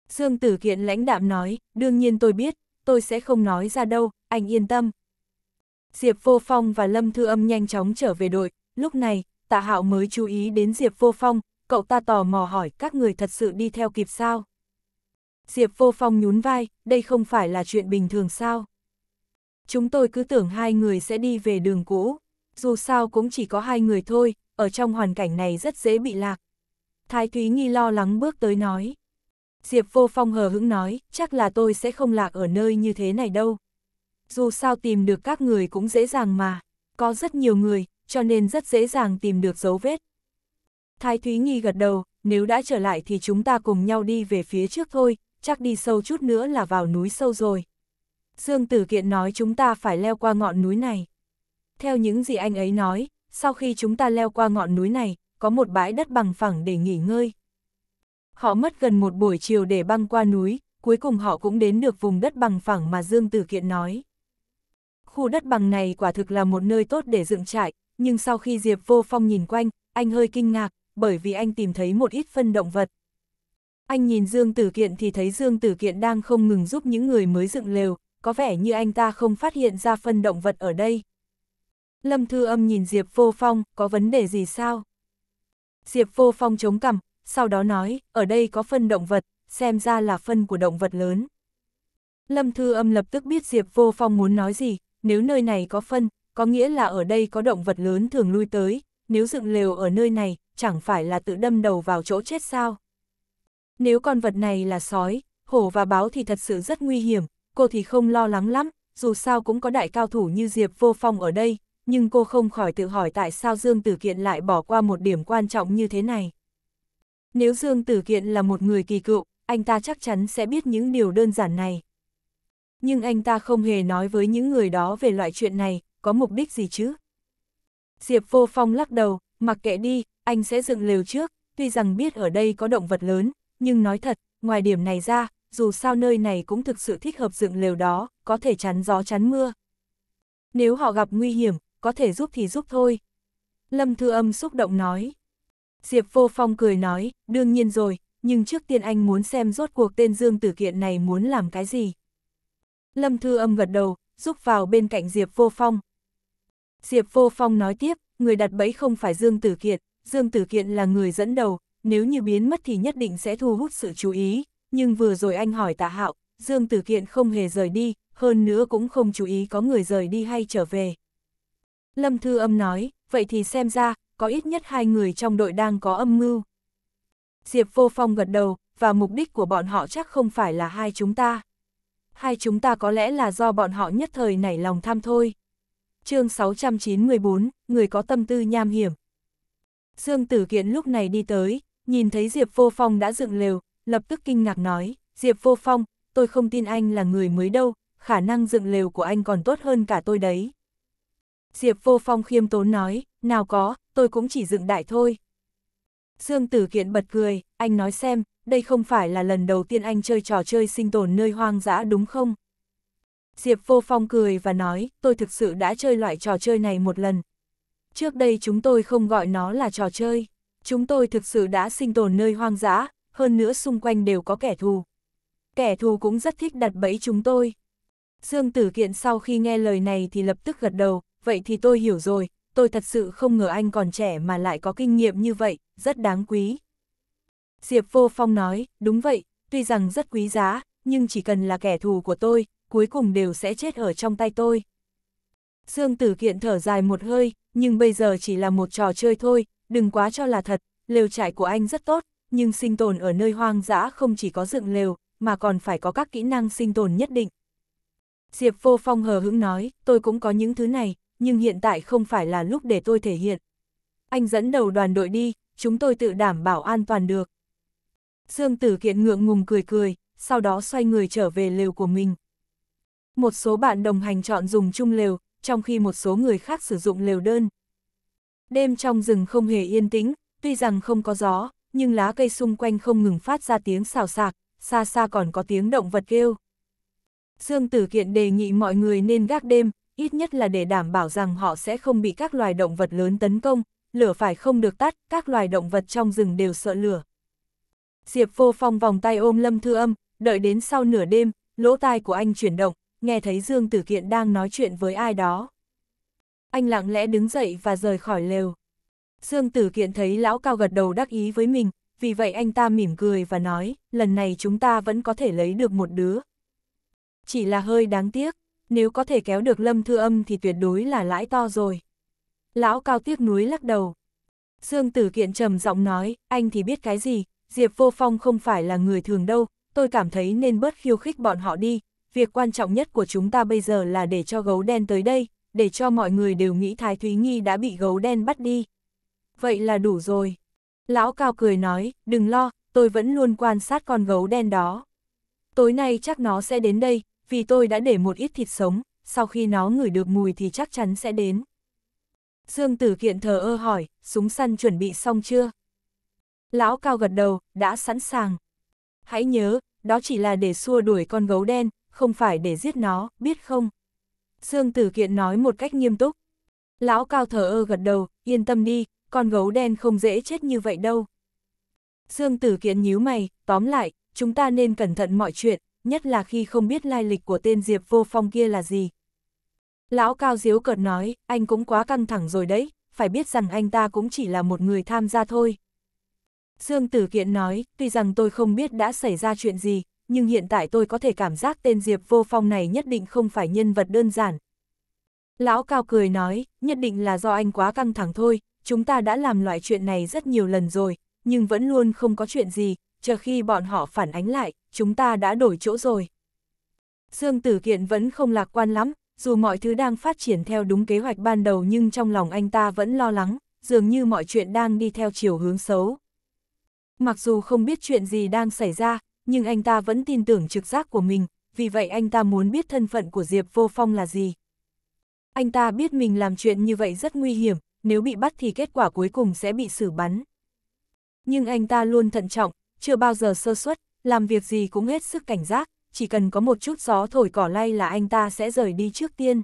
Dương Tử Kiện lãnh đạm nói, đương nhiên tôi biết, tôi sẽ không nói ra đâu, anh yên tâm. Diệp Vô Phong và Lâm Thư Âm nhanh chóng trở về đội, lúc này, Tạ Hạo mới chú ý đến Diệp Vô Phong, cậu ta tò mò hỏi các người thật sự đi theo kịp sao? Diệp Vô Phong nhún vai, đây không phải là chuyện bình thường sao? Chúng tôi cứ tưởng hai người sẽ đi về đường cũ, dù sao cũng chỉ có hai người thôi, ở trong hoàn cảnh này rất dễ bị lạc. Thái Thúy Nghi lo lắng bước tới nói. Diệp Vô Phong hờ hững nói, chắc là tôi sẽ không lạc ở nơi như thế này đâu dù sao tìm được các người cũng dễ dàng mà, có rất nhiều người, cho nên rất dễ dàng tìm được dấu vết. Thái Thúy Nghi gật đầu, nếu đã trở lại thì chúng ta cùng nhau đi về phía trước thôi, chắc đi sâu chút nữa là vào núi sâu rồi. Dương Tử Kiện nói chúng ta phải leo qua ngọn núi này. Theo những gì anh ấy nói, sau khi chúng ta leo qua ngọn núi này, có một bãi đất bằng phẳng để nghỉ ngơi. Họ mất gần một buổi chiều để băng qua núi, cuối cùng họ cũng đến được vùng đất bằng phẳng mà Dương Tử Kiện nói khu đất bằng này quả thực là một nơi tốt để dựng trại, nhưng sau khi Diệp Vô Phong nhìn quanh, anh hơi kinh ngạc, bởi vì anh tìm thấy một ít phân động vật. Anh nhìn Dương Tử Kiện thì thấy Dương Tử Kiện đang không ngừng giúp những người mới dựng lều, có vẻ như anh ta không phát hiện ra phân động vật ở đây. Lâm Thư Âm nhìn Diệp Vô Phong, có vấn đề gì sao? Diệp Vô Phong chống cằm, sau đó nói, ở đây có phân động vật, xem ra là phân của động vật lớn. Lâm Thư Âm lập tức biết Diệp Vô Phong muốn nói gì, nếu nơi này có phân, có nghĩa là ở đây có động vật lớn thường lui tới, nếu dựng lều ở nơi này, chẳng phải là tự đâm đầu vào chỗ chết sao. Nếu con vật này là sói, hổ và báo thì thật sự rất nguy hiểm, cô thì không lo lắng lắm, dù sao cũng có đại cao thủ như Diệp Vô Phong ở đây, nhưng cô không khỏi tự hỏi tại sao Dương Tử Kiện lại bỏ qua một điểm quan trọng như thế này. Nếu Dương Tử Kiện là một người kỳ cựu, anh ta chắc chắn sẽ biết những điều đơn giản này nhưng anh ta không hề nói với những người đó về loại chuyện này, có mục đích gì chứ? Diệp Vô Phong lắc đầu, mặc kệ đi, anh sẽ dựng lều trước, tuy rằng biết ở đây có động vật lớn, nhưng nói thật, ngoài điểm này ra, dù sao nơi này cũng thực sự thích hợp dựng lều đó, có thể chắn gió chắn mưa. Nếu họ gặp nguy hiểm, có thể giúp thì giúp thôi. Lâm Thư Âm xúc động nói. Diệp Vô Phong cười nói, đương nhiên rồi, nhưng trước tiên anh muốn xem rốt cuộc tên Dương Tử Kiện này muốn làm cái gì. Lâm Thư Âm gật đầu, rúc vào bên cạnh Diệp Vô Phong. Diệp Vô Phong nói tiếp, người đặt bẫy không phải Dương Tử Kiệt, Dương Tử Kiệt là người dẫn đầu, nếu như biến mất thì nhất định sẽ thu hút sự chú ý, nhưng vừa rồi anh hỏi Tạ Hạo, Dương Tử Kiện không hề rời đi, hơn nữa cũng không chú ý có người rời đi hay trở về. Lâm Thư Âm nói, vậy thì xem ra, có ít nhất hai người trong đội đang có âm mưu. Diệp Vô Phong gật đầu, và mục đích của bọn họ chắc không phải là hai chúng ta hai chúng ta có lẽ là do bọn họ nhất thời nảy lòng tham thôi. chương 694, người có tâm tư nham hiểm. Dương Tử Kiện lúc này đi tới, nhìn thấy Diệp Vô Phong đã dựng lều, lập tức kinh ngạc nói, Diệp Vô Phong, tôi không tin anh là người mới đâu, khả năng dựng lều của anh còn tốt hơn cả tôi đấy. Diệp Vô Phong khiêm tốn nói, nào có, tôi cũng chỉ dựng đại thôi. Dương Tử Kiện bật cười, anh nói xem, đây không phải là lần đầu tiên anh chơi trò chơi sinh tồn nơi hoang dã đúng không? Diệp Vô Phong cười và nói, tôi thực sự đã chơi loại trò chơi này một lần. Trước đây chúng tôi không gọi nó là trò chơi, chúng tôi thực sự đã sinh tồn nơi hoang dã, hơn nữa xung quanh đều có kẻ thù. Kẻ thù cũng rất thích đặt bẫy chúng tôi. Dương Tử Kiện sau khi nghe lời này thì lập tức gật đầu, vậy thì tôi hiểu rồi, tôi thật sự không ngờ anh còn trẻ mà lại có kinh nghiệm như vậy, rất đáng quý. Diệp Vô Phong nói, đúng vậy, tuy rằng rất quý giá, nhưng chỉ cần là kẻ thù của tôi, cuối cùng đều sẽ chết ở trong tay tôi. Dương Tử Kiện thở dài một hơi, nhưng bây giờ chỉ là một trò chơi thôi, đừng quá cho là thật, lều trại của anh rất tốt, nhưng sinh tồn ở nơi hoang dã không chỉ có dựng lều, mà còn phải có các kỹ năng sinh tồn nhất định. Diệp Vô Phong hờ hững nói, tôi cũng có những thứ này, nhưng hiện tại không phải là lúc để tôi thể hiện. Anh dẫn đầu đoàn đội đi, chúng tôi tự đảm bảo an toàn được. Dương Tử Kiện ngượng ngùng cười cười, sau đó xoay người trở về lều của mình. Một số bạn đồng hành chọn dùng chung lều, trong khi một số người khác sử dụng lều đơn. Đêm trong rừng không hề yên tĩnh, tuy rằng không có gió, nhưng lá cây xung quanh không ngừng phát ra tiếng xào xạc, xa xa còn có tiếng động vật kêu. Dương Tử Kiện đề nghị mọi người nên gác đêm, ít nhất là để đảm bảo rằng họ sẽ không bị các loài động vật lớn tấn công, lửa phải không được tắt, các loài động vật trong rừng đều sợ lửa. Diệp Vô Phong vòng tay ôm Lâm Thư Âm, đợi đến sau nửa đêm, lỗ tai của anh chuyển động, nghe thấy Dương Tử Kiện đang nói chuyện với ai đó. Anh lặng lẽ đứng dậy và rời khỏi lều. Dương Tử Kiện thấy lão cao gật đầu đắc ý với mình, vì vậy anh ta mỉm cười và nói, lần này chúng ta vẫn có thể lấy được một đứa. Chỉ là hơi đáng tiếc, nếu có thể kéo được Lâm Thư Âm thì tuyệt đối là lãi to rồi. Lão cao tiếc núi lắc đầu. Dương Tử Kiện trầm giọng nói, anh thì biết cái gì, Diệp Vô Phong không phải là người thường đâu, tôi cảm thấy nên bớt khiêu khích bọn họ đi. Việc quan trọng nhất của chúng ta bây giờ là để cho gấu đen tới đây, để cho mọi người đều nghĩ Thái Thúy Nghi đã bị gấu đen bắt đi. Vậy là đủ rồi. Lão Cao cười nói, đừng lo, tôi vẫn luôn quan sát con gấu đen đó. Tối nay chắc nó sẽ đến đây, vì tôi đã để một ít thịt sống, sau khi nó ngửi được mùi thì chắc chắn sẽ đến. Dương Tử Kiện thờ ơ hỏi, súng săn chuẩn bị xong chưa? Lão Cao gật đầu, đã sẵn sàng. Hãy nhớ, đó chỉ là để xua đuổi con gấu đen, không phải để giết nó, biết không? Dương Tử Kiện nói một cách nghiêm túc. Lão Cao thở ơ gật đầu, yên tâm đi, con gấu đen không dễ chết như vậy đâu. Dương Tử Kiện nhíu mày, tóm lại, chúng ta nên cẩn thận mọi chuyện, nhất là khi không biết lai lịch của tên Diệp Vô Phong kia là gì. Lão Cao Diếu cợt nói, anh cũng quá căng thẳng rồi đấy, phải biết rằng anh ta cũng chỉ là một người tham gia thôi. Dương Tử Kiện nói, tuy rằng tôi không biết đã xảy ra chuyện gì, nhưng hiện tại tôi có thể cảm giác tên Diệp Vô Phong này nhất định không phải nhân vật đơn giản. Lão Cao cười nói, nhất định là do anh quá căng thẳng thôi, chúng ta đã làm loại chuyện này rất nhiều lần rồi, nhưng vẫn luôn không có chuyện gì, chờ khi bọn họ phản ánh lại, chúng ta đã đổi chỗ rồi. Dương Tử Kiện vẫn không lạc quan lắm, dù mọi thứ đang phát triển theo đúng kế hoạch ban đầu nhưng trong lòng anh ta vẫn lo lắng, dường như mọi chuyện đang đi theo chiều hướng xấu. Mặc dù không biết chuyện gì đang xảy ra, nhưng anh ta vẫn tin tưởng trực giác của mình, vì vậy anh ta muốn biết thân phận của Diệp Vô Phong là gì. Anh ta biết mình làm chuyện như vậy rất nguy hiểm, nếu bị bắt thì kết quả cuối cùng sẽ bị xử bắn. Nhưng anh ta luôn thận trọng, chưa bao giờ sơ suất, làm việc gì cũng hết sức cảnh giác, chỉ cần có một chút gió thổi cỏ lay là anh ta sẽ rời đi trước tiên.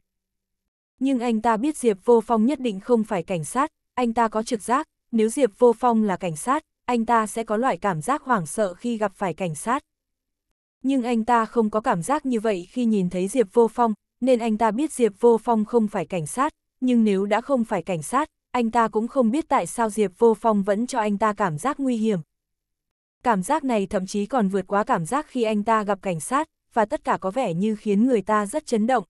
Nhưng anh ta biết Diệp Vô Phong nhất định không phải cảnh sát, anh ta có trực giác, nếu Diệp Vô Phong là cảnh sát, anh ta sẽ có loại cảm giác hoảng sợ khi gặp phải cảnh sát. Nhưng anh ta không có cảm giác như vậy khi nhìn thấy Diệp Vô Phong, nên anh ta biết Diệp Vô Phong không phải cảnh sát, nhưng nếu đã không phải cảnh sát, anh ta cũng không biết tại sao Diệp Vô Phong vẫn cho anh ta cảm giác nguy hiểm. Cảm giác này thậm chí còn vượt quá cảm giác khi anh ta gặp cảnh sát, và tất cả có vẻ như khiến người ta rất chấn động.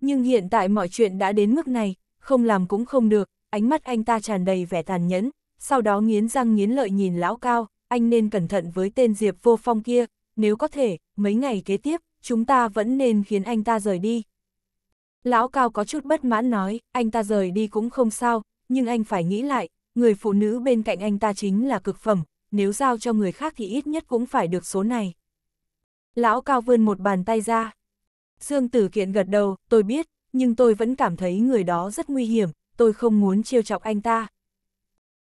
Nhưng hiện tại mọi chuyện đã đến mức này, không làm cũng không được, ánh mắt anh ta tràn đầy vẻ tàn nhẫn, sau đó nghiến răng nghiến lợi nhìn lão cao, anh nên cẩn thận với tên Diệp vô phong kia, nếu có thể, mấy ngày kế tiếp, chúng ta vẫn nên khiến anh ta rời đi. Lão cao có chút bất mãn nói, anh ta rời đi cũng không sao, nhưng anh phải nghĩ lại, người phụ nữ bên cạnh anh ta chính là cực phẩm, nếu giao cho người khác thì ít nhất cũng phải được số này. Lão cao vươn một bàn tay ra. Dương tử kiện gật đầu, tôi biết, nhưng tôi vẫn cảm thấy người đó rất nguy hiểm, tôi không muốn chiêu chọc anh ta.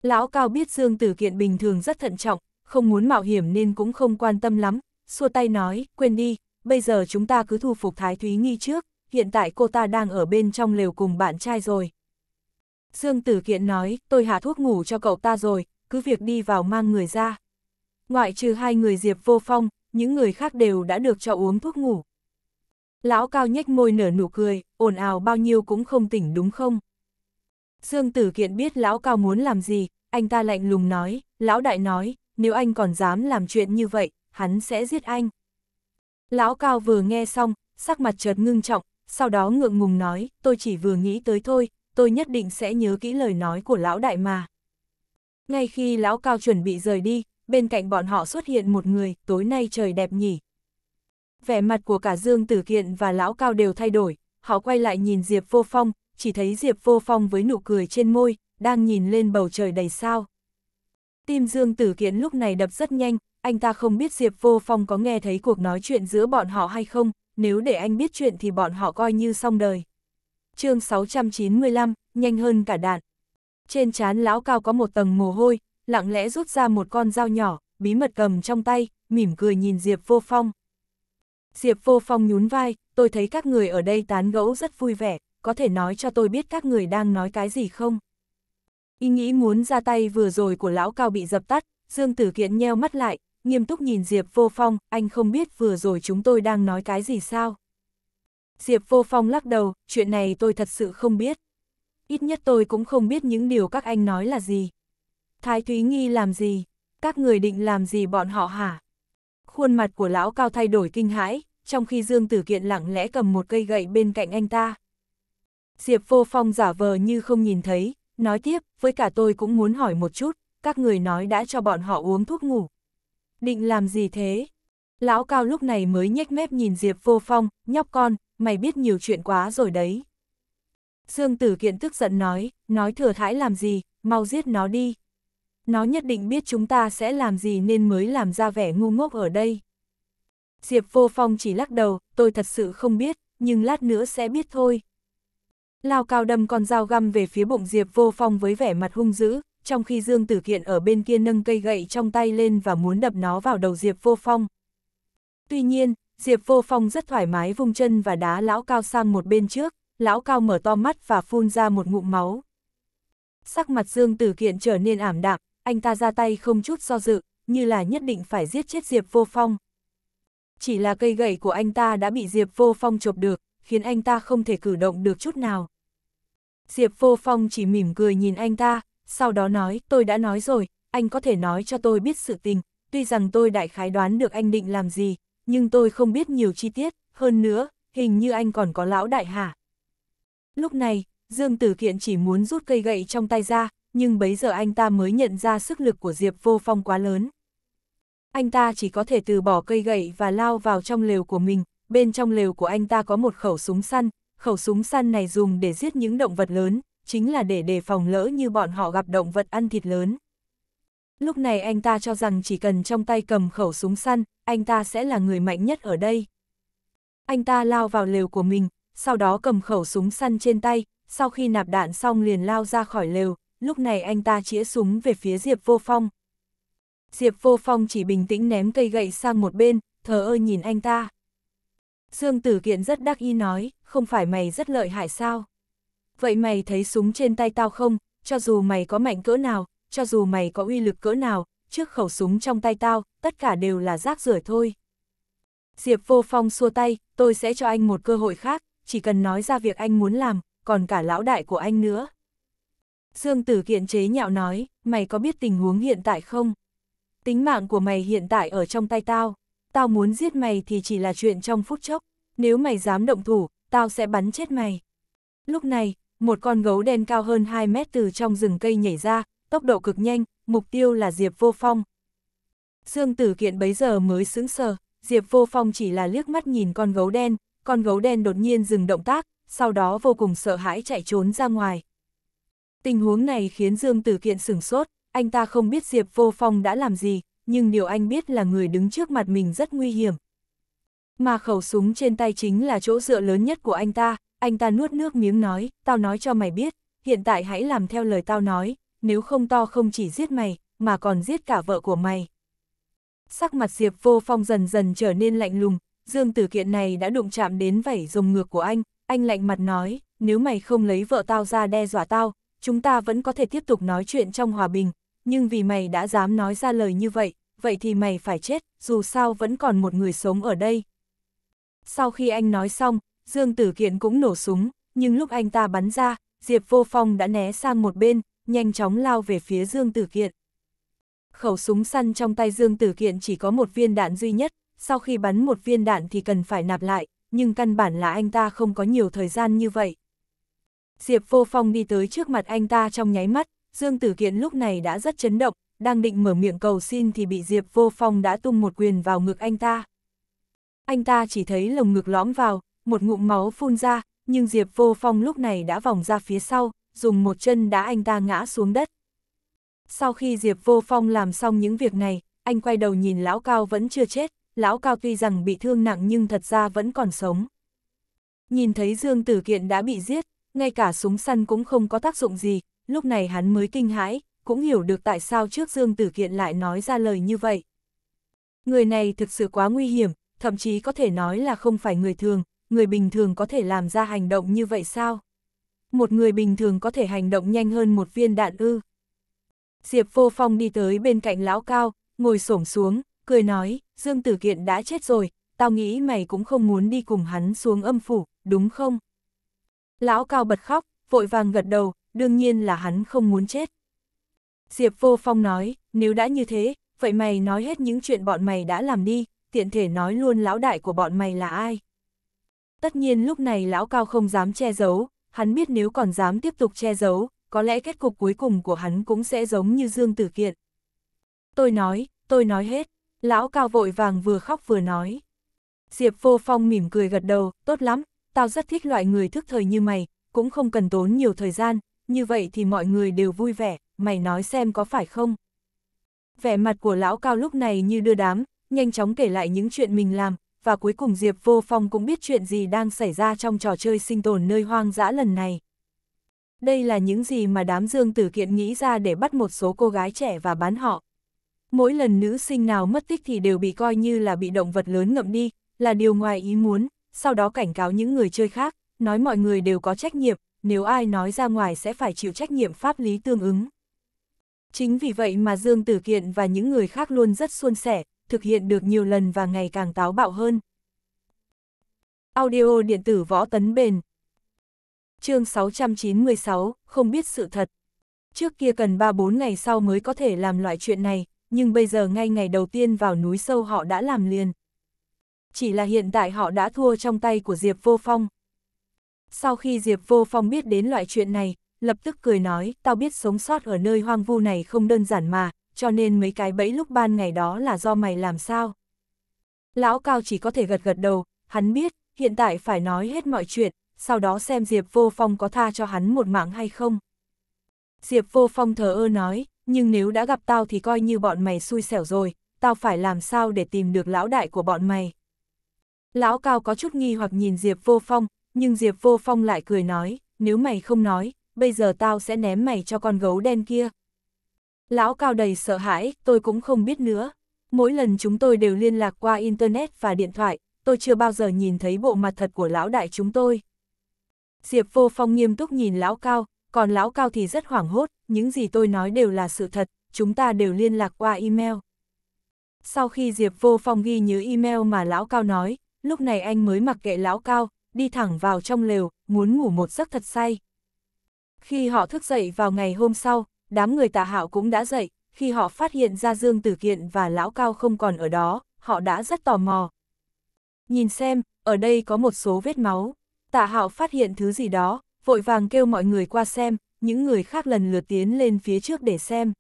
Lão Cao biết Dương Tử Kiện bình thường rất thận trọng, không muốn mạo hiểm nên cũng không quan tâm lắm, xua tay nói, quên đi, bây giờ chúng ta cứ thu phục Thái Thúy Nghi trước, hiện tại cô ta đang ở bên trong lều cùng bạn trai rồi. Dương Tử Kiện nói, tôi hạ thuốc ngủ cho cậu ta rồi, cứ việc đi vào mang người ra. Ngoại trừ hai người Diệp Vô Phong, những người khác đều đã được cho uống thuốc ngủ. Lão Cao nhếch môi nở nụ cười, ồn ào bao nhiêu cũng không tỉnh đúng không? Dương Tử Kiện biết lão cao muốn làm gì, anh ta lạnh lùng nói, lão đại nói, nếu anh còn dám làm chuyện như vậy, hắn sẽ giết anh. Lão cao vừa nghe xong, sắc mặt chợt ngưng trọng, sau đó ngượng ngùng nói, tôi chỉ vừa nghĩ tới thôi, tôi nhất định sẽ nhớ kỹ lời nói của lão đại mà. Ngay khi lão cao chuẩn bị rời đi, bên cạnh bọn họ xuất hiện một người, tối nay trời đẹp nhỉ. Vẻ mặt của cả Dương Tử Kiện và lão cao đều thay đổi, họ quay lại nhìn Diệp Vô Phong, chỉ thấy Diệp Vô Phong với nụ cười trên môi, đang nhìn lên bầu trời đầy sao. Tim Dương Tử Kiện lúc này đập rất nhanh, anh ta không biết Diệp Vô Phong có nghe thấy cuộc nói chuyện giữa bọn họ hay không, nếu để anh biết chuyện thì bọn họ coi như xong đời. chương 695, nhanh hơn cả đạn. Trên trán lão cao có một tầng mồ hôi, lặng lẽ rút ra một con dao nhỏ, bí mật cầm trong tay, mỉm cười nhìn Diệp Vô Phong. Diệp Vô Phong nhún vai, tôi thấy các người ở đây tán gẫu rất vui vẻ, có thể nói cho tôi biết các người đang nói cái gì không? Ý nghĩ muốn ra tay vừa rồi của lão cao bị dập tắt, Dương Tử Kiện nheo mắt lại, nghiêm túc nhìn Diệp Vô Phong, anh không biết vừa rồi chúng tôi đang nói cái gì sao? Diệp Vô Phong lắc đầu, chuyện này tôi thật sự không biết. Ít nhất tôi cũng không biết những điều các anh nói là gì. Thái Thúy Nghi làm gì? Các người định làm gì bọn họ hả? Khuôn mặt của lão cao thay đổi kinh hãi, trong khi Dương Tử Kiện lặng lẽ cầm một cây gậy bên cạnh anh ta. Diệp Vô Phong giả vờ như không nhìn thấy, nói tiếp, với cả tôi cũng muốn hỏi một chút, các người nói đã cho bọn họ uống thuốc ngủ. Định làm gì thế? Lão Cao lúc này mới nhếch mép nhìn Diệp Vô Phong, nhóc con, mày biết nhiều chuyện quá rồi đấy. Dương Tử Kiện tức giận nói, nói thừa thãi làm gì, mau giết nó đi. Nó nhất định biết chúng ta sẽ làm gì nên mới làm ra vẻ ngu ngốc ở đây. Diệp Vô Phong chỉ lắc đầu, tôi thật sự không biết, nhưng lát nữa sẽ biết thôi. Lao cao đâm con dao găm về phía bụng Diệp Vô Phong với vẻ mặt hung dữ, trong khi Dương Tử Kiện ở bên kia nâng cây gậy trong tay lên và muốn đập nó vào đầu Diệp Vô Phong. Tuy nhiên, Diệp Vô Phong rất thoải mái vung chân và đá lão cao sang một bên trước, lão cao mở to mắt và phun ra một ngụm máu. Sắc mặt Dương Tử Kiện trở nên ảm đạm, anh ta ra tay không chút do dự, như là nhất định phải giết chết Diệp Vô Phong. Chỉ là cây gậy của anh ta đã bị Diệp Vô Phong chộp được, khiến anh ta không thể cử động được chút nào. Diệp Vô Phong chỉ mỉm cười nhìn anh ta, sau đó nói, tôi đã nói rồi, anh có thể nói cho tôi biết sự tình, tuy rằng tôi đại khái đoán được anh định làm gì, nhưng tôi không biết nhiều chi tiết, hơn nữa, hình như anh còn có lão đại hả. Lúc này, Dương Tử Kiện chỉ muốn rút cây gậy trong tay ra, nhưng bấy giờ anh ta mới nhận ra sức lực của Diệp Vô Phong quá lớn. Anh ta chỉ có thể từ bỏ cây gậy và lao vào trong lều của mình, bên trong lều của anh ta có một khẩu súng săn, khẩu súng săn này dùng để giết những động vật lớn, chính là để đề phòng lỡ như bọn họ gặp động vật ăn thịt lớn. Lúc này anh ta cho rằng chỉ cần trong tay cầm khẩu súng săn, anh ta sẽ là người mạnh nhất ở đây. Anh ta lao vào lều của mình, sau đó cầm khẩu súng săn trên tay, sau khi nạp đạn xong liền lao ra khỏi lều, lúc này anh ta chĩa súng về phía Diệp Vô Phong. Diệp Vô Phong chỉ bình tĩnh ném cây gậy sang một bên, thờ ơ nhìn anh ta. Dương Tử Kiện rất đắc ý nói, không phải mày rất lợi hại sao? Vậy mày thấy súng trên tay tao không? Cho dù mày có mạnh cỡ nào, cho dù mày có uy lực cỡ nào, trước khẩu súng trong tay tao, tất cả đều là rác rưởi thôi. Diệp Vô Phong xua tay, tôi sẽ cho anh một cơ hội khác, chỉ cần nói ra việc anh muốn làm, còn cả lão đại của anh nữa. Dương Tử Kiện chế nhạo nói, mày có biết tình huống hiện tại không? Tính mạng của mày hiện tại ở trong tay tao tao muốn giết mày thì chỉ là chuyện trong phút chốc, nếu mày dám động thủ, tao sẽ bắn chết mày. Lúc này, một con gấu đen cao hơn 2 mét từ trong rừng cây nhảy ra, tốc độ cực nhanh, mục tiêu là Diệp Vô Phong. Dương Tử Kiện bấy giờ mới sững sờ, Diệp Vô Phong chỉ là liếc mắt nhìn con gấu đen, con gấu đen đột nhiên dừng động tác, sau đó vô cùng sợ hãi chạy trốn ra ngoài. Tình huống này khiến Dương Tử Kiện sửng sốt, anh ta không biết Diệp Vô Phong đã làm gì, nhưng điều anh biết là người đứng trước mặt mình rất nguy hiểm. Mà khẩu súng trên tay chính là chỗ dựa lớn nhất của anh ta, anh ta nuốt nước miếng nói, tao nói cho mày biết, hiện tại hãy làm theo lời tao nói, nếu không to không chỉ giết mày, mà còn giết cả vợ của mày. Sắc mặt Diệp vô phong dần dần trở nên lạnh lùng, dương tử kiện này đã đụng chạm đến vảy rồng ngược của anh, anh lạnh mặt nói, nếu mày không lấy vợ tao ra đe dọa tao, chúng ta vẫn có thể tiếp tục nói chuyện trong hòa bình, nhưng vì mày đã dám nói ra lời như vậy, vậy thì mày phải chết, dù sao vẫn còn một người sống ở đây. Sau khi anh nói xong, Dương Tử Kiện cũng nổ súng, nhưng lúc anh ta bắn ra, Diệp Vô Phong đã né sang một bên, nhanh chóng lao về phía Dương Tử Kiện. Khẩu súng săn trong tay Dương Tử Kiện chỉ có một viên đạn duy nhất, sau khi bắn một viên đạn thì cần phải nạp lại, nhưng căn bản là anh ta không có nhiều thời gian như vậy. Diệp Vô Phong đi tới trước mặt anh ta trong nháy mắt, Dương Tử Kiện lúc này đã rất chấn động, đang định mở miệng cầu xin thì bị Diệp Vô Phong đã tung một quyền vào ngực anh ta. Anh ta chỉ thấy lồng ngực lõm vào, một ngụm máu phun ra, nhưng Diệp Vô Phong lúc này đã vòng ra phía sau, dùng một chân đã anh ta ngã xuống đất. Sau khi Diệp Vô Phong làm xong những việc này, anh quay đầu nhìn Lão Cao vẫn chưa chết, Lão Cao tuy rằng bị thương nặng nhưng thật ra vẫn còn sống. Nhìn thấy Dương Tử Kiện đã bị giết, ngay cả súng săn cũng không có tác dụng gì, lúc này hắn mới kinh hãi, cũng hiểu được tại sao trước Dương Tử Kiện lại nói ra lời như vậy. Người này thực sự quá nguy hiểm, thậm chí có thể nói là không phải người thường, người bình thường có thể làm ra hành động như vậy sao? Một người bình thường có thể hành động nhanh hơn một viên đạn ư. Diệp Vô Phong đi tới bên cạnh lão cao, ngồi xổm xuống, cười nói, Dương Tử Kiện đã chết rồi, tao nghĩ mày cũng không muốn đi cùng hắn xuống âm phủ, đúng không? Lão cao bật khóc, vội vàng gật đầu, đương nhiên là hắn không muốn chết. Diệp Vô Phong nói, nếu đã như thế, vậy mày nói hết những chuyện bọn mày đã làm đi, tiện thể nói luôn lão đại của bọn mày là ai. Tất nhiên lúc này lão cao không dám che giấu, hắn biết nếu còn dám tiếp tục che giấu, có lẽ kết cục cuối cùng của hắn cũng sẽ giống như Dương Tử Kiện. Tôi nói, tôi nói hết, lão cao vội vàng vừa khóc vừa nói. Diệp Vô Phong mỉm cười gật đầu, tốt lắm, tao rất thích loại người thức thời như mày, cũng không cần tốn nhiều thời gian, như vậy thì mọi người đều vui vẻ mày nói xem có phải không? Vẻ mặt của lão cao lúc này như đưa đám, nhanh chóng kể lại những chuyện mình làm, và cuối cùng Diệp Vô Phong cũng biết chuyện gì đang xảy ra trong trò chơi sinh tồn nơi hoang dã lần này. Đây là những gì mà đám dương tử kiện nghĩ ra để bắt một số cô gái trẻ và bán họ. Mỗi lần nữ sinh nào mất tích thì đều bị coi như là bị động vật lớn ngậm đi, là điều ngoài ý muốn, sau đó cảnh cáo những người chơi khác, nói mọi người đều có trách nhiệm, nếu ai nói ra ngoài sẽ phải chịu trách nhiệm pháp lý tương ứng. Chính vì vậy mà Dương Tử Kiện và những người khác luôn rất suôn sẻ, thực hiện được nhiều lần và ngày càng táo bạo hơn. Audio điện tử võ tấn bền Chương 696, không biết sự thật. Trước kia cần 3-4 ngày sau mới có thể làm loại chuyện này, nhưng bây giờ ngay ngày đầu tiên vào núi sâu họ đã làm liền. Chỉ là hiện tại họ đã thua trong tay của Diệp Vô Phong. Sau khi Diệp Vô Phong biết đến loại chuyện này, lập tức cười nói, tao biết sống sót ở nơi hoang vu này không đơn giản mà, cho nên mấy cái bẫy lúc ban ngày đó là do mày làm sao. Lão Cao chỉ có thể gật gật đầu, hắn biết, hiện tại phải nói hết mọi chuyện, sau đó xem Diệp Vô Phong có tha cho hắn một mạng hay không. Diệp Vô Phong thờ ơ nói, nhưng nếu đã gặp tao thì coi như bọn mày xui xẻo rồi, tao phải làm sao để tìm được lão đại của bọn mày. Lão Cao có chút nghi hoặc nhìn Diệp Vô Phong, nhưng Diệp Vô Phong lại cười nói, nếu mày không nói, bây giờ tao sẽ ném mày cho con gấu đen kia. Lão cao đầy sợ hãi, tôi cũng không biết nữa. Mỗi lần chúng tôi đều liên lạc qua Internet và điện thoại, tôi chưa bao giờ nhìn thấy bộ mặt thật của lão đại chúng tôi. Diệp vô phong nghiêm túc nhìn lão cao, còn lão cao thì rất hoảng hốt, những gì tôi nói đều là sự thật, chúng ta đều liên lạc qua email. Sau khi Diệp vô phong ghi nhớ email mà lão cao nói, lúc này anh mới mặc kệ lão cao, đi thẳng vào trong lều, muốn ngủ một giấc thật say. Khi họ thức dậy vào ngày hôm sau, đám người tà hạo cũng đã dậy, khi họ phát hiện ra Dương Tử Kiện và Lão Cao không còn ở đó, họ đã rất tò mò. Nhìn xem, ở đây có một số vết máu. Tạ hạo phát hiện thứ gì đó, vội vàng kêu mọi người qua xem, những người khác lần lượt tiến lên phía trước để xem.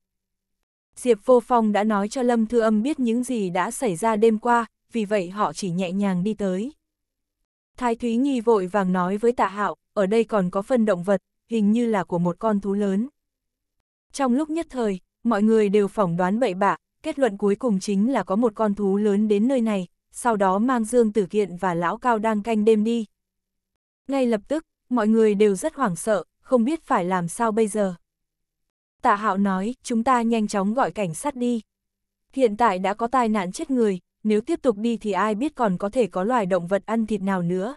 Diệp Vô Phong đã nói cho Lâm Thư Âm biết những gì đã xảy ra đêm qua, vì vậy họ chỉ nhẹ nhàng đi tới. Thái Thúy nhi vội vàng nói với Tạ Hạo, ở đây còn có phân động vật, hình như là của một con thú lớn. Trong lúc nhất thời, mọi người đều phỏng đoán bậy bạ, kết luận cuối cùng chính là có một con thú lớn đến nơi này, sau đó mang Dương Tử Kiện và Lão Cao đang canh đêm đi. Ngay lập tức, mọi người đều rất hoảng sợ, không biết phải làm sao bây giờ. Tạ Hạo nói, chúng ta nhanh chóng gọi cảnh sát đi. Hiện tại đã có tai nạn chết người, nếu tiếp tục đi thì ai biết còn có thể có loài động vật ăn thịt nào nữa.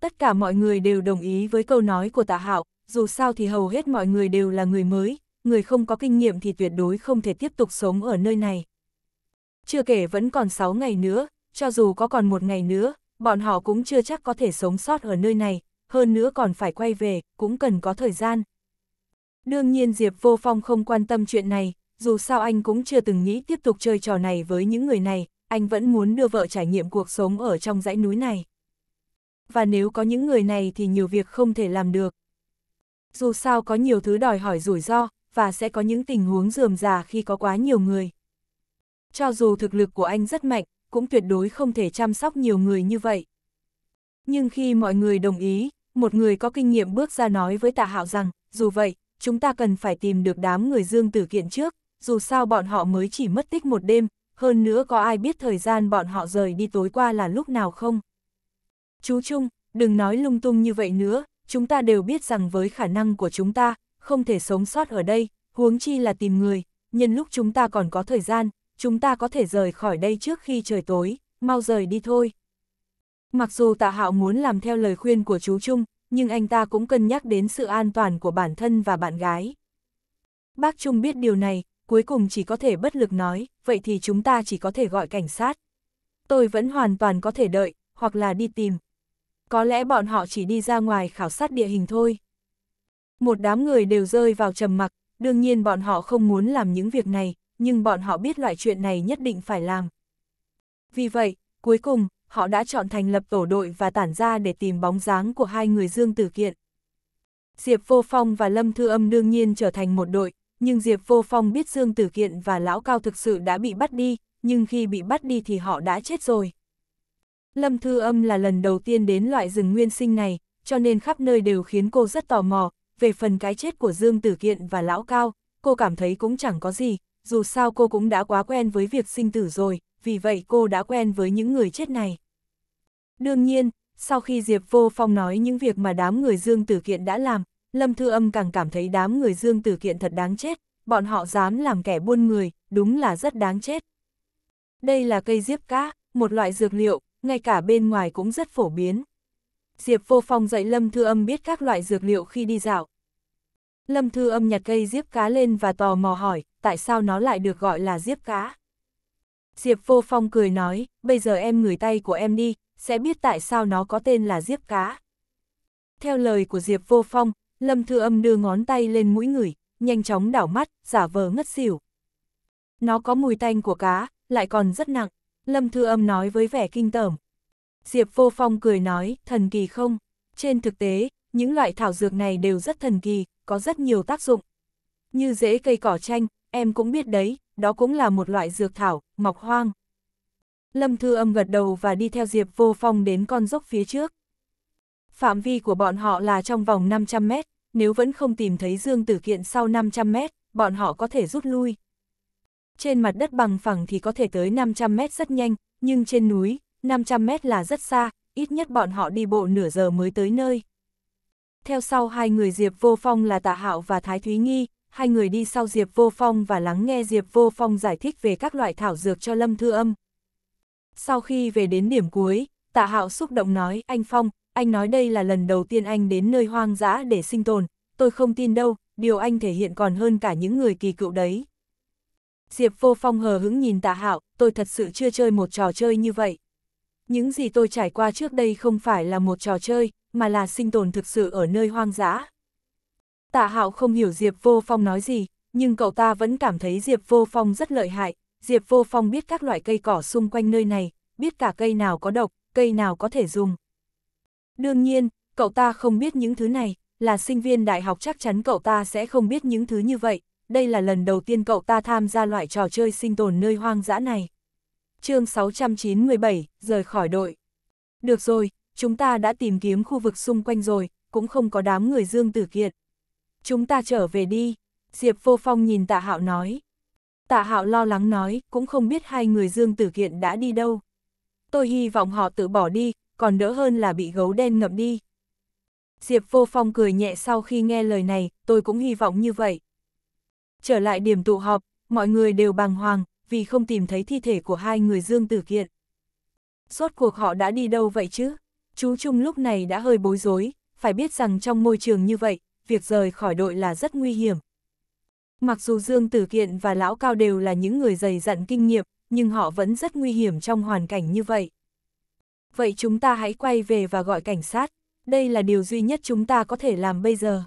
Tất cả mọi người đều đồng ý với câu nói của Tạ Hạo, dù sao thì hầu hết mọi người đều là người mới, người không có kinh nghiệm thì tuyệt đối không thể tiếp tục sống ở nơi này. Chưa kể vẫn còn 6 ngày nữa, cho dù có còn một ngày nữa, bọn họ cũng chưa chắc có thể sống sót ở nơi này, hơn nữa còn phải quay về, cũng cần có thời gian. Đương nhiên Diệp Vô Phong không quan tâm chuyện này, dù sao anh cũng chưa từng nghĩ tiếp tục chơi trò này với những người này, anh vẫn muốn đưa vợ trải nghiệm cuộc sống ở trong dãy núi này và nếu có những người này thì nhiều việc không thể làm được. Dù sao có nhiều thứ đòi hỏi rủi ro, và sẽ có những tình huống dườm già khi có quá nhiều người. Cho dù thực lực của anh rất mạnh, cũng tuyệt đối không thể chăm sóc nhiều người như vậy. Nhưng khi mọi người đồng ý, một người có kinh nghiệm bước ra nói với tạ hạo rằng, dù vậy, chúng ta cần phải tìm được đám người dương tử kiện trước, dù sao bọn họ mới chỉ mất tích một đêm, hơn nữa có ai biết thời gian bọn họ rời đi tối qua là lúc nào không? Chú Trung, đừng nói lung tung như vậy nữa, chúng ta đều biết rằng với khả năng của chúng ta, không thể sống sót ở đây, huống chi là tìm người, nhân lúc chúng ta còn có thời gian, chúng ta có thể rời khỏi đây trước khi trời tối, mau rời đi thôi. Mặc dù tạ hạo muốn làm theo lời khuyên của chú Trung, nhưng anh ta cũng cân nhắc đến sự an toàn của bản thân và bạn gái. Bác Trung biết điều này, cuối cùng chỉ có thể bất lực nói, vậy thì chúng ta chỉ có thể gọi cảnh sát. Tôi vẫn hoàn toàn có thể đợi, hoặc là đi tìm, có lẽ bọn họ chỉ đi ra ngoài khảo sát địa hình thôi. Một đám người đều rơi vào trầm mặc, đương nhiên bọn họ không muốn làm những việc này, nhưng bọn họ biết loại chuyện này nhất định phải làm. Vì vậy, cuối cùng, họ đã chọn thành lập tổ đội và tản ra để tìm bóng dáng của hai người Dương Tử Kiện. Diệp Vô Phong và Lâm Thư Âm đương nhiên trở thành một đội, nhưng Diệp Vô Phong biết Dương Tử Kiện và Lão Cao thực sự đã bị bắt đi, nhưng khi bị bắt đi thì họ đã chết rồi. Lâm Thư Âm là lần đầu tiên đến loại rừng nguyên sinh này, cho nên khắp nơi đều khiến cô rất tò mò, về phần cái chết của Dương Tử Kiện và Lão Cao, cô cảm thấy cũng chẳng có gì, dù sao cô cũng đã quá quen với việc sinh tử rồi, vì vậy cô đã quen với những người chết này. Đương nhiên, sau khi Diệp Vô Phong nói những việc mà đám người Dương Tử Kiện đã làm, Lâm Thư Âm càng cảm thấy đám người Dương Tử Kiện thật đáng chết, bọn họ dám làm kẻ buôn người, đúng là rất đáng chết. Đây là cây diếp cá, một loại dược liệu, ngay cả bên ngoài cũng rất phổ biến. Diệp Vô Phong dạy Lâm Thư Âm biết các loại dược liệu khi đi dạo. Lâm Thư Âm nhặt cây diếp cá lên và tò mò hỏi, tại sao nó lại được gọi là diếp cá? Diệp Vô Phong cười nói, bây giờ em ngửi tay của em đi, sẽ biết tại sao nó có tên là diếp cá. Theo lời của Diệp Vô Phong, Lâm Thư Âm đưa ngón tay lên mũi ngửi, nhanh chóng đảo mắt, giả vờ ngất xỉu. Nó có mùi tanh của cá, lại còn rất nặng. Lâm Thư Âm nói với vẻ kinh tởm. Diệp Vô Phong cười nói, thần kỳ không? Trên thực tế, những loại thảo dược này đều rất thần kỳ, có rất nhiều tác dụng. Như rễ cây cỏ chanh, em cũng biết đấy, đó cũng là một loại dược thảo, mọc hoang. Lâm Thư Âm gật đầu và đi theo Diệp Vô Phong đến con dốc phía trước. Phạm vi của bọn họ là trong vòng 500 mét, nếu vẫn không tìm thấy Dương Tử Kiện sau 500 mét, bọn họ có thể rút lui trên mặt đất bằng phẳng thì có thể tới 500 mét rất nhanh, nhưng trên núi, 500 mét là rất xa, ít nhất bọn họ đi bộ nửa giờ mới tới nơi. Theo sau hai người Diệp Vô Phong là Tạ Hạo và Thái Thúy Nghi, hai người đi sau Diệp Vô Phong và lắng nghe Diệp Vô Phong giải thích về các loại thảo dược cho Lâm Thư Âm. Sau khi về đến điểm cuối, Tạ Hạo xúc động nói, anh Phong, anh nói đây là lần đầu tiên anh đến nơi hoang dã để sinh tồn, tôi không tin đâu, điều anh thể hiện còn hơn cả những người kỳ cựu đấy. Diệp vô phong hờ hững nhìn tạ hạo, tôi thật sự chưa chơi một trò chơi như vậy. Những gì tôi trải qua trước đây không phải là một trò chơi, mà là sinh tồn thực sự ở nơi hoang dã. Tạ hạo không hiểu Diệp vô phong nói gì, nhưng cậu ta vẫn cảm thấy Diệp vô phong rất lợi hại. Diệp vô phong biết các loại cây cỏ xung quanh nơi này, biết cả cây nào có độc, cây nào có thể dùng. Đương nhiên, cậu ta không biết những thứ này, là sinh viên đại học chắc chắn cậu ta sẽ không biết những thứ như vậy, đây là lần đầu tiên cậu ta tham gia loại trò chơi sinh tồn nơi hoang dã này. chương 697, rời khỏi đội. Được rồi, chúng ta đã tìm kiếm khu vực xung quanh rồi, cũng không có đám người Dương Tử kiện Chúng ta trở về đi, Diệp Vô Phong nhìn Tạ Hạo nói. Tạ Hạo lo lắng nói, cũng không biết hai người Dương Tử Kiện đã đi đâu. Tôi hy vọng họ tự bỏ đi, còn đỡ hơn là bị gấu đen ngậm đi. Diệp Vô Phong cười nhẹ sau khi nghe lời này, tôi cũng hy vọng như vậy. Trở lại điểm tụ họp, mọi người đều bàng hoàng, vì không tìm thấy thi thể của hai người Dương Tử Kiện. Suốt cuộc họ đã đi đâu vậy chứ? Chú Trung lúc này đã hơi bối rối, phải biết rằng trong môi trường như vậy, việc rời khỏi đội là rất nguy hiểm. Mặc dù Dương Tử Kiện và Lão Cao đều là những người dày dặn kinh nghiệm, nhưng họ vẫn rất nguy hiểm trong hoàn cảnh như vậy. Vậy chúng ta hãy quay về và gọi cảnh sát, đây là điều duy nhất chúng ta có thể làm bây giờ.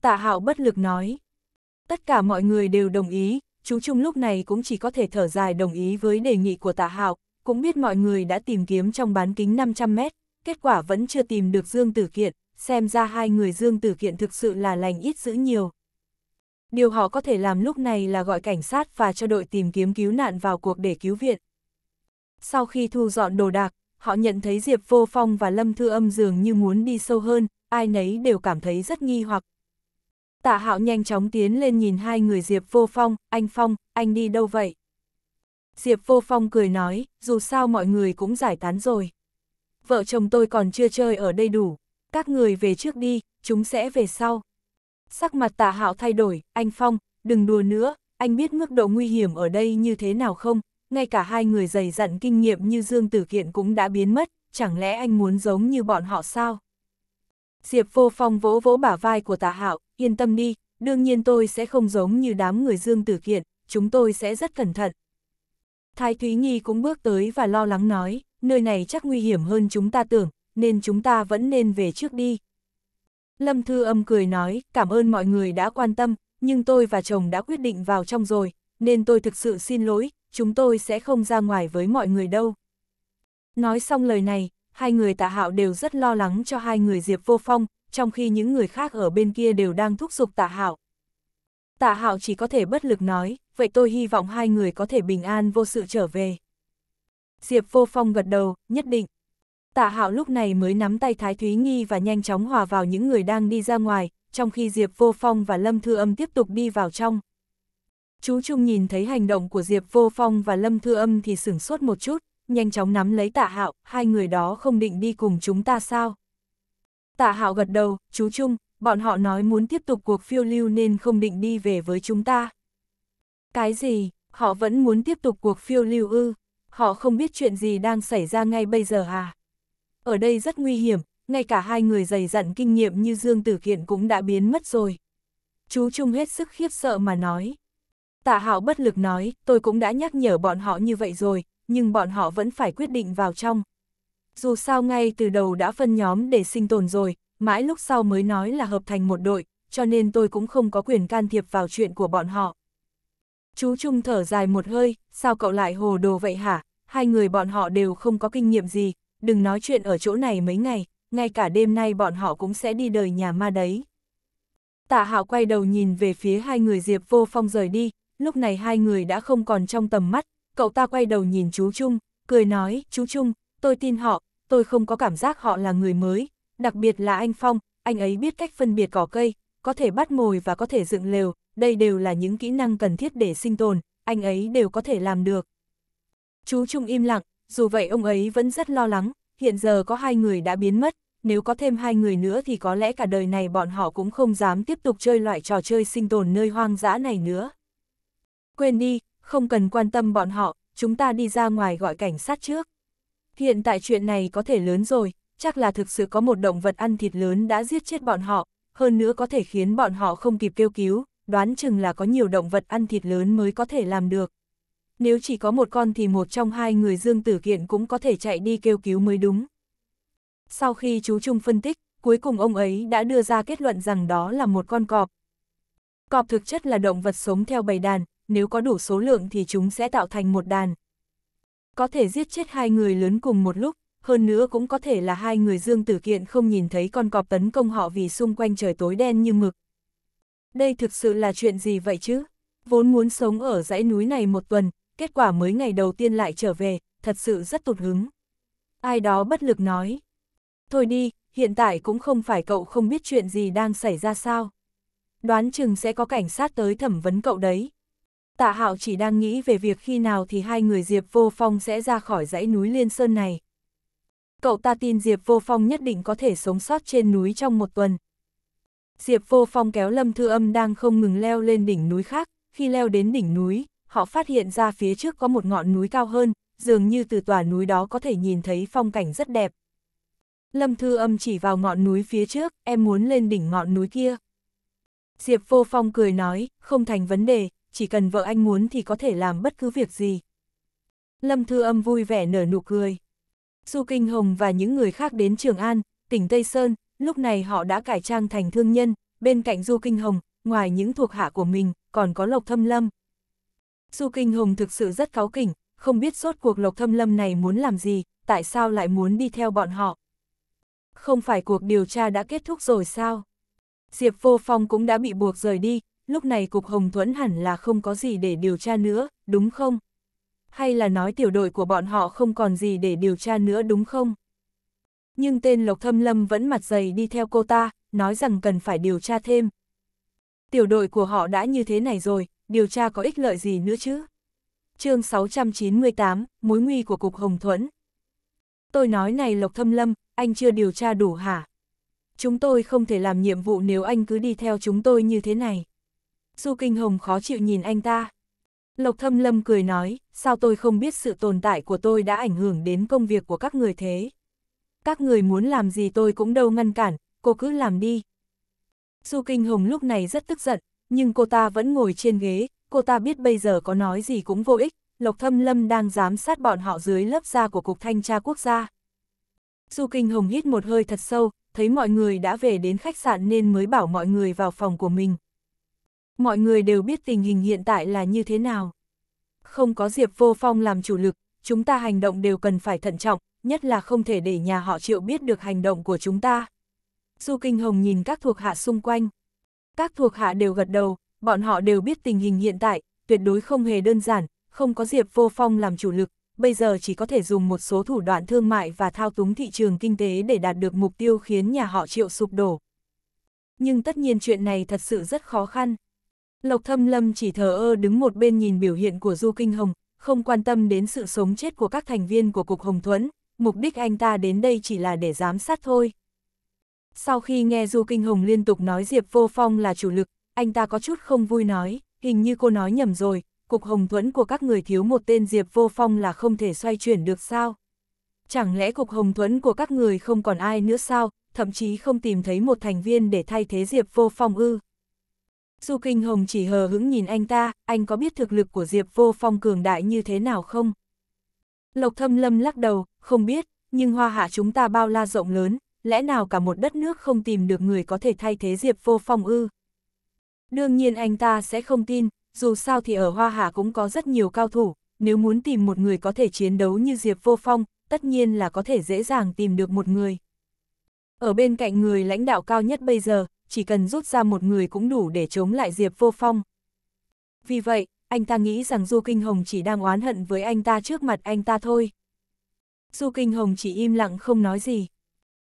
Tạ Hạo bất lực nói. Tất cả mọi người đều đồng ý, chú Trung lúc này cũng chỉ có thể thở dài đồng ý với đề nghị của Tạ Hạo, cũng biết mọi người đã tìm kiếm trong bán kính 500 mét, kết quả vẫn chưa tìm được Dương Tử Kiện, xem ra hai người Dương Tử Kiện thực sự là lành ít dữ nhiều. Điều họ có thể làm lúc này là gọi cảnh sát và cho đội tìm kiếm cứu nạn vào cuộc để cứu viện. Sau khi thu dọn đồ đạc, họ nhận thấy Diệp Vô Phong và Lâm Thư Âm dường như muốn đi sâu hơn, ai nấy đều cảm thấy rất nghi hoặc, Tạ hạo nhanh chóng tiến lên nhìn hai người Diệp Vô Phong, anh Phong, anh đi đâu vậy? Diệp Vô Phong cười nói, dù sao mọi người cũng giải tán rồi. Vợ chồng tôi còn chưa chơi ở đây đủ, các người về trước đi, chúng sẽ về sau. Sắc mặt tạ hạo thay đổi, anh Phong, đừng đùa nữa, anh biết mức độ nguy hiểm ở đây như thế nào không? Ngay cả hai người dày dặn kinh nghiệm như Dương Tử Kiện cũng đã biến mất, chẳng lẽ anh muốn giống như bọn họ sao? Diệp Vô Phong vỗ vỗ bả vai của tạ hạo, yên tâm đi, đương nhiên tôi sẽ không giống như đám người Dương Tử Kiện, chúng tôi sẽ rất cẩn thận. Thái Thúy Nhi cũng bước tới và lo lắng nói, nơi này chắc nguy hiểm hơn chúng ta tưởng, nên chúng ta vẫn nên về trước đi. Lâm Thư Âm cười nói, cảm ơn mọi người đã quan tâm, nhưng tôi và chồng đã quyết định vào trong rồi, nên tôi thực sự xin lỗi, chúng tôi sẽ không ra ngoài với mọi người đâu. Nói xong lời này, hai người tạ hạo đều rất lo lắng cho hai người Diệp Vô Phong, trong khi những người khác ở bên kia đều đang thúc giục tạ hạo. Tạ hạo chỉ có thể bất lực nói, vậy tôi hy vọng hai người có thể bình an vô sự trở về. Diệp vô phong gật đầu, nhất định. Tạ hạo lúc này mới nắm tay Thái Thúy Nghi và nhanh chóng hòa vào những người đang đi ra ngoài, trong khi Diệp vô phong và Lâm Thư Âm tiếp tục đi vào trong. Chú Trung nhìn thấy hành động của Diệp vô phong và Lâm Thư Âm thì sửng sốt một chút, nhanh chóng nắm lấy tạ hạo, hai người đó không định đi cùng chúng ta sao? Tạ Hạo gật đầu, chú Trung, bọn họ nói muốn tiếp tục cuộc phiêu lưu nên không định đi về với chúng ta. Cái gì, họ vẫn muốn tiếp tục cuộc phiêu lưu ư, họ không biết chuyện gì đang xảy ra ngay bây giờ à. Ở đây rất nguy hiểm, ngay cả hai người dày dặn kinh nghiệm như Dương Tử Kiện cũng đã biến mất rồi. Chú Trung hết sức khiếp sợ mà nói. Tạ Hạo bất lực nói, tôi cũng đã nhắc nhở bọn họ như vậy rồi, nhưng bọn họ vẫn phải quyết định vào trong, dù sao ngay từ đầu đã phân nhóm để sinh tồn rồi, mãi lúc sau mới nói là hợp thành một đội, cho nên tôi cũng không có quyền can thiệp vào chuyện của bọn họ. Chú Trung thở dài một hơi, sao cậu lại hồ đồ vậy hả? Hai người bọn họ đều không có kinh nghiệm gì, đừng nói chuyện ở chỗ này mấy ngày, ngay cả đêm nay bọn họ cũng sẽ đi đời nhà ma đấy. Tạ Hạo quay đầu nhìn về phía hai người Diệp Vô Phong rời đi, lúc này hai người đã không còn trong tầm mắt, cậu ta quay đầu nhìn chú Trung, cười nói, chú Trung, tôi tin họ, tôi không có cảm giác họ là người mới, đặc biệt là anh Phong, anh ấy biết cách phân biệt cỏ cây, có thể bắt mồi và có thể dựng lều, đây đều là những kỹ năng cần thiết để sinh tồn, anh ấy đều có thể làm được. Chú Trung im lặng, dù vậy ông ấy vẫn rất lo lắng, hiện giờ có hai người đã biến mất, nếu có thêm hai người nữa thì có lẽ cả đời này bọn họ cũng không dám tiếp tục chơi loại trò chơi sinh tồn nơi hoang dã này nữa. Quên đi, không cần quan tâm bọn họ, chúng ta đi ra ngoài gọi cảnh sát trước. Hiện tại chuyện này có thể lớn rồi, chắc là thực sự có một động vật ăn thịt lớn đã giết chết bọn họ, hơn nữa có thể khiến bọn họ không kịp kêu cứu, đoán chừng là có nhiều động vật ăn thịt lớn mới có thể làm được. Nếu chỉ có một con thì một trong hai người Dương Tử Kiện cũng có thể chạy đi kêu cứu mới đúng. Sau khi chú Trung phân tích, cuối cùng ông ấy đã đưa ra kết luận rằng đó là một con cọp. Cọp thực chất là động vật sống theo bầy đàn, nếu có đủ số lượng thì chúng sẽ tạo thành một đàn, có thể giết chết hai người lớn cùng một lúc, hơn nữa cũng có thể là hai người Dương Tử Kiện không nhìn thấy con cọp tấn công họ vì xung quanh trời tối đen như mực. Đây thực sự là chuyện gì vậy chứ? Vốn muốn sống ở dãy núi này một tuần, kết quả mới ngày đầu tiên lại trở về, thật sự rất tụt hứng. Ai đó bất lực nói. Thôi đi, hiện tại cũng không phải cậu không biết chuyện gì đang xảy ra sao. Đoán chừng sẽ có cảnh sát tới thẩm vấn cậu đấy. Tạ Hạo chỉ đang nghĩ về việc khi nào thì hai người Diệp Vô Phong sẽ ra khỏi dãy núi Liên Sơn này. Cậu ta tin Diệp Vô Phong nhất định có thể sống sót trên núi trong một tuần. Diệp Vô Phong kéo Lâm Thư Âm đang không ngừng leo lên đỉnh núi khác, khi leo đến đỉnh núi, họ phát hiện ra phía trước có một ngọn núi cao hơn, dường như từ tòa núi đó có thể nhìn thấy phong cảnh rất đẹp. Lâm Thư Âm chỉ vào ngọn núi phía trước, em muốn lên đỉnh ngọn núi kia. Diệp Vô Phong cười nói, không thành vấn đề, chỉ cần vợ anh muốn thì có thể làm bất cứ việc gì. Lâm Thư Âm vui vẻ nở nụ cười. Du Kinh Hồng và những người khác đến Trường An, tỉnh Tây Sơn, lúc này họ đã cải trang thành thương nhân, bên cạnh Du Kinh Hồng, ngoài những thuộc hạ của mình, còn có Lộc Thâm Lâm. Du Kinh Hồng thực sự rất cáu kỉnh, không biết suốt cuộc Lộc Thâm Lâm này muốn làm gì, tại sao lại muốn đi theo bọn họ. Không phải cuộc điều tra đã kết thúc rồi sao? Diệp Vô Phong cũng đã bị buộc rời đi, lúc này Cục Hồng Thuẫn hẳn là không có gì để điều tra nữa, đúng không? Hay là nói tiểu đội của bọn họ không còn gì để điều tra nữa đúng không? Nhưng tên Lộc Thâm Lâm vẫn mặt dày đi theo cô ta, nói rằng cần phải điều tra thêm. Tiểu đội của họ đã như thế này rồi, điều tra có ích lợi gì nữa chứ? chương 698, mối nguy của Cục Hồng Thuẫn. Tôi nói này Lộc Thâm Lâm, anh chưa điều tra đủ hả? Chúng tôi không thể làm nhiệm vụ nếu anh cứ đi theo chúng tôi như thế này. Du Kinh Hồng khó chịu nhìn anh ta. Lộc Thâm Lâm cười nói, sao tôi không biết sự tồn tại của tôi đã ảnh hưởng đến công việc của các người thế. Các người muốn làm gì tôi cũng đâu ngăn cản, cô cứ làm đi. Du Kinh Hồng lúc này rất tức giận, nhưng cô ta vẫn ngồi trên ghế, cô ta biết bây giờ có nói gì cũng vô ích, Lộc Thâm Lâm đang giám sát bọn họ dưới lớp da của Cục Thanh tra Quốc gia. Du Kinh Hồng hít một hơi thật sâu, thấy mọi người đã về đến khách sạn nên mới bảo mọi người vào phòng của mình mọi người đều biết tình hình hiện tại là như thế nào. Không có Diệp Vô Phong làm chủ lực, chúng ta hành động đều cần phải thận trọng, nhất là không thể để nhà họ Triệu biết được hành động của chúng ta. Du Kinh Hồng nhìn các thuộc hạ xung quanh. Các thuộc hạ đều gật đầu, bọn họ đều biết tình hình hiện tại, tuyệt đối không hề đơn giản, không có Diệp Vô Phong làm chủ lực, bây giờ chỉ có thể dùng một số thủ đoạn thương mại và thao túng thị trường kinh tế để đạt được mục tiêu khiến nhà họ Triệu sụp đổ. Nhưng tất nhiên chuyện này thật sự rất khó khăn. Lộc Thâm Lâm chỉ thờ ơ đứng một bên nhìn biểu hiện của Du Kinh Hồng, không quan tâm đến sự sống chết của các thành viên của Cục Hồng Thuẫn, mục đích anh ta đến đây chỉ là để giám sát thôi. Sau khi nghe Du Kinh Hồng liên tục nói Diệp Vô Phong là chủ lực, anh ta có chút không vui nói, hình như cô nói nhầm rồi, Cục Hồng Thuẫn của các người thiếu một tên Diệp Vô Phong là không thể xoay chuyển được sao? Chẳng lẽ Cục Hồng Thuẫn của các người không còn ai nữa sao, thậm chí không tìm thấy một thành viên để thay thế Diệp Vô Phong ư? Du Kinh Hồng chỉ hờ hững nhìn anh ta, anh có biết thực lực của Diệp Vô Phong cường đại như thế nào không? Lộc Thâm Lâm lắc đầu, không biết, nhưng hoa hạ chúng ta bao la rộng lớn, lẽ nào cả một đất nước không tìm được người có thể thay thế Diệp Vô Phong ư? Đương nhiên anh ta sẽ không tin, dù sao thì ở hoa hạ cũng có rất nhiều cao thủ, nếu muốn tìm một người có thể chiến đấu như Diệp Vô Phong, tất nhiên là có thể dễ dàng tìm được một người. Ở bên cạnh người lãnh đạo cao nhất bây giờ, chỉ cần rút ra một người cũng đủ để chống lại Diệp Vô Phong. Vì vậy, anh ta nghĩ rằng Du Kinh Hồng chỉ đang oán hận với anh ta trước mặt anh ta thôi. Du Kinh Hồng chỉ im lặng không nói gì.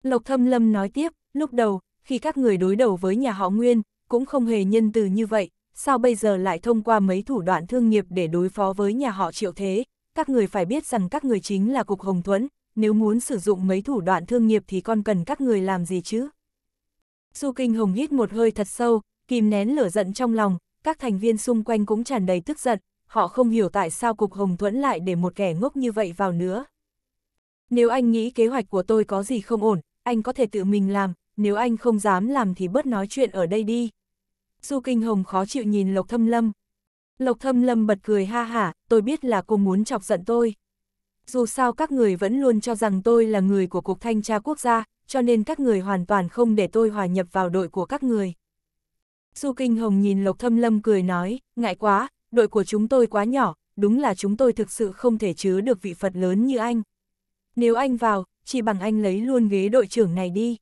Lộc Thâm Lâm nói tiếp, lúc đầu, khi các người đối đầu với nhà họ Nguyên, cũng không hề nhân từ như vậy, sao bây giờ lại thông qua mấy thủ đoạn thương nghiệp để đối phó với nhà họ Triệu Thế? Các người phải biết rằng các người chính là Cục Hồng Thuẫn, nếu muốn sử dụng mấy thủ đoạn thương nghiệp thì con cần các người làm gì chứ? Du Kinh Hồng hít một hơi thật sâu, kìm nén lửa giận trong lòng, các thành viên xung quanh cũng tràn đầy tức giận, họ không hiểu tại sao Cục Hồng Thuẫn lại để một kẻ ngốc như vậy vào nữa. Nếu anh nghĩ kế hoạch của tôi có gì không ổn, anh có thể tự mình làm, nếu anh không dám làm thì bớt nói chuyện ở đây đi. Du Kinh Hồng khó chịu nhìn Lộc Thâm Lâm. Lộc Thâm Lâm bật cười ha hả, tôi biết là cô muốn chọc giận tôi. Dù sao các người vẫn luôn cho rằng tôi là người của Cục Thanh tra Quốc gia, cho nên các người hoàn toàn không để tôi hòa nhập vào đội của các người. Du Kinh Hồng nhìn Lộc Thâm Lâm cười nói, ngại quá, đội của chúng tôi quá nhỏ, đúng là chúng tôi thực sự không thể chứa được vị Phật lớn như anh. Nếu anh vào, chỉ bằng anh lấy luôn ghế đội trưởng này đi.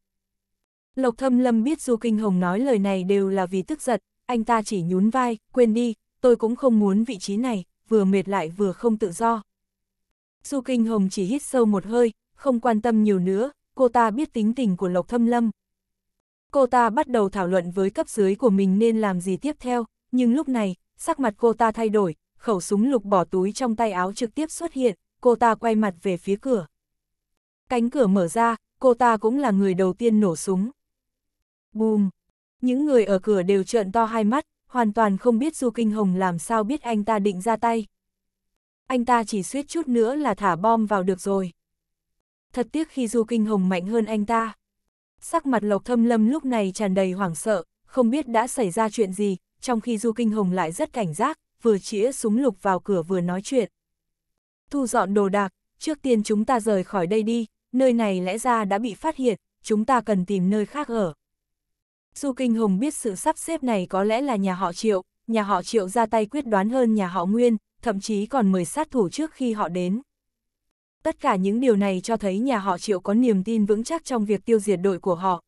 Lộc Thâm Lâm biết Du Kinh Hồng nói lời này đều là vì tức giật, anh ta chỉ nhún vai, quên đi, tôi cũng không muốn vị trí này, vừa mệt lại vừa không tự do. Du Kinh Hồng chỉ hít sâu một hơi, không quan tâm nhiều nữa, cô ta biết tính tình của Lộc Thâm Lâm. Cô ta bắt đầu thảo luận với cấp dưới của mình nên làm gì tiếp theo, nhưng lúc này, sắc mặt cô ta thay đổi, khẩu súng lục bỏ túi trong tay áo trực tiếp xuất hiện, cô ta quay mặt về phía cửa. Cánh cửa mở ra, cô ta cũng là người đầu tiên nổ súng. Bùm! Những người ở cửa đều trợn to hai mắt, hoàn toàn không biết Du Kinh Hồng làm sao biết anh ta định ra tay. Anh ta chỉ suýt chút nữa là thả bom vào được rồi thật tiếc khi Du Kinh Hồng mạnh hơn anh ta. Sắc mặt Lộc Thâm Lâm lúc này tràn đầy hoảng sợ, không biết đã xảy ra chuyện gì, trong khi Du Kinh Hồng lại rất cảnh giác, vừa chĩa súng lục vào cửa vừa nói chuyện. Thu dọn đồ đạc, trước tiên chúng ta rời khỏi đây đi, nơi này lẽ ra đã bị phát hiện, chúng ta cần tìm nơi khác ở. Du Kinh Hồng biết sự sắp xếp này có lẽ là nhà họ Triệu, nhà họ Triệu ra tay quyết đoán hơn nhà họ Nguyên, thậm chí còn mời sát thủ trước khi họ đến tất cả những điều này cho thấy nhà họ Triệu có niềm tin vững chắc trong việc tiêu diệt đội của họ.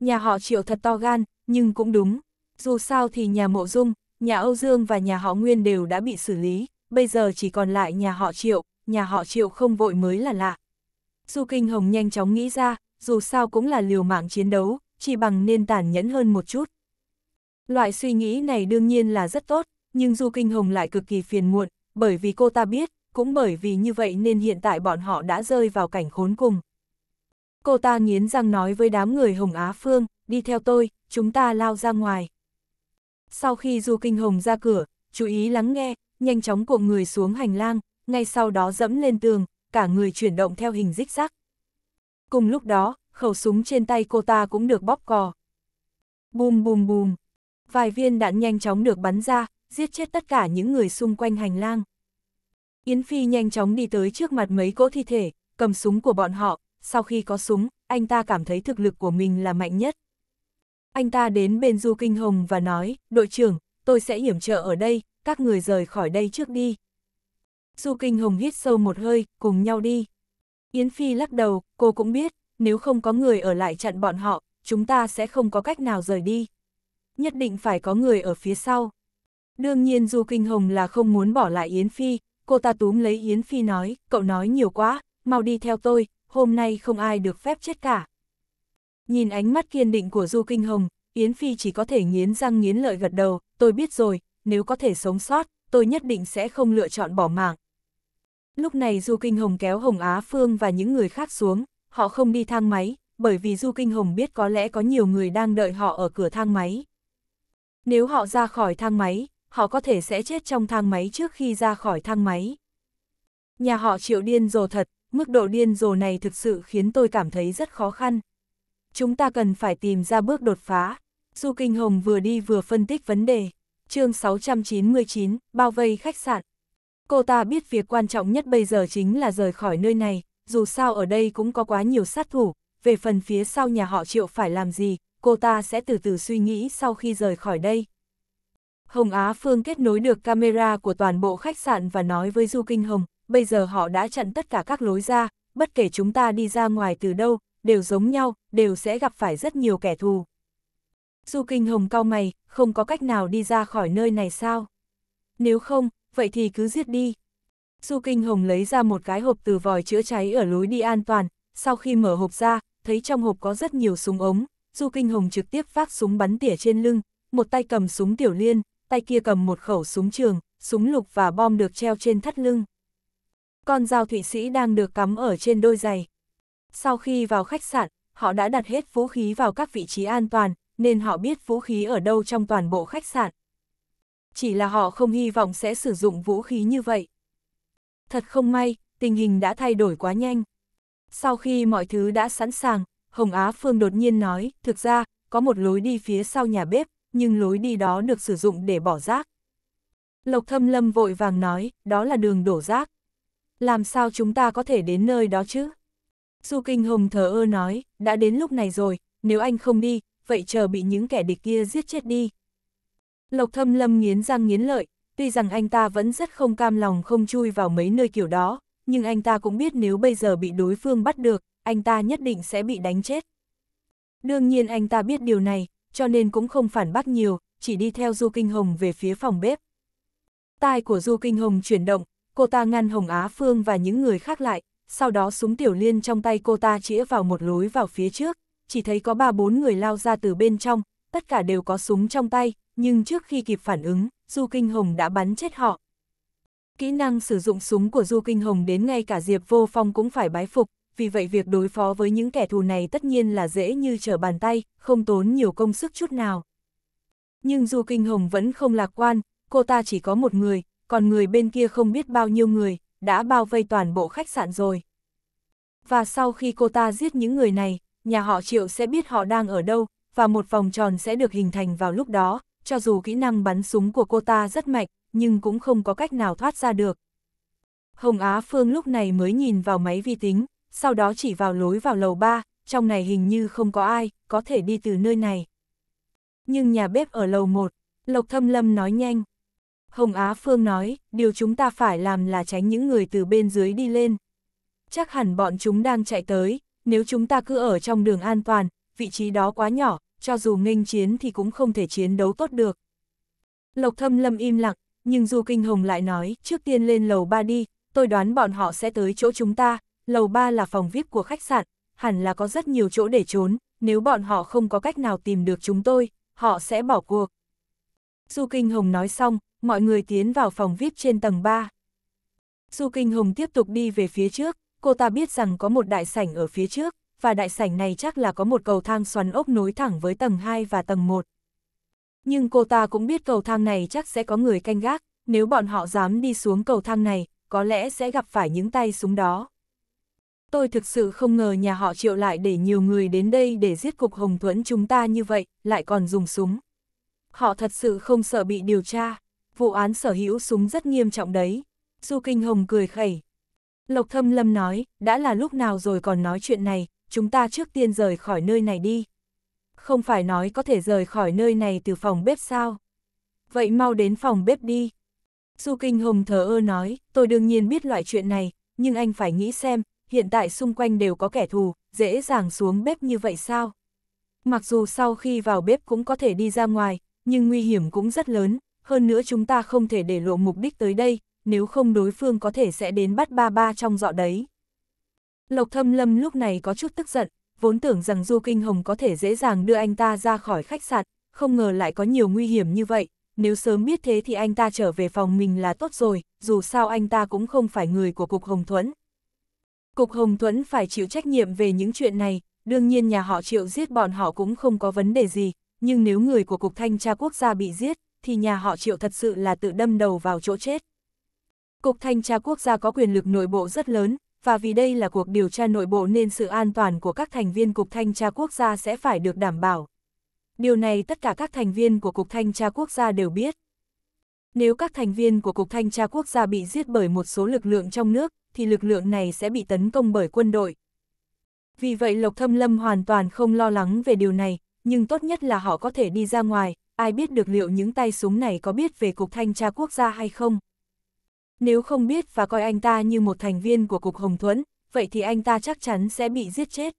Nhà họ Triệu thật to gan, nhưng cũng đúng. Dù sao thì nhà Mộ Dung, nhà Âu Dương và nhà họ Nguyên đều đã bị xử lý, bây giờ chỉ còn lại nhà họ Triệu, nhà họ Triệu không vội mới là lạ. Du Kinh Hồng nhanh chóng nghĩ ra, dù sao cũng là liều mạng chiến đấu, chỉ bằng nên tàn nhẫn hơn một chút. Loại suy nghĩ này đương nhiên là rất tốt, nhưng Du Kinh Hồng lại cực kỳ phiền muộn, bởi vì cô ta biết, cũng bởi vì như vậy nên hiện tại bọn họ đã rơi vào cảnh khốn cùng. Cô ta nghiến răng nói với đám người Hồng Á Phương, đi theo tôi, chúng ta lao ra ngoài. Sau khi Du Kinh Hồng ra cửa, chú ý lắng nghe, nhanh chóng cuộn người xuống hành lang, ngay sau đó dẫm lên tường, cả người chuyển động theo hình rích sắc. Cùng lúc đó, khẩu súng trên tay cô ta cũng được bóp cò. Bùm bùm bùm, vài viên đạn nhanh chóng được bắn ra, giết chết tất cả những người xung quanh hành lang. Yến Phi nhanh chóng đi tới trước mặt mấy cỗ thi thể, cầm súng của bọn họ, sau khi có súng, anh ta cảm thấy thực lực của mình là mạnh nhất. Anh ta đến bên Du Kinh Hồng và nói, đội trưởng, tôi sẽ hiểm trợ ở đây, các người rời khỏi đây trước đi. Du Kinh Hồng hít sâu một hơi, cùng nhau đi. Yến Phi lắc đầu, cô cũng biết, nếu không có người ở lại chặn bọn họ, chúng ta sẽ không có cách nào rời đi. Nhất định phải có người ở phía sau. Đương nhiên Du Kinh Hồng là không muốn bỏ lại Yến Phi, cô ta túm lấy Yến Phi nói, cậu nói nhiều quá, mau đi theo tôi, hôm nay không ai được phép chết cả. Nhìn ánh mắt kiên định của Du Kinh Hồng, Yến Phi chỉ có thể nghiến răng nghiến lợi gật đầu, tôi biết rồi, nếu có thể sống sót, tôi nhất định sẽ không lựa chọn bỏ mạng. Lúc này Du Kinh Hồng kéo Hồng Á Phương và những người khác xuống, họ không đi thang máy, bởi vì Du Kinh Hồng biết có lẽ có nhiều người đang đợi họ ở cửa thang máy. Nếu họ ra khỏi thang máy, họ có thể sẽ chết trong thang máy trước khi ra khỏi thang máy. Nhà họ triệu điên rồ thật, mức độ điên rồ này thực sự khiến tôi cảm thấy rất khó khăn. Chúng ta cần phải tìm ra bước đột phá. Du Kinh Hồng vừa đi vừa phân tích vấn đề. chương 699, bao vây khách sạn. Cô ta biết việc quan trọng nhất bây giờ chính là rời khỏi nơi này, dù sao ở đây cũng có quá nhiều sát thủ, về phần phía sau nhà họ triệu phải làm gì, cô ta sẽ từ từ suy nghĩ sau khi rời khỏi đây. Hồng Á Phương kết nối được camera của toàn bộ khách sạn và nói với Du Kinh Hồng, bây giờ họ đã chặn tất cả các lối ra, bất kể chúng ta đi ra ngoài từ đâu, đều giống nhau, đều sẽ gặp phải rất nhiều kẻ thù. Du Kinh Hồng cao mày, không có cách nào đi ra khỏi nơi này sao? Nếu không, vậy thì cứ giết đi. Du Kinh Hồng lấy ra một cái hộp từ vòi chữa cháy ở lối đi an toàn, sau khi mở hộp ra, thấy trong hộp có rất nhiều súng ống, Du Kinh Hồng trực tiếp phát súng bắn tỉa trên lưng, một tay cầm súng tiểu liên, tay kia cầm một khẩu súng trường, súng lục và bom được treo trên thắt lưng. Con dao Thụy Sĩ đang được cắm ở trên đôi giày. Sau khi vào khách sạn, họ đã đặt hết vũ khí vào các vị trí an toàn, nên họ biết vũ khí ở đâu trong toàn bộ khách sạn. Chỉ là họ không hy vọng sẽ sử dụng vũ khí như vậy. Thật không may, tình hình đã thay đổi quá nhanh. Sau khi mọi thứ đã sẵn sàng, Hồng Á Phương đột nhiên nói, thực ra, có một lối đi phía sau nhà bếp, nhưng lối đi đó được sử dụng để bỏ rác. Lộc thâm lâm vội vàng nói, đó là đường đổ rác. Làm sao chúng ta có thể đến nơi đó chứ? Du Kinh Hồng thờ ơ nói, đã đến lúc này rồi, nếu anh không đi, vậy chờ bị những kẻ địch kia giết chết đi. Lộc thâm lâm nghiến răng nghiến lợi, tuy rằng anh ta vẫn rất không cam lòng không chui vào mấy nơi kiểu đó, nhưng anh ta cũng biết nếu bây giờ bị đối phương bắt được, anh ta nhất định sẽ bị đánh chết. Đương nhiên anh ta biết điều này, cho nên cũng không phản bác nhiều, chỉ đi theo Du Kinh Hồng về phía phòng bếp. Tai của Du Kinh Hồng chuyển động, cô ta ngăn Hồng Á Phương và những người khác lại, sau đó súng tiểu liên trong tay cô ta chĩa vào một lối vào phía trước, chỉ thấy có ba bốn người lao ra từ bên trong, tất cả đều có súng trong tay, nhưng trước khi kịp phản ứng, Du Kinh Hồng đã bắn chết họ. Kỹ năng sử dụng súng của Du Kinh Hồng đến ngay cả Diệp Vô Phong cũng phải bái phục, vì vậy việc đối phó với những kẻ thù này tất nhiên là dễ như trở bàn tay, không tốn nhiều công sức chút nào. Nhưng Du Kinh Hồng vẫn không lạc quan, cô ta chỉ có một người, còn người bên kia không biết bao nhiêu người, đã bao vây toàn bộ khách sạn rồi. Và sau khi cô ta giết những người này, nhà họ Triệu sẽ biết họ đang ở đâu, và một vòng tròn sẽ được hình thành vào lúc đó, cho dù kỹ năng bắn súng của cô ta rất mạnh, nhưng cũng không có cách nào thoát ra được. Hồng Á Phương lúc này mới nhìn vào máy vi tính, sau đó chỉ vào lối vào lầu ba, trong này hình như không có ai, có thể đi từ nơi này. Nhưng nhà bếp ở lầu một, Lộc Thâm Lâm nói nhanh. Hồng Á Phương nói, điều chúng ta phải làm là tránh những người từ bên dưới đi lên. Chắc hẳn bọn chúng đang chạy tới, nếu chúng ta cứ ở trong đường an toàn, vị trí đó quá nhỏ, cho dù nghênh chiến thì cũng không thể chiến đấu tốt được. Lộc Thâm Lâm im lặng, nhưng Du Kinh Hồng lại nói, trước tiên lên lầu ba đi, tôi đoán bọn họ sẽ tới chỗ chúng ta, lầu 3 là phòng VIP của khách sạn, hẳn là có rất nhiều chỗ để trốn, nếu bọn họ không có cách nào tìm được chúng tôi, họ sẽ bỏ cuộc. Du Kinh Hồng nói xong, mọi người tiến vào phòng VIP trên tầng 3. Du Kinh Hồng tiếp tục đi về phía trước, cô ta biết rằng có một đại sảnh ở phía trước, và đại sảnh này chắc là có một cầu thang xoắn ốc nối thẳng với tầng 2 và tầng 1. Nhưng cô ta cũng biết cầu thang này chắc sẽ có người canh gác, nếu bọn họ dám đi xuống cầu thang này, có lẽ sẽ gặp phải những tay súng đó tôi thực sự không ngờ nhà họ triệu lại để nhiều người đến đây để giết cục hồng thuẫn chúng ta như vậy, lại còn dùng súng. Họ thật sự không sợ bị điều tra, vụ án sở hữu súng rất nghiêm trọng đấy. Du Kinh Hồng cười khẩy. Lộc Thâm Lâm nói, đã là lúc nào rồi còn nói chuyện này, chúng ta trước tiên rời khỏi nơi này đi. Không phải nói có thể rời khỏi nơi này từ phòng bếp sao? Vậy mau đến phòng bếp đi. Du Kinh Hồng thờ ơ nói, tôi đương nhiên biết loại chuyện này, nhưng anh phải nghĩ xem, hiện tại xung quanh đều có kẻ thù, dễ dàng xuống bếp như vậy sao? Mặc dù sau khi vào bếp cũng có thể đi ra ngoài, nhưng nguy hiểm cũng rất lớn, hơn nữa chúng ta không thể để lộ mục đích tới đây, nếu không đối phương có thể sẽ đến bắt ba ba trong dọ đấy. Lộc thâm lâm lúc này có chút tức giận, vốn tưởng rằng Du Kinh Hồng có thể dễ dàng đưa anh ta ra khỏi khách sạn, không ngờ lại có nhiều nguy hiểm như vậy, nếu sớm biết thế thì anh ta trở về phòng mình là tốt rồi, dù sao anh ta cũng không phải người của Cục Hồng Thuẫn, Cục Hồng Thuẫn phải chịu trách nhiệm về những chuyện này, đương nhiên nhà họ triệu giết bọn họ cũng không có vấn đề gì, nhưng nếu người của Cục Thanh tra Quốc gia bị giết, thì nhà họ triệu thật sự là tự đâm đầu vào chỗ chết. Cục Thanh tra Quốc gia có quyền lực nội bộ rất lớn, và vì đây là cuộc điều tra nội bộ nên sự an toàn của các thành viên Cục Thanh tra Quốc gia sẽ phải được đảm bảo. Điều này tất cả các thành viên của Cục Thanh tra Quốc gia đều biết. Nếu các thành viên của Cục Thanh tra Quốc gia bị giết bởi một số lực lượng trong nước, thì lực lượng này sẽ bị tấn công bởi quân đội. Vì vậy Lộc Thâm Lâm hoàn toàn không lo lắng về điều này, nhưng tốt nhất là họ có thể đi ra ngoài, ai biết được liệu những tay súng này có biết về Cục Thanh tra Quốc gia hay không. Nếu không biết và coi anh ta như một thành viên của Cục Hồng Thuẫn, vậy thì anh ta chắc chắn sẽ bị giết chết.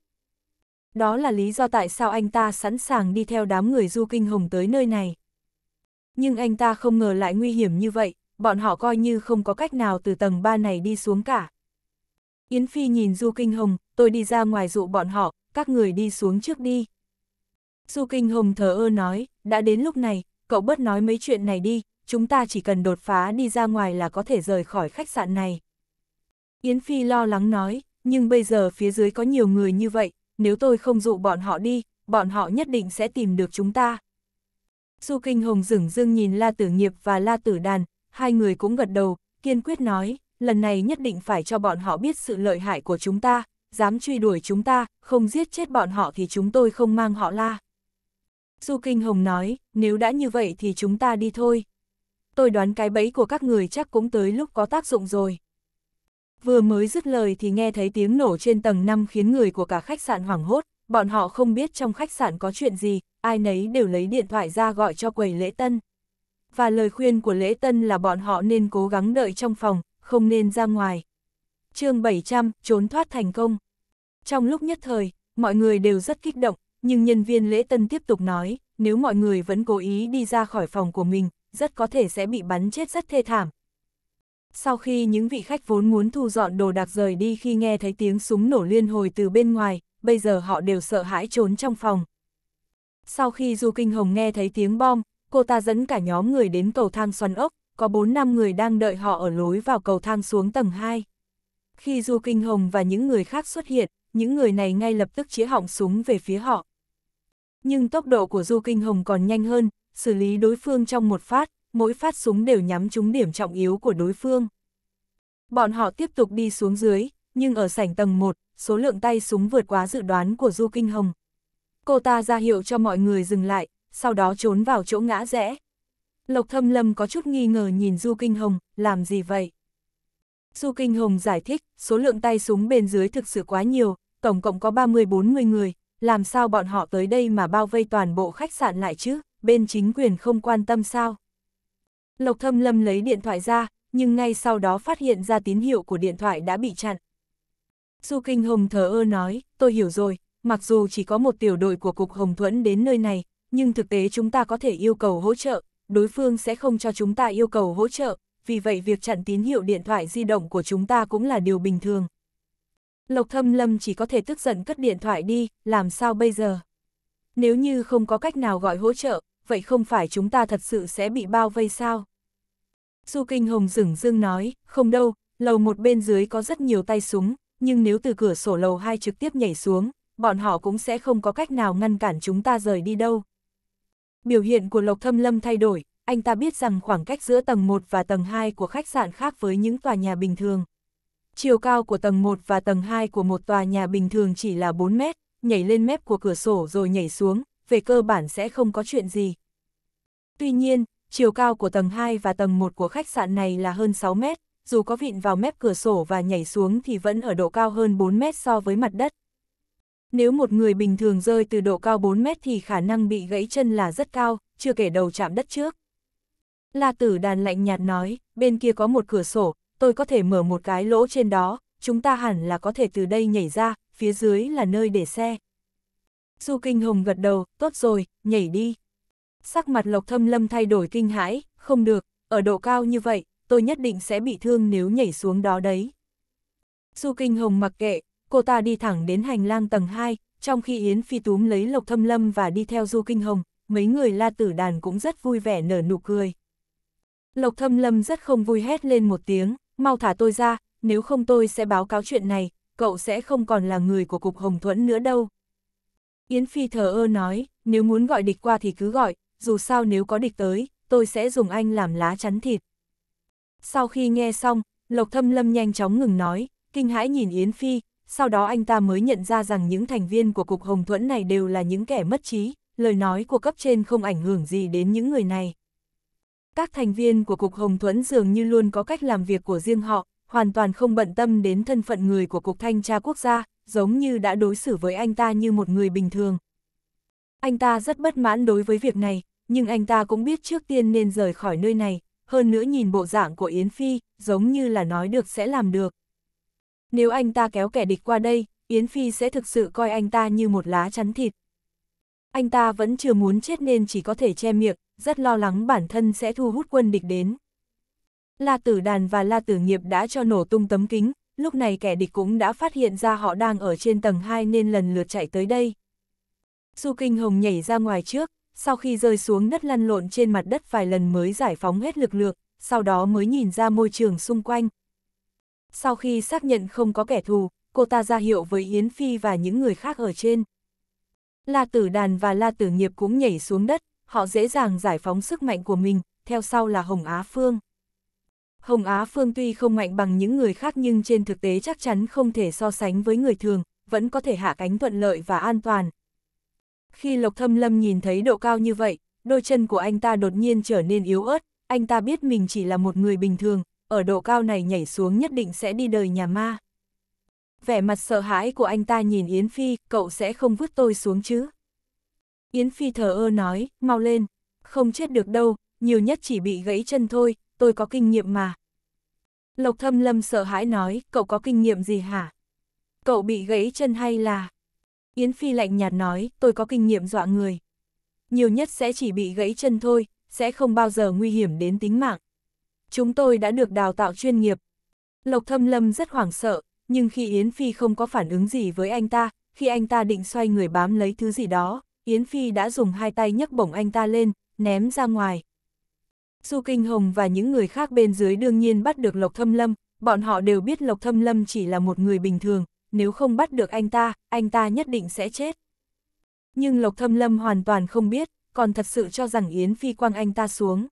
Đó là lý do tại sao anh ta sẵn sàng đi theo đám người du kinh hồng tới nơi này. Nhưng anh ta không ngờ lại nguy hiểm như vậy, bọn họ coi như không có cách nào từ tầng 3 này đi xuống cả. Yến Phi nhìn Du Kinh Hồng, tôi đi ra ngoài dụ bọn họ, các người đi xuống trước đi. Du Kinh Hồng thờ ơ nói, đã đến lúc này, cậu bớt nói mấy chuyện này đi, chúng ta chỉ cần đột phá đi ra ngoài là có thể rời khỏi khách sạn này. Yến Phi lo lắng nói, nhưng bây giờ phía dưới có nhiều người như vậy, nếu tôi không dụ bọn họ đi, bọn họ nhất định sẽ tìm được chúng ta. Du Kinh Hồng dửng dưng nhìn La Tử Nghiệp và La Tử Đàn, hai người cũng gật đầu, kiên quyết nói, lần này nhất định phải cho bọn họ biết sự lợi hại của chúng ta, dám truy đuổi chúng ta, không giết chết bọn họ thì chúng tôi không mang họ la. Du Kinh Hồng nói, nếu đã như vậy thì chúng ta đi thôi. Tôi đoán cái bẫy của các người chắc cũng tới lúc có tác dụng rồi. Vừa mới dứt lời thì nghe thấy tiếng nổ trên tầng 5 khiến người của cả khách sạn hoảng hốt, bọn họ không biết trong khách sạn có chuyện gì, ai nấy đều lấy điện thoại ra gọi cho quầy lễ tân và lời khuyên của lễ tân là bọn họ nên cố gắng đợi trong phòng, không nên ra ngoài. chương 700, trốn thoát thành công. Trong lúc nhất thời, mọi người đều rất kích động, nhưng nhân viên lễ tân tiếp tục nói, nếu mọi người vẫn cố ý đi ra khỏi phòng của mình, rất có thể sẽ bị bắn chết rất thê thảm. Sau khi những vị khách vốn muốn thu dọn đồ đạc rời đi khi nghe thấy tiếng súng nổ liên hồi từ bên ngoài, bây giờ họ đều sợ hãi trốn trong phòng. Sau khi Du Kinh Hồng nghe thấy tiếng bom, cô ta dẫn cả nhóm người đến cầu thang xoắn ốc, có 4 năm người đang đợi họ ở lối vào cầu thang xuống tầng 2. Khi Du Kinh Hồng và những người khác xuất hiện, những người này ngay lập tức chĩa họng súng về phía họ. Nhưng tốc độ của Du Kinh Hồng còn nhanh hơn, xử lý đối phương trong một phát, mỗi phát súng đều nhắm trúng điểm trọng yếu của đối phương. Bọn họ tiếp tục đi xuống dưới, nhưng ở sảnh tầng 1, số lượng tay súng vượt quá dự đoán của Du Kinh Hồng. Cô ta ra hiệu cho mọi người dừng lại, sau đó trốn vào chỗ ngã rẽ. Lộc Thâm Lâm có chút nghi ngờ nhìn Du Kinh Hồng, làm gì vậy? Du Kinh Hồng giải thích, số lượng tay súng bên dưới thực sự quá nhiều, tổng cộng có 30-40 người, làm sao bọn họ tới đây mà bao vây toàn bộ khách sạn lại chứ, bên chính quyền không quan tâm sao? Lộc Thâm Lâm lấy điện thoại ra, nhưng ngay sau đó phát hiện ra tín hiệu của điện thoại đã bị chặn. Du Kinh Hồng thờ ơ nói, tôi hiểu rồi, mặc dù chỉ có một tiểu đội của Cục Hồng Thuẫn đến nơi này, nhưng thực tế chúng ta có thể yêu cầu hỗ trợ, đối phương sẽ không cho chúng ta yêu cầu hỗ trợ, vì vậy việc chặn tín hiệu điện thoại di động của chúng ta cũng là điều bình thường. Lộc thâm lâm chỉ có thể tức giận cất điện thoại đi, làm sao bây giờ? Nếu như không có cách nào gọi hỗ trợ, vậy không phải chúng ta thật sự sẽ bị bao vây sao? Du Kinh Hồng rửng dương nói, không đâu, lầu một bên dưới có rất nhiều tay súng, nhưng nếu từ cửa sổ lầu hai trực tiếp nhảy xuống, bọn họ cũng sẽ không có cách nào ngăn cản chúng ta rời đi đâu. Biểu hiện của Lộc Thâm Lâm thay đổi, anh ta biết rằng khoảng cách giữa tầng 1 và tầng 2 của khách sạn khác với những tòa nhà bình thường. Chiều cao của tầng 1 và tầng 2 của một tòa nhà bình thường chỉ là 4 mét, nhảy lên mép của cửa sổ rồi nhảy xuống, về cơ bản sẽ không có chuyện gì. Tuy nhiên, chiều cao của tầng 2 và tầng 1 của khách sạn này là hơn 6 mét, dù có vịn vào mép cửa sổ và nhảy xuống thì vẫn ở độ cao hơn 4 mét so với mặt đất. Nếu một người bình thường rơi từ độ cao 4 mét thì khả năng bị gãy chân là rất cao, chưa kể đầu chạm đất trước. La tử đàn lạnh nhạt nói, bên kia có một cửa sổ, tôi có thể mở một cái lỗ trên đó, chúng ta hẳn là có thể từ đây nhảy ra, phía dưới là nơi để xe. Du Kinh Hồng gật đầu, tốt rồi, nhảy đi. Sắc mặt Lộc Thâm Lâm thay đổi kinh hãi, không được, ở độ cao như vậy, tôi nhất định sẽ bị thương nếu nhảy xuống đó đấy. Du Kinh Hồng mặc kệ, cô ta đi thẳng đến hành lang tầng 2, trong khi Yến Phi túm lấy Lộc Thâm Lâm và đi theo Du Kinh Hồng, mấy người la tử đàn cũng rất vui vẻ nở nụ cười. Lộc Thâm Lâm rất không vui hét lên một tiếng, mau thả tôi ra, nếu không tôi sẽ báo cáo chuyện này, cậu sẽ không còn là người của Cục Hồng Thuẫn nữa đâu. Yến Phi thờ ơ nói, nếu muốn gọi địch qua thì cứ gọi, dù sao nếu có địch tới, tôi sẽ dùng anh làm lá chắn thịt. Sau khi nghe xong, Lộc Thâm Lâm nhanh chóng ngừng nói, kinh hãi nhìn Yến Phi, sau đó anh ta mới nhận ra rằng những thành viên của Cục Hồng Thuẫn này đều là những kẻ mất trí, lời nói của cấp trên không ảnh hưởng gì đến những người này. Các thành viên của Cục Hồng Thuẫn dường như luôn có cách làm việc của riêng họ, hoàn toàn không bận tâm đến thân phận người của Cục Thanh tra Quốc gia, giống như đã đối xử với anh ta như một người bình thường. Anh ta rất bất mãn đối với việc này, nhưng anh ta cũng biết trước tiên nên rời khỏi nơi này, hơn nữa nhìn bộ dạng của Yến Phi, giống như là nói được sẽ làm được. Nếu anh ta kéo kẻ địch qua đây, Yến Phi sẽ thực sự coi anh ta như một lá chắn thịt. Anh ta vẫn chưa muốn chết nên chỉ có thể che miệng, rất lo lắng bản thân sẽ thu hút quân địch đến. La Tử Đàn và La Tử Nghiệp đã cho nổ tung tấm kính, lúc này kẻ địch cũng đã phát hiện ra họ đang ở trên tầng 2 nên lần lượt chạy tới đây. Su Kinh Hồng nhảy ra ngoài trước, sau khi rơi xuống đất lăn lộn trên mặt đất vài lần mới giải phóng hết lực lượng, sau đó mới nhìn ra môi trường xung quanh, sau khi xác nhận không có kẻ thù, cô ta ra hiệu với Yến Phi và những người khác ở trên. La Tử Đàn và La Tử Nghiệp cũng nhảy xuống đất, họ dễ dàng giải phóng sức mạnh của mình, theo sau là Hồng Á Phương. Hồng Á Phương tuy không mạnh bằng những người khác nhưng trên thực tế chắc chắn không thể so sánh với người thường, vẫn có thể hạ cánh thuận lợi và an toàn. Khi Lộc Thâm Lâm nhìn thấy độ cao như vậy, đôi chân của anh ta đột nhiên trở nên yếu ớt, anh ta biết mình chỉ là một người bình thường, ở độ cao này nhảy xuống nhất định sẽ đi đời nhà ma. Vẻ mặt sợ hãi của anh ta nhìn Yến Phi, cậu sẽ không vứt tôi xuống chứ. Yến Phi thờ ơ nói, mau lên, không chết được đâu, nhiều nhất chỉ bị gãy chân thôi, tôi có kinh nghiệm mà. Lộc thâm lâm sợ hãi nói, cậu có kinh nghiệm gì hả? Cậu bị gãy chân hay là... Yến Phi lạnh nhạt nói, tôi có kinh nghiệm dọa người. Nhiều nhất sẽ chỉ bị gãy chân thôi, sẽ không bao giờ nguy hiểm đến tính mạng chúng tôi đã được đào tạo chuyên nghiệp. Lộc thâm lâm rất hoảng sợ, nhưng khi Yến Phi không có phản ứng gì với anh ta, khi anh ta định xoay người bám lấy thứ gì đó, Yến Phi đã dùng hai tay nhấc bổng anh ta lên, ném ra ngoài. Du Kinh Hồng và những người khác bên dưới đương nhiên bắt được Lộc Thâm Lâm, bọn họ đều biết Lộc Thâm Lâm chỉ là một người bình thường, nếu không bắt được anh ta, anh ta nhất định sẽ chết. Nhưng Lộc Thâm Lâm hoàn toàn không biết, còn thật sự cho rằng Yến Phi quăng anh ta xuống.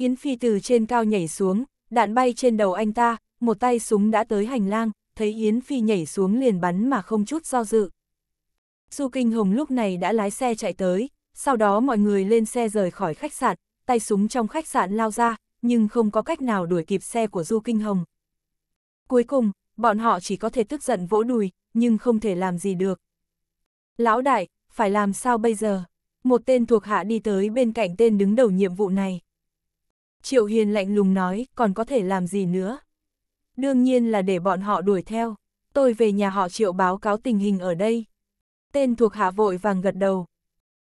Yến Phi từ trên cao nhảy xuống, đạn bay trên đầu anh ta, một tay súng đã tới hành lang, thấy Yến Phi nhảy xuống liền bắn mà không chút do dự. Du Kinh Hồng lúc này đã lái xe chạy tới, sau đó mọi người lên xe rời khỏi khách sạn, tay súng trong khách sạn lao ra, nhưng không có cách nào đuổi kịp xe của Du Kinh Hồng. Cuối cùng, bọn họ chỉ có thể tức giận vỗ đùi, nhưng không thể làm gì được. Lão đại, phải làm sao bây giờ? Một tên thuộc hạ đi tới bên cạnh tên đứng đầu nhiệm vụ này. Triệu Hiền lạnh lùng nói, còn có thể làm gì nữa? Đương nhiên là để bọn họ đuổi theo. Tôi về nhà họ Triệu báo cáo tình hình ở đây. Tên thuộc hạ vội vàng gật đầu.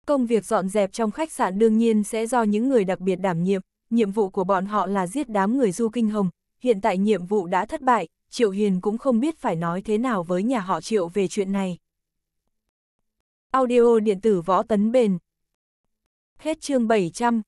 Công việc dọn dẹp trong khách sạn đương nhiên sẽ do những người đặc biệt đảm nhiệm. Nhiệm vụ của bọn họ là giết đám người du kinh hồng. Hiện tại nhiệm vụ đã thất bại, Triệu Hiền cũng không biết phải nói thế nào với nhà họ Triệu về chuyện này. Audio điện tử võ tấn bền. Hết chương 700.